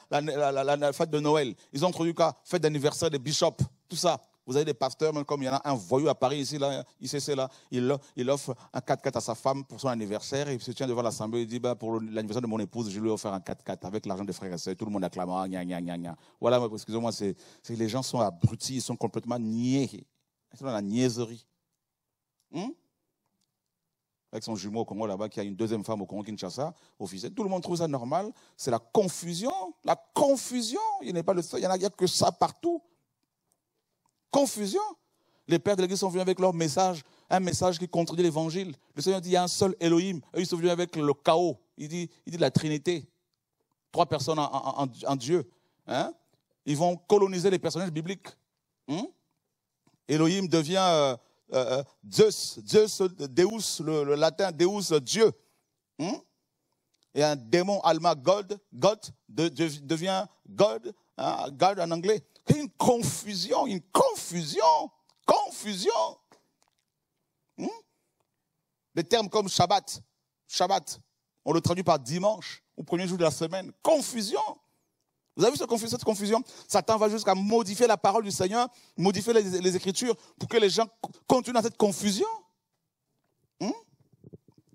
fête de Noël. Ils ont introduit quoi Fête d'anniversaire des bishops, tout ça. Vous avez des pasteurs, même comme il y en a un voyou à Paris, ici, là, c'est là, il, il offre un 4x4 à sa femme pour son anniversaire, et il se tient devant l'assemblée, il dit, bah, pour l'anniversaire de mon épouse, je lui ai offert un 4x4 avec l'argent des frères et sœurs, tout le monde acclame. Ah, gna, gna, gna, gna. Voilà, excusez-moi, c'est, les gens sont abrutis, ils sont complètement niais. Ils sont dans la niaiserie. Hmm? avec son jumeau au Congo là-bas, qui a une deuxième femme au Congo, Kinshasa, officielle. Tout le monde trouve ça normal. C'est la confusion. La confusion. Il n'est pas le seul. Il n'y a, a que ça partout. Confusion. Les pères de l'Église sont venus avec leur message, un message qui contredit l'Évangile. Le Seigneur dit, il y a un seul Elohim. Eux, ils sont venus avec le chaos. Il dit, la Trinité. Trois personnes en, Dieu. Hein. Ils vont coloniser les personnages bibliques. Hein. Elohim devient euh, euh, euh, Zeus, Zeus, Deus, le, latin Deus, Dieu. Hein. Et un démon Alma, God, God, devient God, Hein, « Garde » en anglais, une confusion, une confusion, confusion. Hmm? Des termes comme Shabbat, Shabbat, on le traduit par dimanche, au premier jour de la semaine, confusion. Vous avez vu cette confusion Satan va jusqu'à modifier la parole du Seigneur, modifier les, Écritures pour que les gens continuent dans cette confusion. Hmm?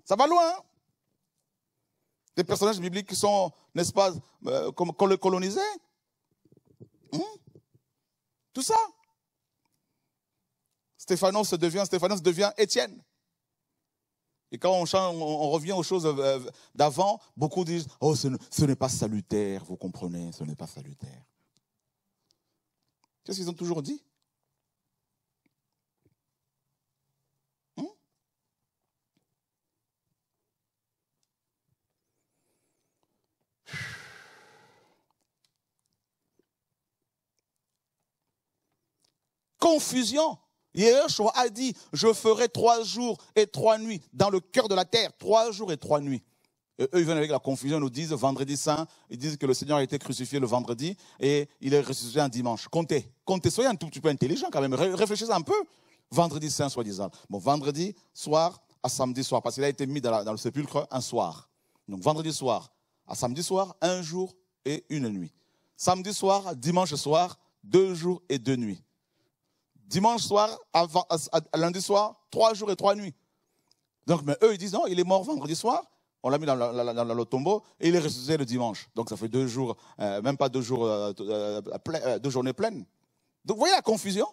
Ça va loin. Hein? Des personnages bibliques qui sont, n'est-ce pas, euh, comme Hein? Tout ça. Stéphanos devient se devient Étienne. Et quand on, on revient aux choses euh, euh, d'avant, beaucoup disent Oh, ce n'est pas salutaire, vous comprenez, ce n'est pas salutaire. Qu'est-ce qu'ils ont toujours dit confusion. Yeshua a dit, je ferai trois jours et trois nuits dans le cœur de la terre, trois jours et trois nuits. Et eux, ils viennent avec la confusion, ils nous disent, vendredi saint, ils disent que le Seigneur a été crucifié le vendredi et il est ressuscité un dimanche. Comptez, comptez, soyez un tout petit peu intelligent quand même, réfléchissez un peu. Vendredi saint, soi-disant. Bon, vendredi soir à samedi soir, parce qu'il a été mis dans, dans le sépulcre un soir. Donc vendredi soir à samedi soir, un jour et une nuit. Samedi soir, dimanche soir, deux jours et deux nuits dimanche soir, lundi soir, trois jours et trois nuits. Donc, mais eux, ils disent non, il est mort vendredi soir, on l'a mis dans, la, le tombeau et il est ressuscité le dimanche. Donc, ça fait deux jours, euh, même pas deux jours, euh, euh, deux journées pleines. Donc, vous voyez la confusion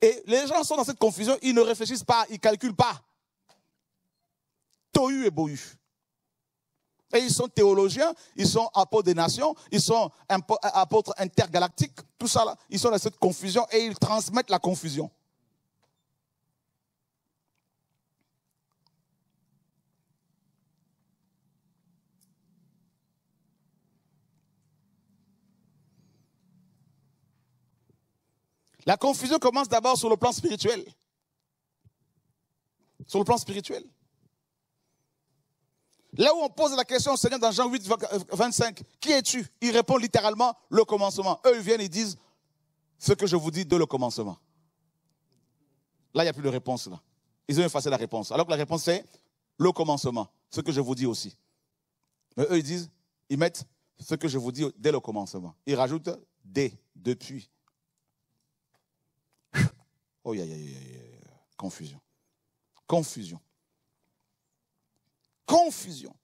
Et les gens sont dans cette confusion, ils ne réfléchissent pas, ils calculent pas. Tohu et bohu. Et ils sont théologiens, ils sont apôtres des nations, ils sont euh, apôtres intergalactiques, tout ça là. Ils sont dans cette confusion et ils transmettent la confusion. La confusion commence d'abord sur le plan spirituel. Sur le plan spirituel. Là où on pose la question au Seigneur dans Jean 8, 25, euh, qui es-tu Il répond littéralement le commencement. Eux, ils viennent et disent ce que je vous dis dès le commencement. Là, il n'y a plus de réponse. Là. Ils ont effacé la réponse. Alors que la réponse, c'est le commencement, ce que je vous dis aussi. Mais eux, ils disent, ils mettent ce que je vous dis dès le commencement. Ils rajoutent dès, depuis. Oh, il y a, confusion. Confusion confusion.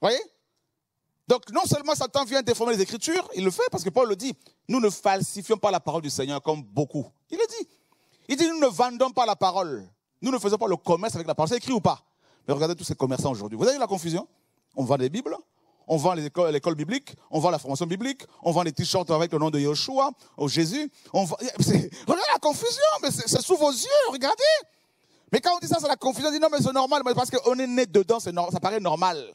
Voyez Donc non seulement Satan vient déformer les Écritures, il le fait parce que Paul le dit, nous ne falsifions pas la parole du Seigneur comme beaucoup. Il le dit. Il dit, nous ne vendons pas la parole. Nous ne faisons pas le commerce avec la parole. C'est écrit ou pas Mais regardez tous ces commerçants aujourd'hui. Vous avez la confusion On vend des Bibles, on vend l'école biblique, on vend la formation biblique, on vend les t-shirts avec le nom de Yeshua, au Jésus. On Regardez la confusion, mais c'est sous vos yeux, regardez. Mais quand on dit ça, c'est la confusion. On dit non, mais c'est normal, mais parce qu'on est né dedans, ça paraît normal.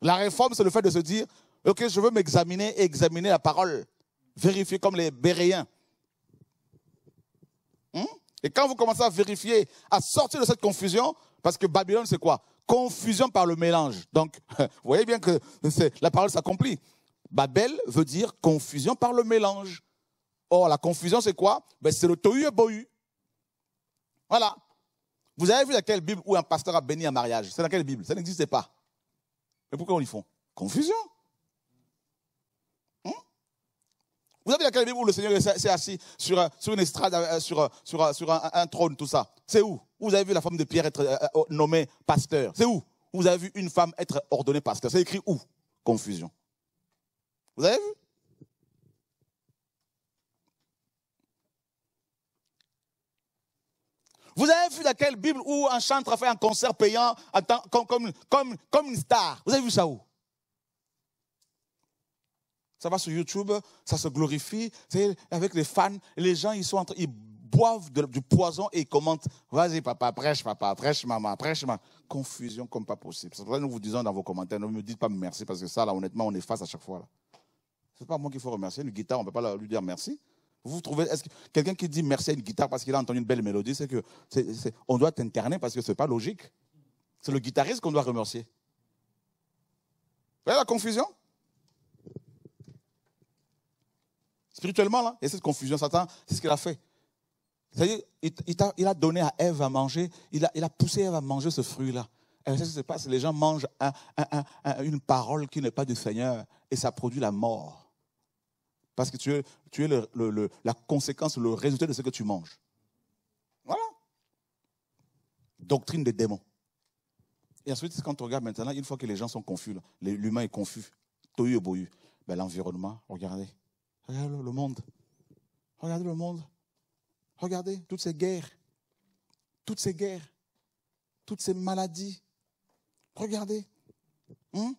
La réforme, c'est le fait de se dire, ok, je veux m'examiner et examiner la parole. Vérifier comme les Béréens. Hmm? Et quand vous commencez à vérifier, à sortir de cette confusion, parce que Babylone, c'est quoi Confusion par le mélange. Donc, vous voyez bien que la parole s'accomplit. Babel veut dire confusion par le mélange. Or, la confusion, c'est quoi ben, C'est le tohu et bohu. Voilà. Vous avez vu dans quelle Bible où un pasteur a béni un mariage C'est dans quelle Bible Ça n'existait pas. Mais pourquoi on y font Confusion. Hein? vous avez dans quelle Bible où le Seigneur s'est assis sur, sur, une estrade, euh, sur, un, trône, tout ça C'est où Vous avez vu la femme de Pierre être euh, euh, nommée pasteur C'est où Vous avez vu une femme être ordonnée pasteur C'est écrit où Confusion. Vous avez vu Vous avez vu dans quelle Bible où un chanteur a fait un concert payant comme, comme, comme, une star Vous avez vu ça où ça va sur YouTube, ça se glorifie. c'est Avec les fans, les gens, ils, sont entre, ils boivent du poison et ils commentent Vas-y, papa, prêche, papa, prêche, maman, prêche, maman. Confusion comme pas possible. C'est pour ça que nous vous disons dans vos commentaires Ne me dites pas merci, parce que ça, là, honnêtement, on est face à chaque fois. Ce n'est pas moi qu'il faut remercier. Une guitare, on ne peut pas lui dire merci. Vous trouvez, est-ce que quelqu'un qui dit merci à une guitare parce qu'il a entendu une belle mélodie, c'est que on doit t'interner parce que ce n'est pas logique. C'est le guitariste qu'on doit remercier. Vous voyez la confusion Spirituellement, là, et cette confusion, Satan, c'est ce qu'il a fait. C'est-à-dire, il, a, donné à Ève à manger, il a, poussé Ève à manger ce fruit-là. Et ce qui se passe Les gens mangent une parole qui n'est pas du Seigneur et ça produit la mort. Parce que tu es, tu es le, la conséquence, le résultat de ce que tu manges. Voilà. Doctrine des démons. Et ensuite, quand on regarde maintenant, une fois que les gens sont confus, l'humain est confus, tohu ben, l'environnement, regardez. Regardez le monde. Regardez le monde. Regardez toutes ces guerres. Toutes ces guerres. Toutes ces maladies. Regardez. Hein?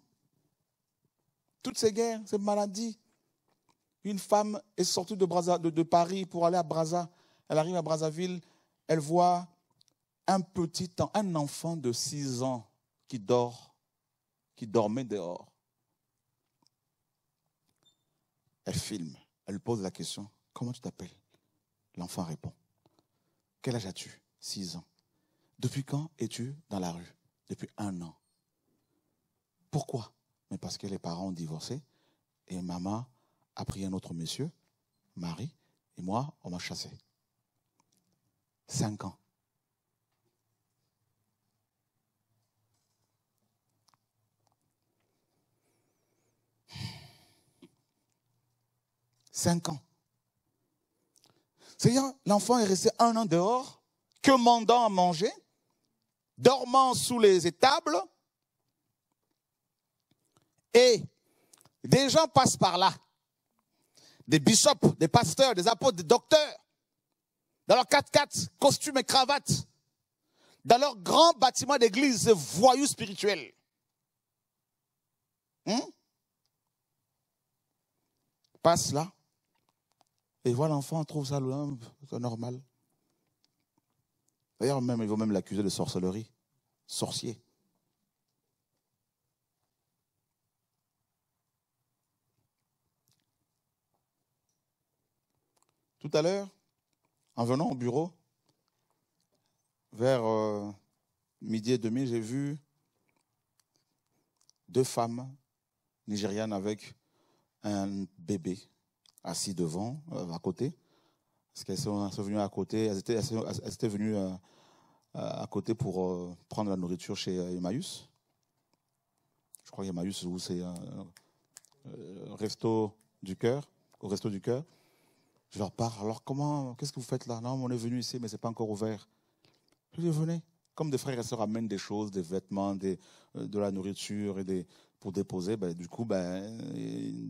Toutes ces guerres, ces maladies, une femme est sortie de, Paris pour aller à Brazza. Elle arrive à Brazzaville, elle voit un petit un enfant de 6 ans qui dort, qui dormait dehors. Elle filme, elle pose la question, comment tu t'appelles L'enfant répond, quel âge as-tu 6 ans. Depuis quand es-tu dans la rue Depuis un an. Pourquoi Mais parce que les parents ont divorcé et maman a pris un autre monsieur, Marie, et moi, on m'a chassé. Cinq ans. Cinq ans. cest l'enfant est resté un an dehors, commandant à manger, dormant sous les étables, et des gens passent par là des bishops, des pasteurs, des apôtres, des docteurs, dans leurs 4x4, costumes et cravates, dans leurs grands bâtiments d'église, voyous spirituels. Hmm? Passe là et voit l'enfant, trouve ça normal. D'ailleurs, même, ils vont même l'accuser de sorcellerie, sorcier. Tout à l'heure, en venant au bureau, vers euh, midi et demi, j'ai vu deux femmes nigérianes avec un bébé assis devant, euh, à côté. Parce qu'elles sont, venues à côté, elles étaient, venues euh, à côté pour prendre la nourriture chez Emmaüs. Je crois qu'Emmaüs, c'est un resto du cœur, au resto du cœur. Je leur parle. Alors comment, qu'est-ce que vous faites là Non, on est venu ici, mais ce n'est pas encore ouvert. Je dis, venez. Comme des frères et sœurs amènent des choses, des vêtements, euh, de la nourriture et des, pour déposer, ben, du coup, ben,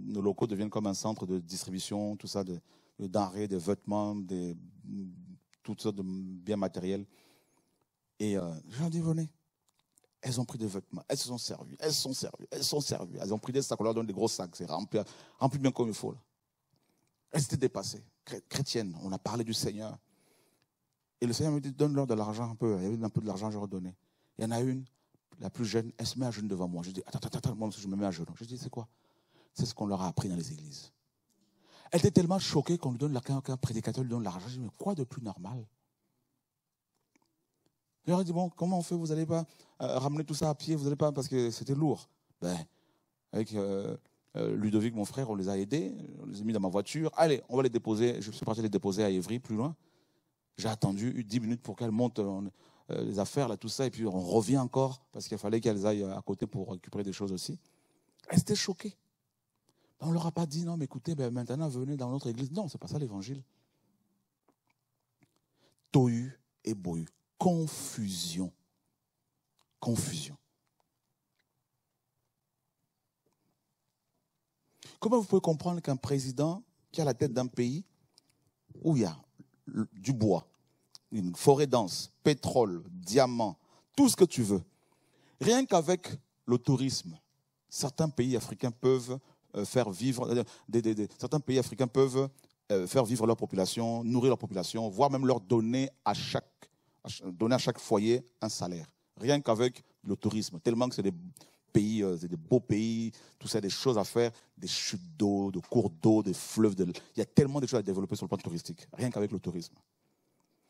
nos locaux deviennent comme un centre de distribution, tout ça, de, des vêtements, des, toutes sortes de biens matériels. Et euh, je leur dis, venez. Elles ont pris des vêtements, elles se sont servies, elles se sont servies, elles se sont servies. Elles ont pris des sacs, on leur donne des gros sacs, c'est rempli, bien comme il faut. Elles étaient dépassées, chrétiennes. On a parlé du Seigneur. Et le Seigneur me dit, donne-leur de l'argent un peu. Il y avait un peu de l'argent, je leur donnais. Il y en a une, la plus jeune, elle se met à genoux devant moi. Je dis, attends, attends, attends, je me mets à genoux. Je dis, c'est quoi C'est ce qu'on leur a appris dans les églises. Elle était tellement choquée qu'on lui donne l'argent, qu'un prédicateur lui donne l'argent. Je dis, mais quoi de plus normal Il leur a dit, bon, comment on fait Vous n'allez pas euh, ramener tout ça à pied Vous n'allez pas, parce que c'était lourd. Ben, avec euh, euh, Ludovic, mon frère, on les a aidés, on les a mis dans ma voiture. Allez, on va les déposer. Je suis parti les déposer à Évry, plus loin. J'ai attendu 10 minutes pour qu'elles montent euh, les affaires, là, tout ça. Et puis on revient encore parce qu'il fallait qu'elles aillent euh, à côté pour récupérer des choses aussi. Elles étaient choquées. on ne leur a pas dit, non, mais écoutez, ben, maintenant venez dans notre église. Non, c'est pas ça l'évangile. Tohu et bohu. Confusion. Confusion. Comment vous pouvez comprendre qu'un président qui a la tête d'un pays où il y a du bois, une forêt dense, pétrole, diamants, tout ce que tu veux, rien qu'avec le tourisme, certains pays africains peuvent euh, faire vivre, euh, certains pays africains peuvent euh, faire vivre leur population, nourrir leur population, voire même leur donner à chaque, donner à chaque foyer un salaire. Rien qu'avec le tourisme, tellement que c'est des, pays, euh, des beaux pays, tout ça, des choses à faire, des chutes d'eau, de cours d'eau, des fleuves. De... Il y a tellement de choses à développer sur le plan touristique, rien qu'avec le tourisme.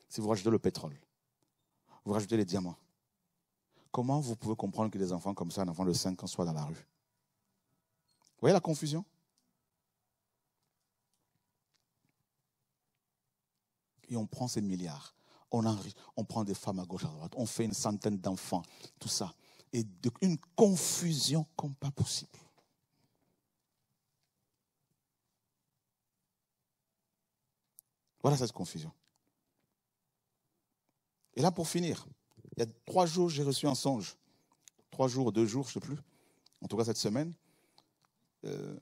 Si vous rajoutez le pétrole, vous rajoutez les diamants, comment vous pouvez comprendre que des enfants comme ça, un enfant de 5 ans, soient dans la rue Vous voyez la confusion Et on prend ces milliards, on, on prend des femmes à gauche, à droite, on fait une centaine d'enfants, tout ça et une confusion comme pas possible. Voilà cette confusion. Et là, pour finir, il y a trois jours, j'ai reçu un songe. Trois jours, deux jours, je ne sais plus. En tout cas, cette semaine. où euh,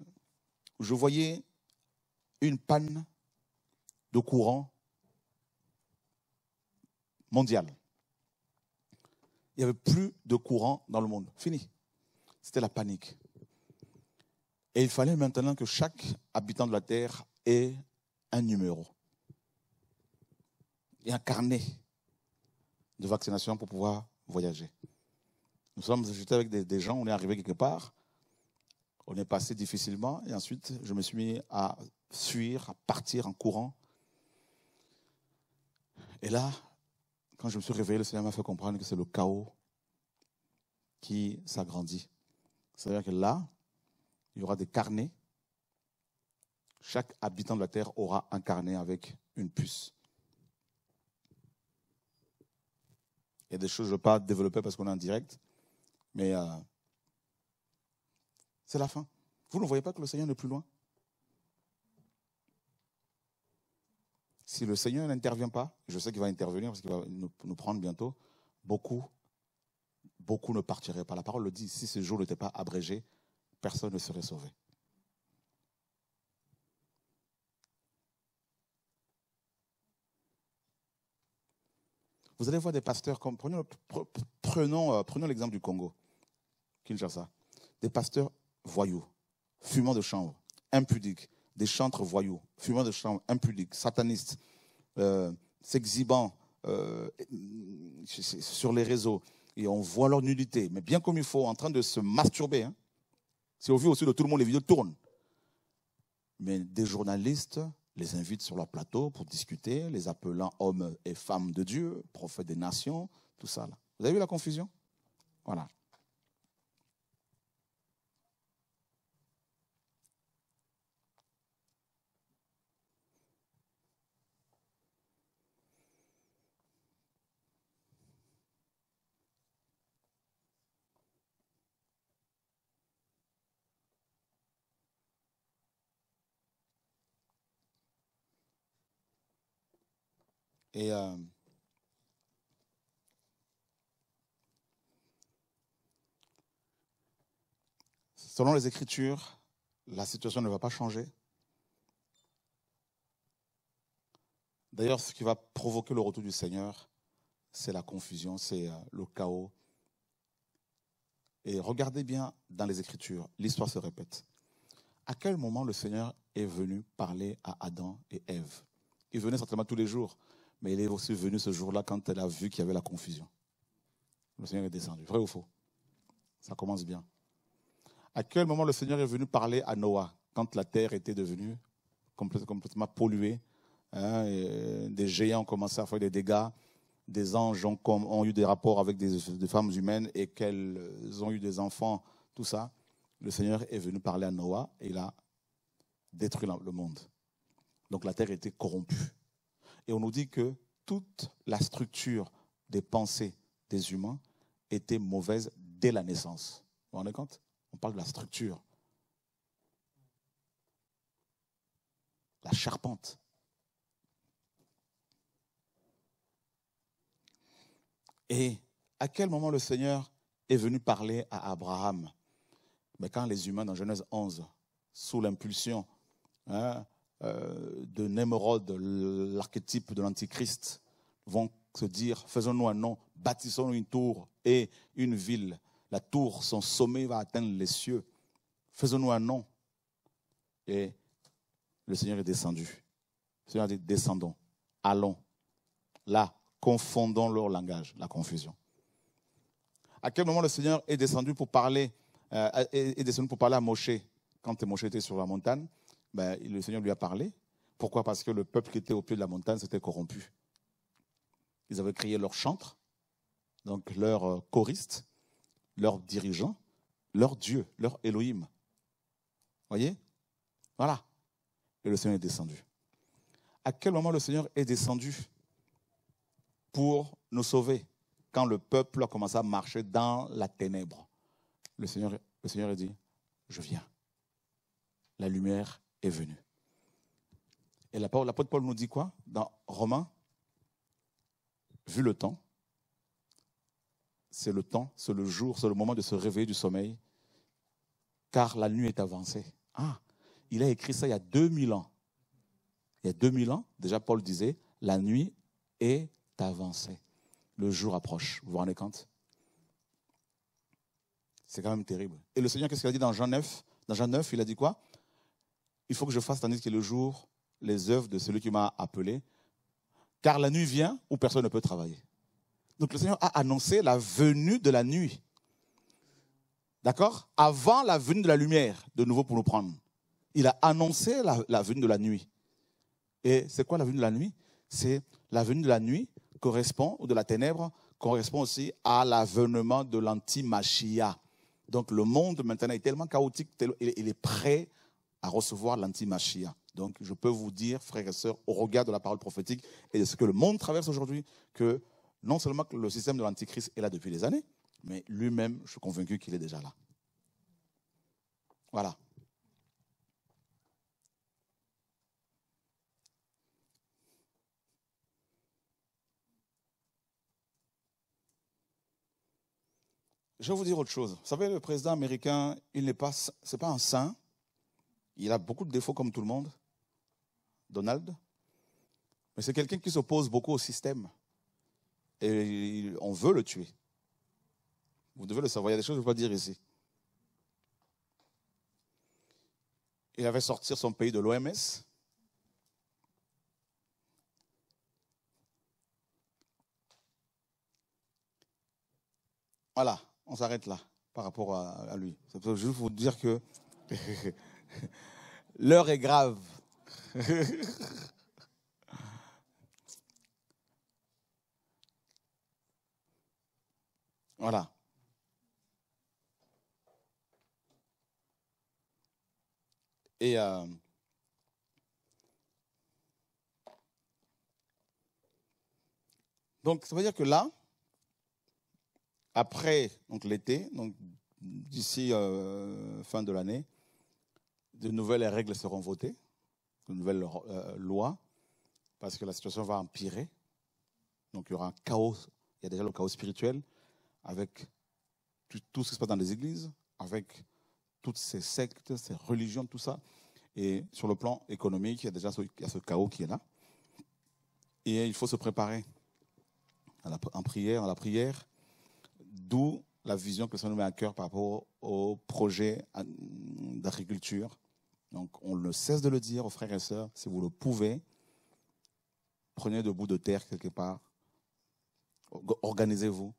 je voyais une panne de courant mondiale. Il n'y avait plus de courant dans le monde. Fini. C'était la panique. Et il fallait maintenant que chaque habitant de la Terre ait un numéro et un carnet de vaccination pour pouvoir voyager. Nous sommes j'étais avec des, gens, on est arrivé quelque part, on est passé difficilement, et ensuite je me suis mis à fuir, à partir en courant. Et là, quand je me suis réveillé, le Seigneur m'a fait comprendre que c'est le chaos qui s'agrandit. C'est-à-dire que là, il y aura des carnets. Chaque habitant de la terre aura un carnet avec une puce. Il y a des choses que je ne vais pas développer parce qu'on est en direct, mais euh, c'est la fin. Vous ne voyez pas que le Seigneur n'est plus loin Si le Seigneur n'intervient pas, je sais qu'il va intervenir parce qu'il va nous, prendre bientôt, beaucoup, beaucoup ne partiraient pas. La parole le dit, si ce jour n'était pas abrégé, personne ne serait sauvé. Vous allez voir des pasteurs comme, prenons, euh, l'exemple du Congo, Kinshasa, des pasteurs voyous, fumant de chambre, impudiques, des chantres voyous, fumeurs de chambre, impudiques, satanistes, s'exhibant euh, euh, sur les réseaux, et on voit leur nudité, mais bien comme il faut, en train de se masturber. Hein. C'est au vu aussi de tout le monde, les vidéos tournent. Mais des journalistes les invitent sur leur plateau pour discuter, les appelant hommes et femmes de Dieu, prophètes des nations, tout ça. Là. Vous avez vu la confusion Voilà. Et euh, selon les Écritures, la situation ne va pas changer. D'ailleurs, ce qui va provoquer le retour du Seigneur, c'est la confusion, c'est euh, le chaos. Et regardez bien dans les Écritures, l'histoire se répète. À quel moment le Seigneur est venu parler à Adam et Ève Il venait certainement tous les jours. Mais il est aussi venu ce jour-là quand elle a vu qu'il y avait la confusion. Le Seigneur est descendu. Vrai ou faux Ça commence bien. À quel moment le Seigneur est venu parler à Noah quand la terre était devenue complètement polluée hein, Des géants ont commencé à faire des dégâts. Des anges ont, eu des rapports avec des, des femmes humaines et qu'elles ont eu des enfants, tout ça. Le Seigneur est venu parler à Noah et il a détruit le monde. Donc la terre était corrompue. Et on nous dit que toute la structure des pensées des humains était mauvaise dès la naissance. Vous vous rendez compte On parle de la structure. La charpente. Et à quel moment le Seigneur est venu parler à Abraham Mais quand les humains dans Genèse 11, sous l'impulsion hein, euh, de Némerode, l'archétype de l'Antichrist, vont se dire, faisons-nous un nom, bâtissons nous une tour et une ville. La tour, son sommet va atteindre les cieux. Faisons-nous un nom. Et le Seigneur est descendu. Le Seigneur a dit, descendons, allons. Là, confondons leur langage, la confusion. À quel moment le Seigneur est descendu pour parler, et euh, descendu pour parler à Moshe quand Moshe était sur la montagne ben, le Seigneur lui a parlé. Pourquoi Parce que le peuple qui était au pied de la montagne s'était corrompu. Ils avaient créé leur chantre, donc leur euh, choriste, leur dirigeant, leur Dieu, leur Elohim. Voyez Voilà. Et le Seigneur est descendu. À quel moment le Seigneur est descendu pour nous sauver Quand le peuple a commencé à marcher dans la ténèbre, le Seigneur, le Seigneur a dit, je viens. La lumière est venu. Et l'apôtre Paul nous dit quoi Dans Romains, vu le temps, c'est le temps, c'est le jour, c'est le moment de se réveiller du sommeil, car la nuit est avancée. Ah, il a écrit ça il y a 2000 ans. Il y a 2000 ans, déjà Paul disait, la nuit est avancée. Le jour approche. Vous vous rendez compte C'est quand même terrible. Et le Seigneur, qu'est-ce qu'il a dit dans Jean 9 Dans Jean 9, il a dit quoi il faut que je fasse tandis que le jour les œuvres de celui qui m'a appelé, car la nuit vient où personne ne peut travailler. Donc le Seigneur a annoncé la venue de la nuit. D'accord Avant la venue de la lumière, de nouveau pour nous prendre. Il a annoncé la, venue de la nuit. Et c'est quoi la venue de la nuit C'est la venue de la nuit correspond, ou de la ténèbre, correspond aussi à l'avènement de l'antimachia. Donc le monde maintenant est tellement chaotique, il est prêt à recevoir l'antimachia. Donc je peux vous dire, frères et sœurs, au regard de la parole prophétique et de ce que le monde traverse aujourd'hui, que non seulement le système de l'antichrist est là depuis des années, mais lui-même, je suis convaincu qu'il est déjà là. Voilà. Je vais vous dire autre chose. Vous savez, le président américain, il n'est pas, pas un saint, il a beaucoup de défauts comme tout le monde, Donald. Mais c'est quelqu'un qui s'oppose beaucoup au système. Et on veut le tuer. Vous devez le savoir, il y a des choses que je ne peux pas dire ici. Il avait sorti son pays de l'OMS. Voilà, on s'arrête là par rapport à, lui. ça je vous dire que L'heure est grave. voilà. Et euh, donc, ça veut dire que là, après l'été, donc d'ici euh, fin de l'année, de nouvelles règles seront votées, de nouvelles euh, lois, parce que la situation va empirer. Donc il y aura un chaos, il y a déjà le chaos spirituel, avec tout, ce qui se passe dans les églises, avec toutes ces sectes, ces religions, tout ça. Et sur le plan économique, il y a déjà ce, chaos qui est là. Et il faut se préparer en prière, à la prière, d'où la vision que ça nous met à cœur par rapport au projet euh, d'agriculture donc on ne cesse de le dire aux frères et sœurs, si vous le pouvez, prenez de bout de terre quelque part, organisez-vous,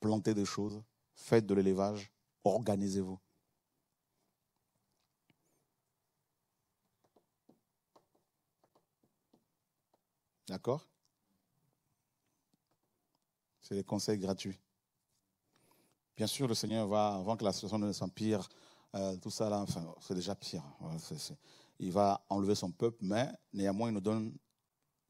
plantez des choses, faites de l'élevage, organisez-vous. D'accord C'est des conseils gratuits. Bien sûr, le Seigneur va, avant que la situation ne s'empire, euh, tout ça là, c'est déjà pire. Hein. il va enlever son peuple, mais néanmoins, il nous donne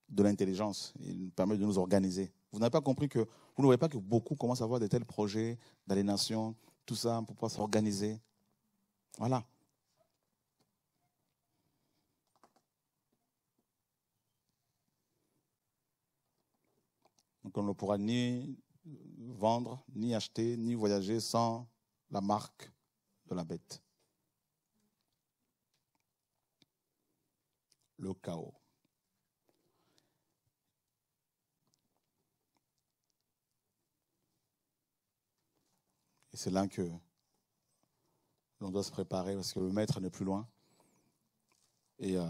de l'intelligence. Il nous permet de nous organiser. Vous n'avez pas compris que, vous ne pas que beaucoup commencent à avoir de tels projets nations, tout ça, pour pouvoir s'organiser. Voilà. Donc on ne pourra ni vendre, ni acheter, ni voyager sans la marque la bête. Le chaos. Et c'est là que l'on doit se préparer parce que le maître n'est plus loin. Et euh,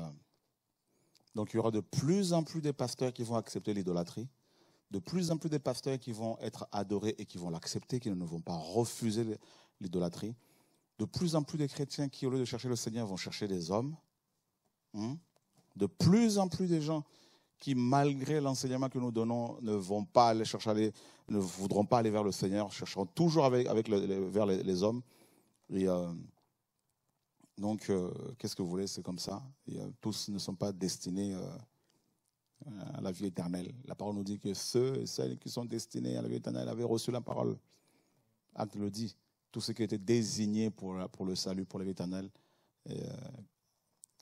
donc il y aura de plus en plus des pasteurs qui vont accepter l'idolâtrie, de plus en plus des pasteurs qui vont être adorés et qui vont l'accepter, qui ne vont pas refuser l'idolâtrie de plus en plus de chrétiens qui, au lieu de chercher le Seigneur, vont chercher des hommes. Hein. de plus en plus de gens qui, malgré l'enseignement que nous donnons, ne vont pas aller chercher, aller, ne voudront pas aller vers le Seigneur, chercheront toujours avec, vers les, hommes. Euh, donc, euh, qu'est-ce que vous voulez, c'est comme ça. Euh, tous ne sont pas destinés à la vie éternelle. La parole nous dit que ceux et celles qui sont destinés à la vie éternelle avaient reçu la parole. Acte le dit tout ce qui était désigné pour, pour le salut, pour la vie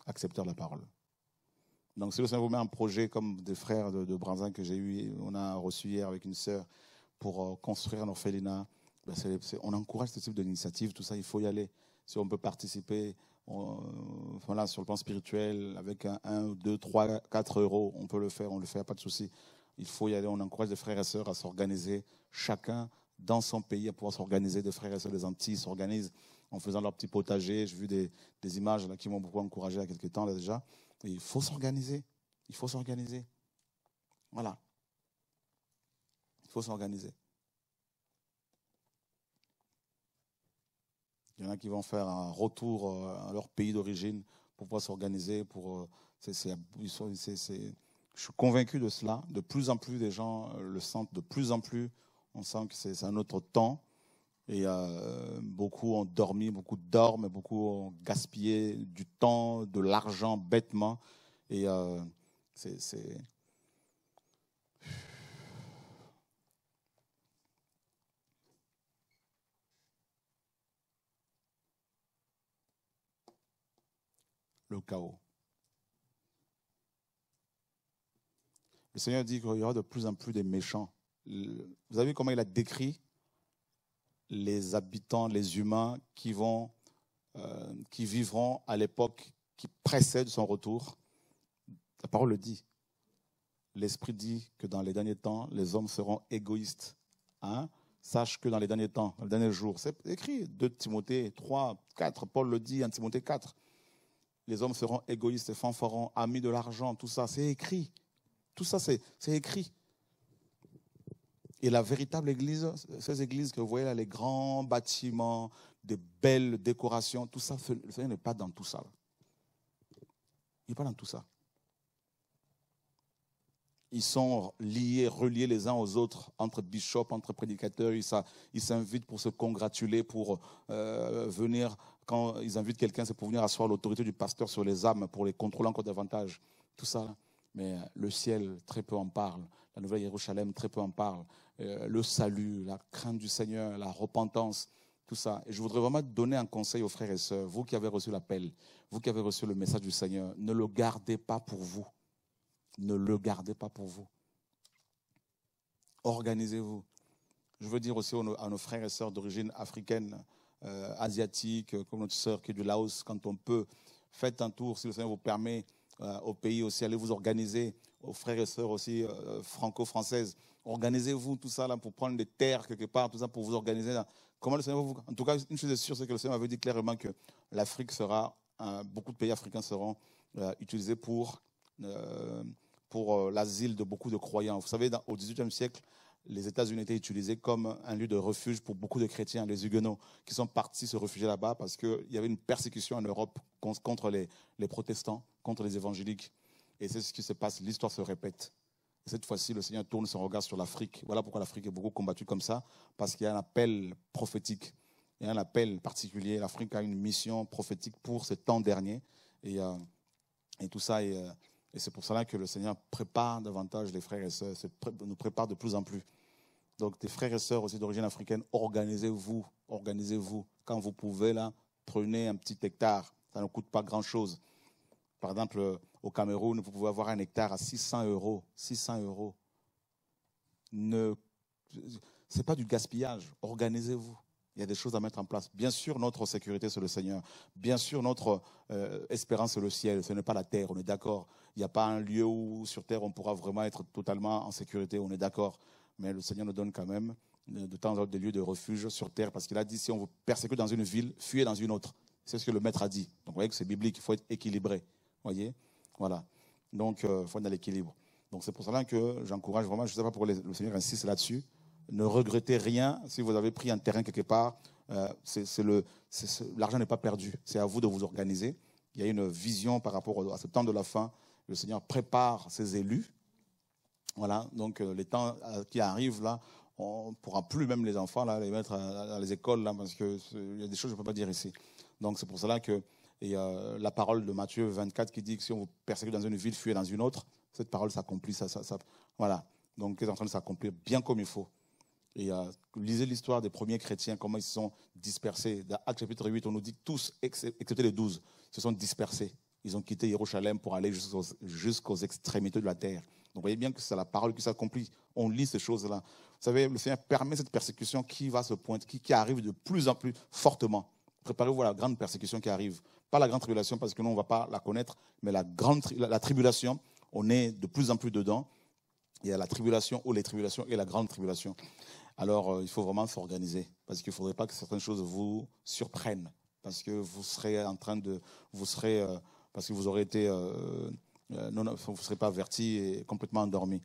accepteur la parole. Donc, si le Seigneur vous met un projet comme des frères de, de Branzin que j'ai eu, on a reçu hier avec une sœur pour euh, construire un orphelinat, ben, on encourage ce type d'initiative, tout ça, il faut y aller. Si on peut participer, euh, voilà, sur le plan spirituel, avec un deux, trois, quatre euros, on peut le faire, on le fait, pas de souci. Il faut y aller, on encourage les frères et sœurs à s'organiser, chacun dans son pays à pouvoir s'organiser. Des frères et sœurs des Antilles s'organisent en faisant leur petit potager. J'ai vu des, images là, qui m'ont beaucoup encouragé il y a quelques temps là, déjà. il faut s'organiser. Il faut s'organiser. Voilà. Il faut s'organiser. Il y en a qui vont faire un retour euh, à leur pays d'origine pour pouvoir s'organiser. Pour, euh, je suis convaincu de cela. De plus en plus, des gens euh, le sentent. De plus en plus, on sent que c'est un autre temps. Et euh, beaucoup ont dormi, beaucoup dorment, beaucoup ont gaspillé du temps, de l'argent bêtement. Et euh, c'est. Le chaos. Le Seigneur dit qu'il y aura de plus en plus des méchants vous avez vu comment il a décrit les habitants, les humains qui, vont, euh, qui vivront à l'époque qui précède son retour. La parole le dit. L'Esprit dit que dans les derniers temps, les hommes seront égoïstes. Hein? Sache que dans les derniers temps, dans les derniers jours, c'est écrit 2 Timothée 3, 4, Paul le dit, 1 Timothée 4. Les hommes seront égoïstes, et fanfarons, amis de l'argent, tout ça, c'est écrit. Tout ça, c'est écrit. Et la véritable église, ces églises que vous voyez là, les grands bâtiments, de belles décorations, tout ça, le Seigneur n'est pas dans tout ça. Il n'est pas dans tout ça. Ils sont liés, reliés les uns aux autres, entre bishops, entre prédicateurs. Ils s'invitent pour se congratuler, pour euh, venir. Quand ils invitent quelqu'un, c'est pour venir asseoir l'autorité du pasteur sur les âmes, pour les contrôler encore davantage. Tout ça. Mais le ciel, très peu en parle. La Nouvelle Jérusalem, très peu en parle. Euh, le salut, la crainte du Seigneur, la repentance, tout ça. Et je voudrais vraiment donner un conseil aux frères et sœurs, vous qui avez reçu l'appel, vous qui avez reçu le message du Seigneur, ne le gardez pas pour vous. Ne le gardez pas pour vous. Organisez-vous. Je veux dire aussi à nos, frères et sœurs d'origine africaine, euh, asiatique, euh, comme notre sœur qui est du Laos, quand on peut, faites un tour si le Seigneur vous permet au pays aussi, allez vous organiser, aux frères et sœurs aussi franco-françaises, organisez-vous tout ça là pour prendre des terres quelque part, tout ça pour vous organiser. Là. Comment le vous... En tout cas, une chose est sûre, c'est que le Seigneur avait dit clairement que l'Afrique sera, euh, beaucoup de pays africains seront euh, utilisés pour, euh, l'asile de beaucoup de croyants. Vous savez, au au XVIIIe siècle, les États-Unis étaient utilisés comme un lieu de refuge pour beaucoup de chrétiens, les Huguenots, qui sont partis se réfugier là-bas parce qu'il y avait une persécution en Europe contre les protestants, contre les évangéliques. Et c'est ce qui se passe, l'histoire se répète. Cette fois-ci, le Seigneur tourne son regard sur l'Afrique. Voilà pourquoi l'Afrique est beaucoup combattue comme ça, parce qu'il y a un appel prophétique. Il y a un appel particulier. L'Afrique a une mission prophétique pour ces temps derniers. Euh, et, tout ça, euh, et, c'est pour cela que le Seigneur prépare davantage les frères et sœurs, nous prépare de plus en plus. Donc, des frères et sœurs aussi d'origine africaine, organisez-vous, organisez-vous. Quand vous pouvez, là, prenez un petit hectare. Ça ne coûte pas grand-chose. Par exemple, euh, au Cameroun, vous pouvez avoir un hectare à 600 euros. 600 euros. Ne... Ce n'est pas du gaspillage. Organisez-vous. Il y a des choses à mettre en place. Bien sûr, notre sécurité, c'est le Seigneur. Bien sûr, notre euh, espérance, c'est le ciel. Ce n'est pas la terre, on est d'accord. Il n'y a pas un lieu où, sur terre, on pourra vraiment être totalement en sécurité, on est d'accord. Mais le Seigneur nous donne quand même euh, de temps en temps des lieux de refuge sur terre, parce qu'il a dit, si on vous persécute dans une ville, fuyez dans une autre. C'est ce que le maître a dit. Donc vous voyez que c'est biblique, il faut être équilibré voyez Voilà. Donc, il euh, faut être dans l'équilibre. Donc, c'est pour cela que j'encourage vraiment, je ne sais pas pourquoi le Seigneur insiste là-dessus, ne regrettez rien si vous avez pris un terrain quelque part. Euh, L'argent n'est pas perdu. C'est à vous de vous organiser. Il y a une vision par rapport à ce temps de la fin. Le Seigneur prépare ses élus. Voilà, donc euh, les temps euh, qui arrivent là, on ne pourra plus même les enfants là, les mettre à, les écoles là, parce qu'il y a des choses que je ne peux pas dire ici. Donc c'est pour cela que et euh, la parole de Matthieu 24 qui dit que si on vous persécute dans une ville, fuyez dans une autre, cette parole s'accomplit. voilà. Donc, elle est en train de s'accomplir bien comme il faut. Et euh, lisez l'histoire des premiers chrétiens, comment ils se sont dispersés. Dans Acte chapitre 8, on nous dit que tous, excepté les douze, se sont dispersés. Ils ont quitté Jérusalem pour aller jusqu'aux extrémités de la terre. Donc vous voyez bien que c'est la parole qui s'accomplit. On lit ces choses-là. Vous savez, le Seigneur permet cette persécution qui va se pointer, qui arrive de plus en plus fortement. Préparez-vous à la grande persécution qui arrive. Pas la grande tribulation, parce que nous, on ne va pas la connaître, mais la, grande, la, tribulation, on est de plus en plus dedans. Il y a la tribulation ou les tribulations et la grande tribulation. Alors, euh, il faut vraiment s'organiser, parce qu'il ne faudrait pas que certaines choses vous surprennent, parce que vous serez en train de... Vous serez, euh, parce que vous aurez été... Euh, vous ne serez pas averti et complètement endormi.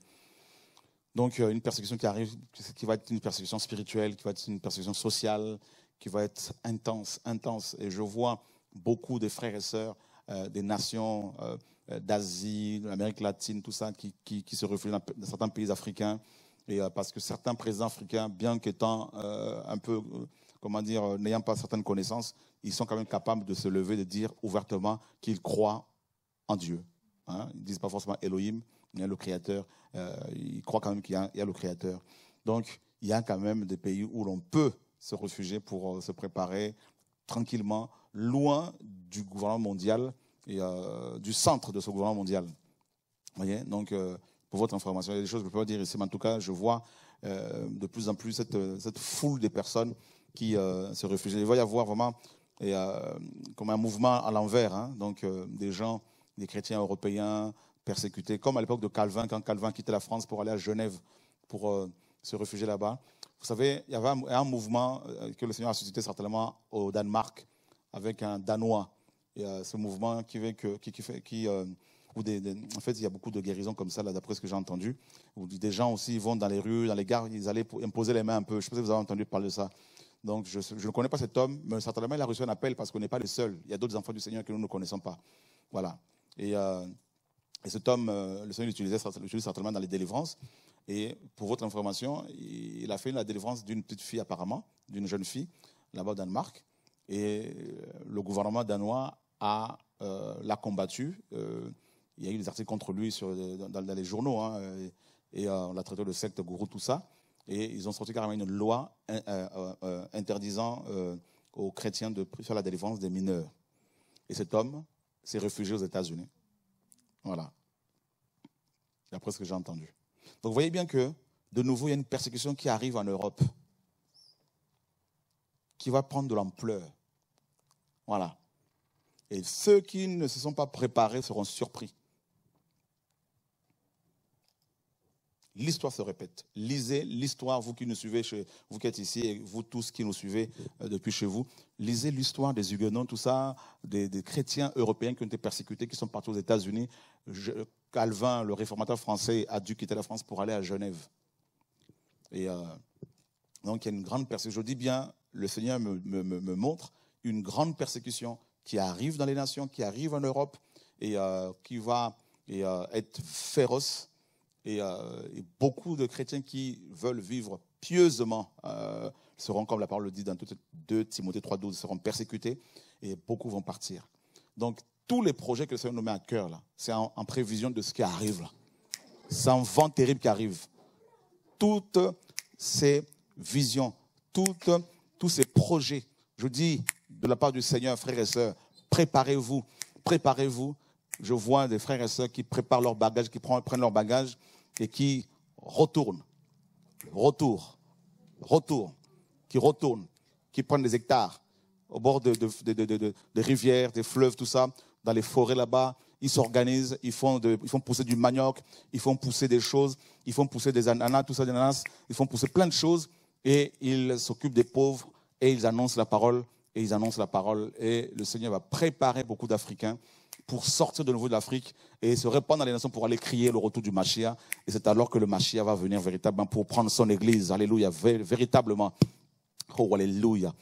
Donc une persécution qui arrive, qui va être une persécution spirituelle, qui va être une persécution sociale, qui va être intense, intense. Et je vois beaucoup de frères et sœurs euh, des nations euh, euh, d'Asie, de l'Amérique latine, tout ça, qui, qui, se réfugie dans, certains pays africains. Et parce que certains présidents africains, bien qu'étant un peu, comment dire, n'ayant pas certaines connaissances, ils sont quand même capables de se lever, de dire ouvertement qu'ils croient en Dieu. Hein. ils ne disent pas forcément Elohim, mais le Créateur. ils croient quand même qu'il y, y a le Créateur. Donc, il y a quand même des pays où l'on peut se réfugier pour se préparer, tranquillement, loin du gouvernement mondial et euh, du centre de ce gouvernement mondial. Vous Donc, euh, pour votre information, il y a des choses que je peux pas dire ici, mais en tout cas, je vois euh, de plus en plus cette, foule de personnes qui se réfugient. Il va y avoir vraiment comme un mouvement à l'envers, hein. donc des gens, des chrétiens européens persécutés, comme à l'époque de Calvin, quand Calvin quittait la France pour aller à Genève pour se réfugier là-bas. Vous savez, il y avait un, mouvement euh, que le Seigneur a suscité certainement au Danemark avec un Danois. Et, ce mouvement qui, qui, fait, qui, euh, en fait, il y a beaucoup de guérisons comme ça, d'après ce que j'ai entendu, des gens aussi vont dans les rues, dans les gares, ils allaient imposer les mains un peu. Je ne sais pas si vous avez entendu parler de ça. Donc, je, ne connais pas cet homme, mais certainement, il a reçu un appel parce qu'on n'est pas le seul. Il y a d'autres enfants du Seigneur que nous ne connaissons pas. Voilà. Et, euh, et cet homme, le Seigneur l'utilisait certainement dans les délivrances. Et pour votre information, il a fait la délivrance d'une petite fille apparemment, d'une jeune fille, là-bas au Danemark. Et euh, le gouvernement danois a euh, l'a combattu. Euh, il y a eu des articles contre lui sur, dans, les journaux. Hein, et, on l'a traité de secte, gourou, tout ça. Et ils ont sorti carrément une loi interdisant aux chrétiens de faire la délivrance des mineurs. Et cet homme s'est réfugié aux États-Unis. Voilà. D'après ce que j'ai entendu. Donc vous voyez bien que, de nouveau, il y a une persécution qui arrive en Europe, qui va prendre de l'ampleur. Voilà. Et ceux qui ne se sont pas préparés seront surpris. L'histoire se répète. Lisez l'histoire, vous qui nous suivez, chez, vous qui êtes ici, et vous tous qui nous suivez euh, depuis chez vous. Lisez l'histoire des Huguenots, tout ça, des, des chrétiens européens qui ont été persécutés, qui sont partis aux États-Unis. Calvin, le réformateur français, a dû quitter la France pour aller à Genève. Et euh, donc il y a une grande persécution. Je dis bien, le Seigneur me, montre une grande persécution qui arrive dans les nations, qui arrive en Europe et euh, qui va et, euh, être féroce. Et, et, beaucoup de chrétiens qui veulent vivre pieusement seront, comme la parole le dit dans 2 Timothée 3.12, seront persécutés et beaucoup vont partir. Donc tous les projets que le Seigneur nous met à cœur, là, c'est en, prévision de ce qui arrive, là. C'est un vent terrible qui arrive. Toutes ces visions, toutes, tous ces projets, je dis de la part du Seigneur, frères et sœurs, préparez-vous, préparez-vous. Je vois des frères et sœurs qui préparent leur bagages, qui prennent leur bagages et qui retournent, retour, retour, qui retournent, qui prennent des hectares au bord de, de, de rivières, des fleuves, tout ça, dans les forêts là-bas. Ils s'organisent, ils, font pousser du manioc, ils font pousser des choses, ils font pousser des ananas, tout ça, des ananas, ils font pousser plein de choses et ils s'occupent des pauvres et ils annoncent la parole et ils annoncent la parole. Et le Seigneur va préparer beaucoup d'Africains pour sortir de nouveau de l'Afrique et se répandre dans les nations pour aller crier le retour du Machia. Et c'est alors que le Machia va venir véritablement pour prendre son Église. Alléluia, véritablement. Oh, Alléluia.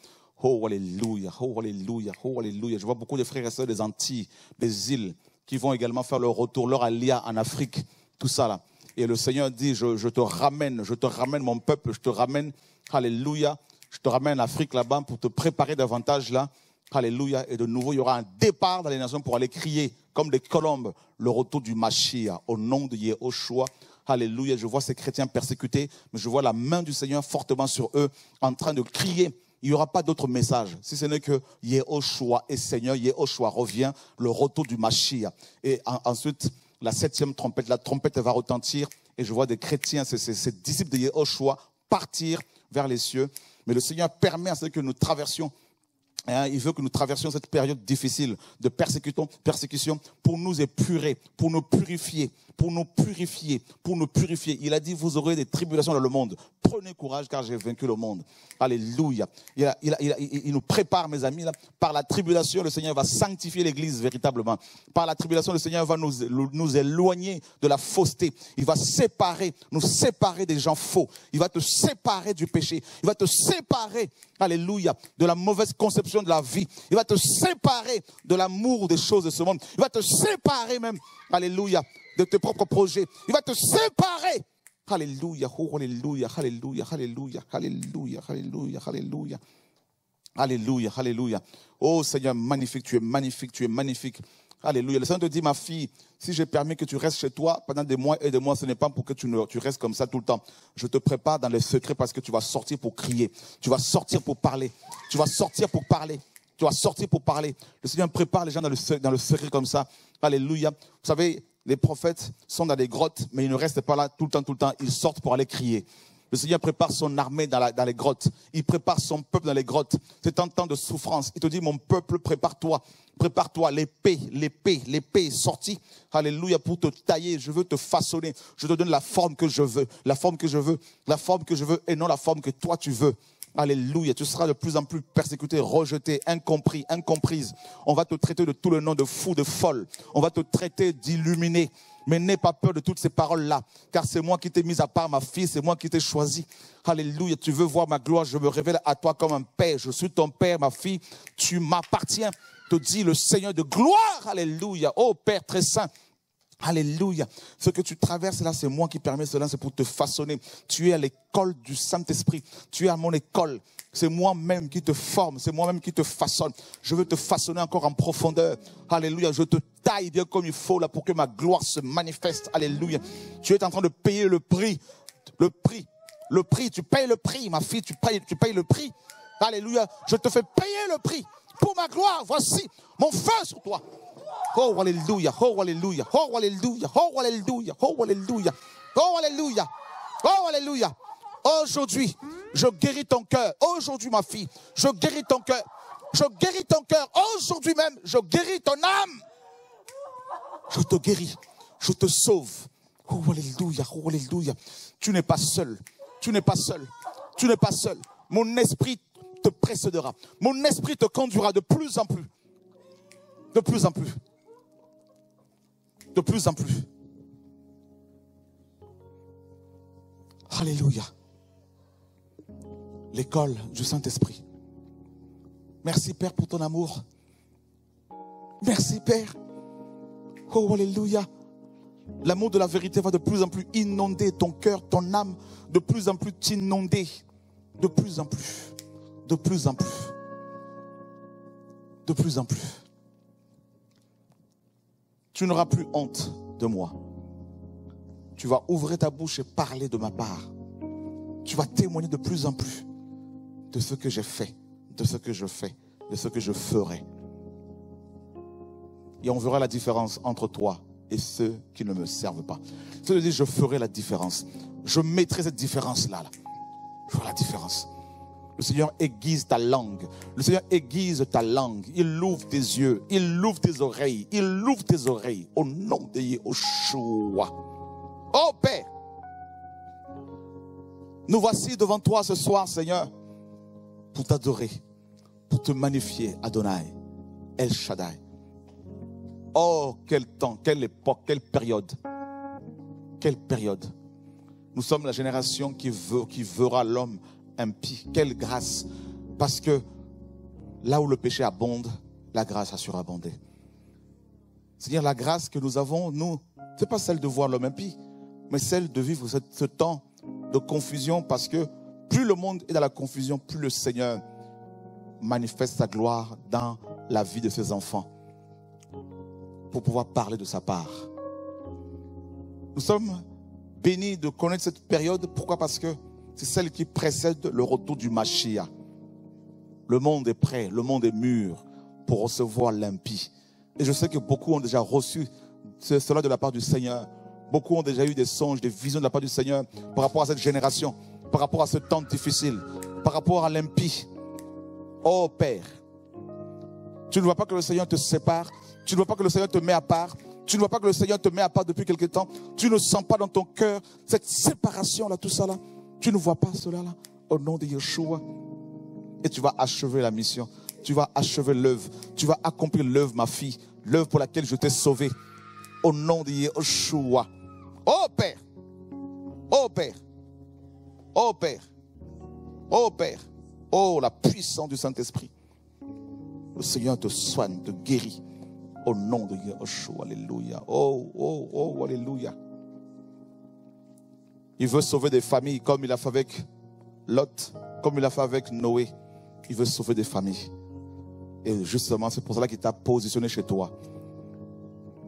Oh, alléluia, oh, alléluia, oh, alléluia. Je vois beaucoup de frères et sœurs des Antilles, des îles, qui vont également faire leur retour, leur alia en Afrique, tout ça là. Et le Seigneur dit, je, te ramène, je te ramène mon peuple, je te ramène, alléluia, je te ramène en Afrique là-bas pour te préparer davantage là. Alléluia. Et de nouveau, il y aura un départ dans les nations pour aller crier, comme des colombes, le retour du Machia, au nom de Yehoshua. Alléluia. Je vois ces chrétiens persécutés, mais je vois la main du Seigneur fortement sur eux, en train de crier il n'y aura pas d'autre message, si ce n'est que Yehoshua et Seigneur, Yehoshua revient, le retour du Mashiach. Et ensuite, la septième trompette, la trompette va retentir, et je vois des chrétiens, ces, disciples de Yehoshua, partir vers les cieux. Mais le Seigneur permet à ce que nous traversions Hein, il veut que nous traversions cette période difficile de persécution, persécution pour nous épurer, pour nous purifier, pour nous purifier, pour nous purifier. Il a dit, vous aurez des tribulations dans le monde. Prenez courage car j'ai vaincu le monde. Alléluia. Il, nous prépare, mes amis. Par la tribulation, le Seigneur va sanctifier l'Église véritablement. Par la tribulation, le Seigneur va nous, nous éloigner de la fausseté. Il va séparer, nous séparer des gens faux. Il va te séparer du péché. Il va te séparer, alléluia, de la mauvaise conception de la vie. Il va te séparer de l'amour des choses de ce monde. Il va te séparer même, alléluia, de tes propres projets. Il va te séparer. Alléluia, oh, alléluia, alléluia, alléluia, alléluia, alléluia, alléluia. Alléluia, alléluia. Oh Seigneur, magnifique, tu es magnifique, tu es magnifique. Alléluia. Le Seigneur te dit, ma fille, si je permets que tu restes chez toi pendant des mois et des mois, ce n'est pas pour que tu, restes comme ça tout le temps. Je te prépare dans les secrets parce que tu vas sortir pour crier. Tu vas sortir pour parler. Tu vas sortir pour parler. Tu vas sortir pour parler. Le Seigneur prépare les gens dans le, secret comme ça. Alléluia. Vous savez, les prophètes sont dans les grottes, mais ils ne restent pas là tout le temps, tout le temps. Ils sortent pour aller crier. Le Seigneur prépare son armée dans, dans, les grottes. Il prépare son peuple dans les grottes. C'est un temps de souffrance. Il te dit, mon peuple, prépare-toi. Prépare-toi, l'épée, l'épée, l'épée est sortie. Alléluia, pour te tailler. Je veux te façonner. Je te donne la forme que je veux. La forme que je veux. La forme que je veux et non la forme que toi tu veux. Alléluia. Tu seras de plus en plus persécuté, rejeté, incompris, incomprise. On va te traiter de tout le nom de fou, de folle. On va te traiter d'illuminé. Mais n'aie pas peur de toutes ces paroles-là, car c'est moi qui t'ai mis à part, ma fille, c'est moi qui t'ai choisi. Alléluia, tu veux voir ma gloire, je me révèle à toi comme un père, je suis ton père, ma fille, tu m'appartiens te dit le Seigneur de gloire. Alléluia. Oh Père très saint. Alléluia. Ce que tu traverses là, c'est moi qui permets cela, c'est pour te façonner. Tu es à l'école du Saint-Esprit. Tu es à mon école. C'est moi-même qui te forme. C'est moi-même qui te façonne. Je veux te façonner encore en profondeur. Alléluia. Je te taille bien comme il faut là pour que ma gloire se manifeste. Alléluia. Tu es en train de payer le prix. Le prix. Le prix. Tu payes le prix, ma fille. Tu payes, tu payes le prix. Alléluia. Je te fais payer le prix pour ma gloire. Voici mon feu sur toi. Oh, alléluia, oh, alléluia, oh, alléluia, oh, alléluia, oh, alléluia, oh, alléluia, oh, alléluia. Aujourd'hui, je guéris ton cœur. Aujourd'hui, ma fille, je guéris ton cœur. Je guéris ton cœur. Aujourd'hui même, je guéris ton âme. Je te guéris. Je te sauve. Oh, alléluia, oh, alléluia. Tu n'es pas seul. Tu n'es pas seul. Tu n'es pas seul. Mon esprit te précédera. Mon esprit te conduira de plus en plus. De plus en plus. De plus en plus. Alléluia. L'école du Saint-Esprit. Merci Père pour ton amour. Merci Père. Oh, alléluia. L'amour de la vérité va de plus en plus inonder ton cœur, ton âme, de plus en plus t'inonder, de plus en plus de plus en plus. De plus en plus. Tu n'auras plus honte de moi. Tu vas ouvrir ta bouche et parler de ma part. Tu vas témoigner de plus en plus de ce que j'ai fait, de ce que je fais, de ce que je ferai. Et on verra la différence entre toi et ceux qui ne me servent pas. Ceux qui je ferai la différence. Je mettrai cette différence-là. Là. Je ferai la différence. Le Seigneur aiguise ta langue. Le Seigneur aiguise ta langue. Il ouvre tes yeux. Il ouvre tes oreilles. Il ouvre tes oreilles. Au nom de Yeshua. Oh Père, nous voici devant toi ce soir, Seigneur, pour t'adorer, pour te magnifier, Adonai, El Shaddai. Oh, quel temps, quelle époque, quelle période. Quelle période. Nous sommes la génération qui veut, qui verra l'homme impie. Quelle grâce. Parce que là où le péché abonde, la grâce a surabondé. C'est-à-dire la grâce que nous avons, nous, ce n'est pas celle de voir l'homme impie, mais celle de vivre ce temps de confusion parce que plus le monde est dans la confusion, plus le Seigneur manifeste sa gloire dans la vie de ses enfants pour pouvoir parler de sa part. Nous sommes bénis de connaître cette période. Pourquoi Parce que c'est celle qui précède le retour du Machia. Le monde est prêt, le monde est mûr pour recevoir l'impie. Et je sais que beaucoup ont déjà reçu cela de la part du Seigneur. Beaucoup ont déjà eu des songes, des visions de la part du Seigneur par rapport à cette génération, par rapport à ce temps difficile, par rapport à l'impie. Oh Père, tu ne vois pas que le Seigneur te sépare, tu ne vois pas que le Seigneur te met à part, tu ne vois pas que le Seigneur te met à part depuis quelque temps, tu ne sens pas dans ton cœur cette séparation là, tout ça là. Tu ne vois pas cela là Au nom de Yeshua. Et tu vas achever la mission. Tu vas achever l'œuvre. Tu vas accomplir l'œuvre, ma fille. L'œuvre pour laquelle je t'ai sauvé. Au nom de Yeshua. Oh Père. Oh Père. Oh Père. Oh Père. Oh la puissance du Saint-Esprit. Le Seigneur te soigne, te guérit. Au nom de Yeshua. Alléluia. Oh, oh, oh, Alléluia. Il veut sauver des familles comme il a fait avec Lot, comme il a fait avec Noé. Il veut sauver des familles. Et justement, c'est pour cela qu'il t'a positionné chez toi.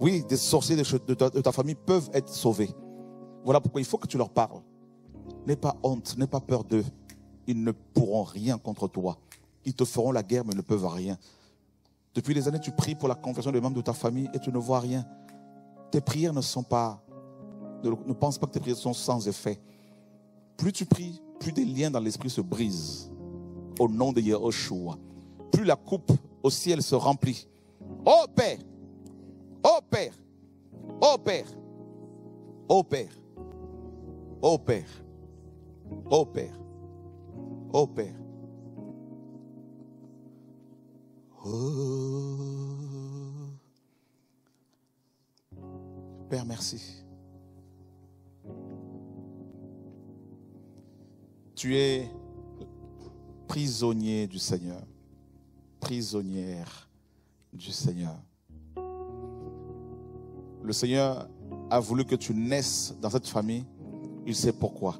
Oui, des sorciers de, ta, famille peuvent être sauvés. Voilà pourquoi il faut que tu leur parles. N'aie pas honte, n'aie pas peur d'eux. Ils ne pourront rien contre toi. Ils te feront la guerre, mais ils ne peuvent rien. Depuis des années, tu pries pour la conversion des membres de ta famille et tu ne vois rien. Tes prières ne sont pas ne pense pas que tes prières sont sans effet. Plus tu pries, plus des liens dans l'esprit se brisent. Au nom de Yahushua. Plus la coupe au ciel se remplit. Oh Père, oh Père, oh Père, oh Père, oh Père, oh Père, oh Père. Oh. Père, merci. Tu es prisonnier du Seigneur, prisonnière du Seigneur. Le Seigneur a voulu que tu naisses dans cette famille. Il sait pourquoi.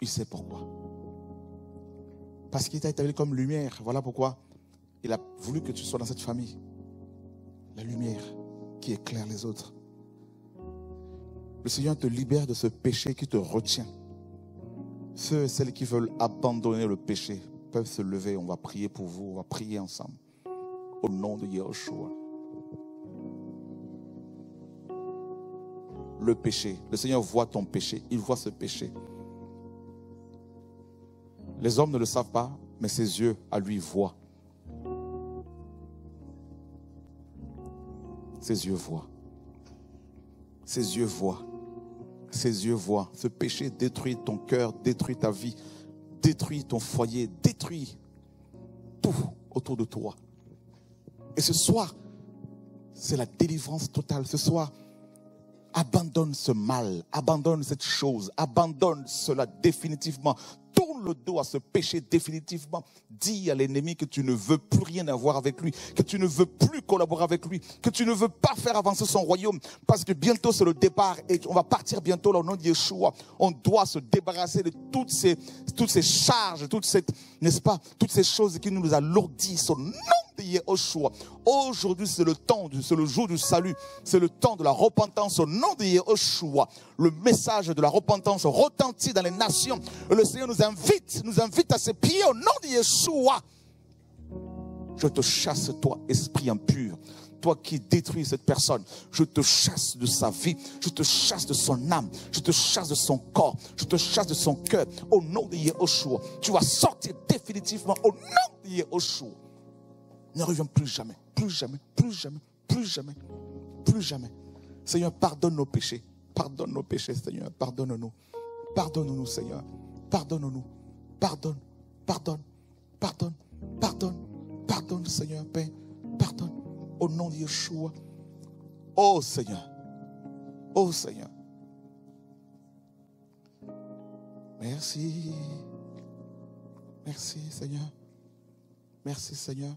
Il sait pourquoi. Parce qu'il t'a établi comme lumière. Voilà pourquoi il a voulu que tu sois dans cette famille. La lumière qui éclaire les autres. Le Seigneur te libère de ce péché qui te retient. Ceux et celles qui veulent abandonner le péché peuvent se lever. On va prier pour vous. On va prier ensemble. Au nom de Yahushua. Le péché. Le Seigneur voit ton péché. Il voit ce péché. Les hommes ne le savent pas, mais ses yeux à lui voient. Ses yeux voient. Ses yeux voient ses yeux voient. Ce péché détruit ton cœur, détruit ta vie, détruit ton foyer, détruit tout autour de toi. Et ce soir, c'est la délivrance totale. Ce soir, abandonne ce mal, abandonne cette chose, abandonne cela définitivement le dos à ce péché définitivement. Dis à l'ennemi que tu ne veux plus rien avoir avec lui, que tu ne veux plus collaborer avec lui, que tu ne veux pas faire avancer son royaume, parce que bientôt c'est le départ et on va partir bientôt là, au nom de Yeshua. On doit se débarrasser de toutes ces, toutes ces charges, toutes ces, n'est-ce pas, toutes ces choses qui nous alourdissent au nom de Yeshua. Aujourd'hui, c'est le temps, c'est le jour du salut, c'est le temps de la repentance au nom de Yeshua. Le message de la repentance retentit dans les nations. Le Seigneur nous invite nous invite à se prier au nom de Yeshua. Je te chasse, toi, esprit impur toi qui détruis cette personne, je te chasse de sa vie, je te chasse de son âme, je te chasse de son corps, je te chasse de son cœur. Au nom de Yehoshua, tu vas sortir définitivement au nom de Yehoshua. Ne reviens plus jamais, plus jamais, plus jamais, plus jamais, plus jamais. Seigneur, pardonne nos péchés, pardonne nos péchés, Seigneur, pardonne-nous, pardonne-nous, Seigneur, pardonne-nous. Pardonne, pardonne, pardonne, pardonne, pardonne, Seigneur Père. Pardonne au nom de Yeshua. Oh Seigneur, oh Seigneur. Merci. Merci Seigneur. Merci Seigneur.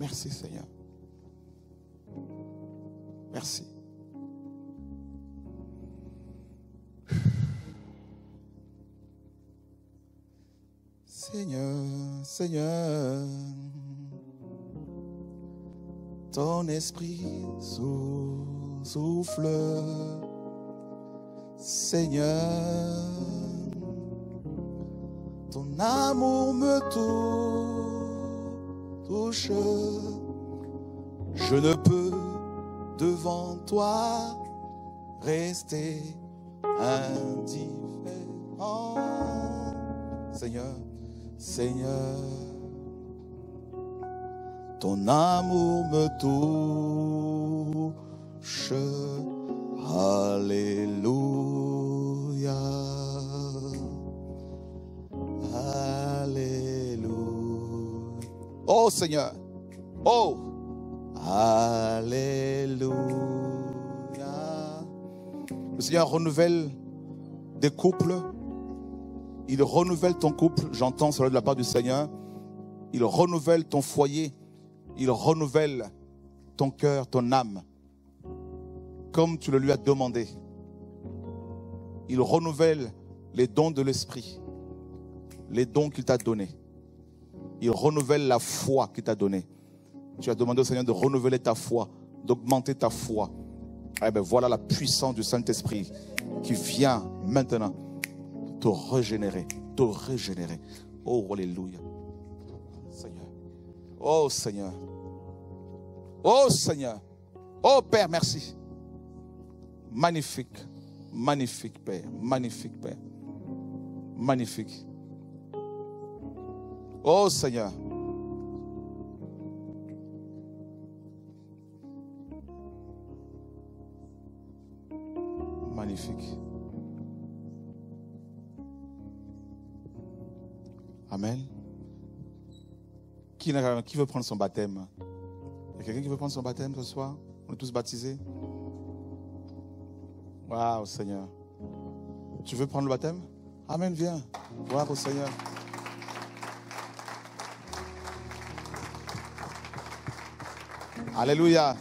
Merci Seigneur. Merci. Seigneur, Seigneur, ton esprit souffle, Seigneur, ton amour me touche, je ne peux devant toi rester indifférent, Seigneur. Seigneur, ton amour me touche. Alléluia. Alléluia. Oh Seigneur. Oh. Alléluia. Le Seigneur renouvelle des couples il renouvelle ton couple, j'entends cela de la part du Seigneur. Il renouvelle ton foyer. Il renouvelle ton cœur, ton âme, comme tu le lui as demandé. Il renouvelle les dons de l'esprit, les dons qu'il t'a donnés. Il renouvelle la foi qu'il t'a donnée. Tu as demandé au Seigneur de renouveler ta foi, d'augmenter ta foi. Eh bien, voilà la puissance du Saint-Esprit qui vient maintenant te régénérer, te régénérer. Oh, Alléluia. Seigneur. Oh, Seigneur. Oh, Seigneur. Oh, Père, merci. Magnifique, magnifique Père, magnifique Père. Magnifique. Oh, Seigneur. Magnifique. Amen. Qui, veut prendre son baptême Il y a quelqu'un qui veut prendre son baptême ce soir On est tous baptisés Waouh, Seigneur. Tu veux prendre le baptême Amen, viens. Gloire au Seigneur. Alléluia.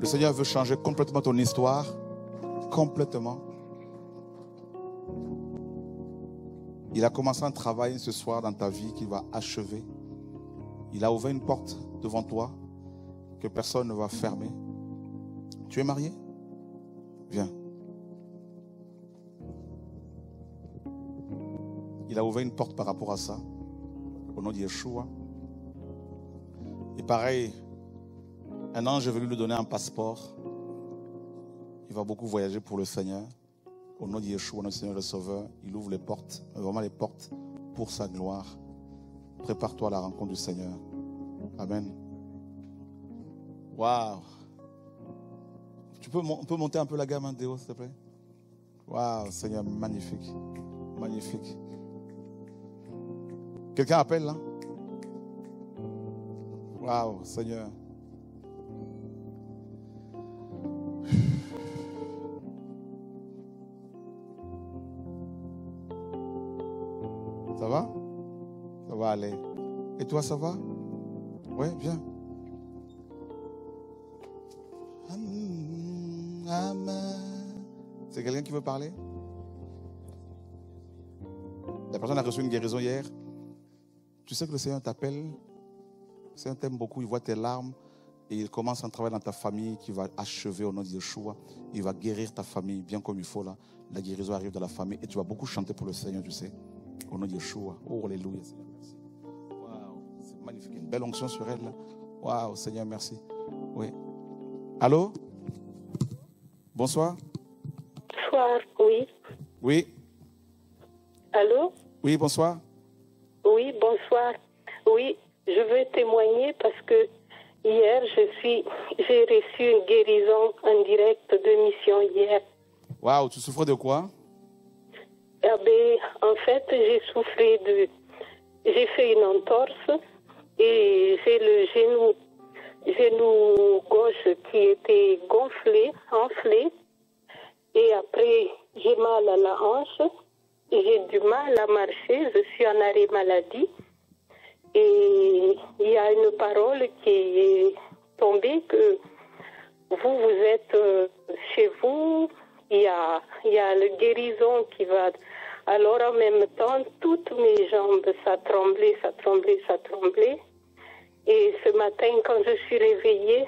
Le Seigneur veut changer complètement ton histoire, complètement. Il a commencé un travail ce soir dans ta vie qu'il va achever. Il a ouvert une porte devant toi que personne ne va fermer. Tu es marié Viens. Il a ouvert une porte par rapport à ça, au nom de Yeshua. Et pareil, un ange est venu lui donner un passeport. Il va beaucoup voyager pour le Seigneur. Au nom de Yeshua, notre Seigneur le Sauveur, il ouvre les portes, vraiment les portes pour sa gloire. Prépare-toi à la rencontre du Seigneur. Amen. Waouh. Tu peux, monter un peu la gamme Déo, hein, s'il te plaît Waouh, Seigneur, magnifique. Magnifique. Quelqu'un appelle là Waouh, Seigneur. toi, ça va Ouais, bien. C'est quelqu'un qui veut parler La personne a reçu une guérison hier. Tu sais que le Seigneur t'appelle. Le Seigneur t'aime beaucoup. Il voit tes larmes. Et il commence un travail dans ta famille qui va achever au nom de Yeshua. Il va guérir ta famille bien comme il faut. là. La guérison arrive dans la famille. Et tu vas beaucoup chanter pour le Seigneur, tu sais. Au nom de Yeshua. Oh, Alléluia, magnifique, une belle onction sur elle. Waouh, Seigneur, merci. Oui. Allô Bonsoir. Bonsoir, oui. Oui. Allô Oui, bonsoir. Oui, bonsoir. Oui, je veux témoigner parce que hier, je suis, j'ai reçu une guérison en direct de mission hier. Waouh, tu souffres de quoi eh ben, en fait, j'ai soufflé de. J'ai fait une entorse et j'ai le genou, genou gauche qui était gonflé, enflé. Et après, j'ai mal à la hanche. J'ai du mal à marcher. Je suis en arrêt maladie. Et il y a une parole qui est tombée que vous, vous êtes euh, chez vous. Il y a, il y a le guérison qui va alors en même temps, toutes mes jambes, ça tremblait, ça tremblait, ça tremblait. Et ce matin, quand je suis réveillée,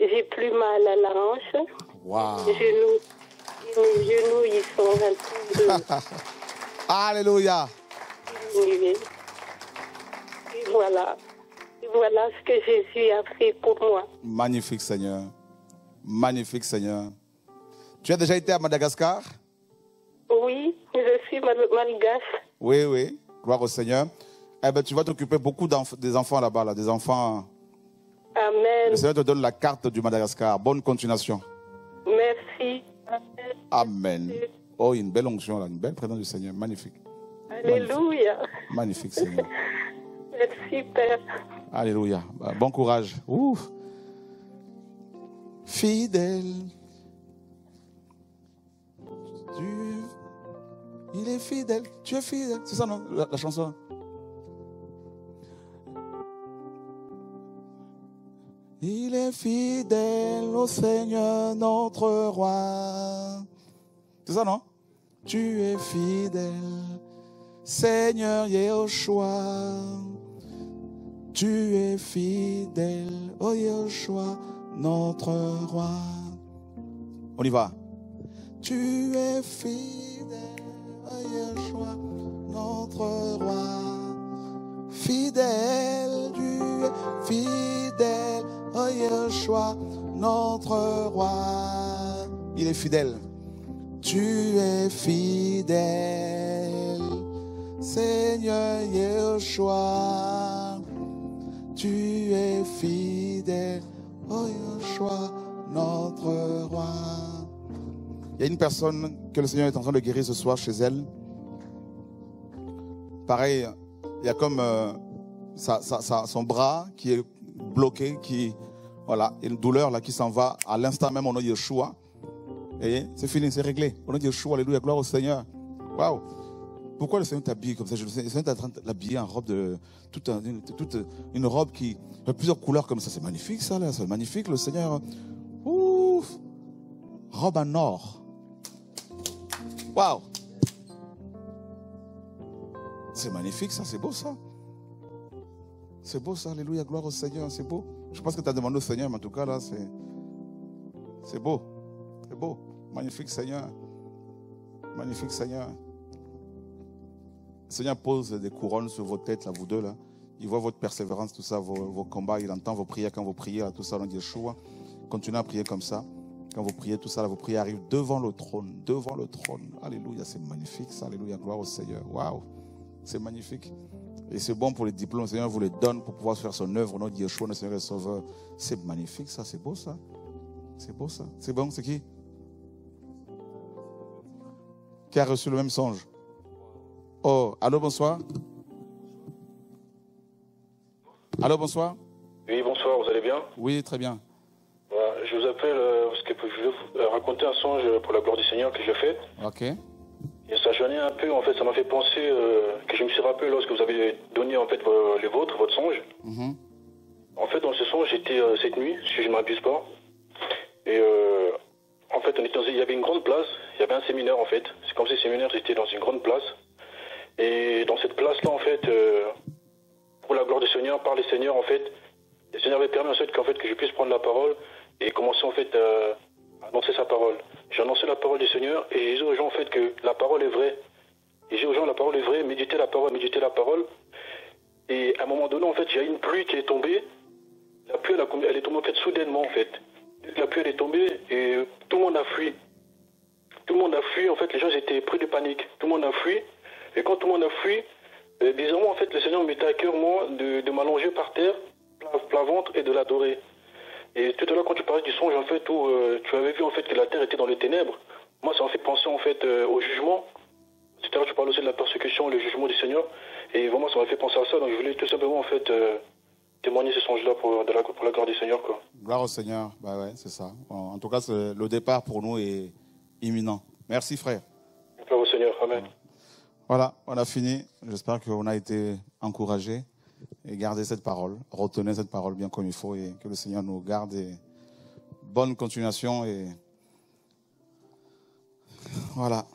j'ai plus mal à la hanche. Wow. genoux, mes genoux, ils sont un peu Alléluia. Et voilà. Et voilà ce que Jésus a fait pour moi. Magnifique Seigneur. Magnifique Seigneur. Tu as déjà été à Madagascar Oui, je suis Madagascar. Oui, oui. Gloire au Seigneur eh ben, tu vas t'occuper beaucoup des enfants là-bas, là, des enfants. Amen. Le Seigneur te donne la carte du Madagascar. Bonne continuation. Merci. Amen. Oh, une belle onction là, une belle présence du Seigneur. Magnifique. Alléluia. Magnifique, Seigneur. Merci, Père. Alléluia. Bon courage. Fidèle. Tu... Il est fidèle. Tu es fidèle. C'est ça, non, la chanson Il est fidèle au Seigneur notre roi. C'est ça, non Tu es fidèle, Seigneur Yeshua. Tu es fidèle, ô oh Yeshua, notre roi. On y va. Tu es fidèle, oh Yeshua, notre roi. Fidèle, tu es fidèle oh Yeshua, notre roi. Il est fidèle. Tu es fidèle, Seigneur Yeshua. Tu es fidèle, oh Yeshua, notre roi. Il y a une personne que le Seigneur est en train de guérir ce soir chez elle. Pareil, il y a comme euh, son bras qui est bloqué, qui, voilà, une douleur là qui s'en va à l'instant même on a de Yeshua. Et c'est fini, c'est réglé. Au nom de Yeshua, alléluia, gloire au Seigneur. Waouh! Pourquoi le Seigneur t'habille comme ça Le Seigneur t'habille en en robe de. Toute, une, robe qui. plusieurs couleurs comme ça. C'est magnifique ça, là. C'est magnifique, le Seigneur. Ouf Robe en or. Waouh C'est magnifique ça, c'est beau ça. C'est beau ça, Alléluia, gloire au Seigneur, c'est beau. Je pense que tu as demandé au Seigneur, mais en tout cas là, c'est, c'est beau. C'est beau. Magnifique Seigneur. Magnifique Seigneur. Le Seigneur pose des couronnes sur vos têtes, là, vous deux, là. Il voit votre persévérance, tout ça, vos, combats. Il entend vos prières quand vous priez, tout ça, on dit choix. Continuez à prier comme ça. Quand vous priez, tout ça, là, vos prières arrivent devant le trône, devant le trône. Alléluia, c'est magnifique, ça. Alléluia, gloire au Seigneur. Waouh, c'est magnifique. Et c'est bon pour les diplômes. Le Seigneur vous les donne pour pouvoir faire son œuvre au nom de Yeshua, le Seigneur Sauveur. C'est magnifique, ça. C'est beau, ça. C'est beau, ça. C'est bon, c'est qui Qui a reçu le même songe Oh, allô, bonsoir. Allô, bonsoir. Oui, bonsoir, vous allez bien Oui, très bien. Euh, je vous appelle euh, que je vais vous euh, raconter un songe pour la gloire du Seigneur que j'ai fait. Ok. Et ça gênait un peu, en fait, ça m'a fait penser euh, que je me suis rappelé lorsque vous avez donné en fait euh, les vôtres, votre songe. Mhm. En fait, dans ce songe, j'étais euh, cette nuit, si je ne m'abuse pas. Et en fait, on était il y avait une grande place, il y avait un séminaire en fait. C'est comme si le séminaire était dans une grande place. Et dans cette place-là, en fait, pour la gloire du Seigneur, par les Seigneurs, en fait, le Seigneur avait permis en qu'en fait, que je puisse prendre la parole et commencer en fait à annoncer sa parole. J'ai annoncé la parole du Seigneur et j'ai dit aux gens en fait que la parole est vraie. j'ai dit aux gens la parole est vraie, méditez la parole, méditez la parole. Et à un moment donné, en fait, il y a une pluie qui est tombée. La pluie, elle, est tombée en soudainement, en fait. La pluie, est tombée et euh, tout le monde a fui. Tout le monde a fui, en fait, les gens étaient pris de panique. Tout le monde a fui. Et quand tout le monde a fui, bizarrement, euh, en fait, le Seigneur mettait à cœur, moi, de, m'allonger par terre, plat plein ventre, et de l'adorer. Et tout à l'heure, quand tu parlais du songe, en fait, où euh, tu avais vu en fait que la terre était dans les ténèbres, moi, ça m'a fait penser en fait euh, au jugement. Tout à l'heure, tu parlais aussi de la persécution, le jugement du Seigneur. Et vraiment, ça m'a fait penser à ça. Donc, je voulais tout simplement, en fait, euh, témoigner ce songe-là pour, la, pour la gloire du Seigneur. Quoi. Gloire au Seigneur, bah ouais, c'est ça. En, en tout cas, le départ pour nous est imminent. Merci, frère. Gloire au Seigneur, Amen. Voilà, on a fini. J'espère qu'on a été encouragés et gardez cette parole, retenez cette parole bien comme il faut et que le Seigneur nous garde. Et bonne continuation et voilà.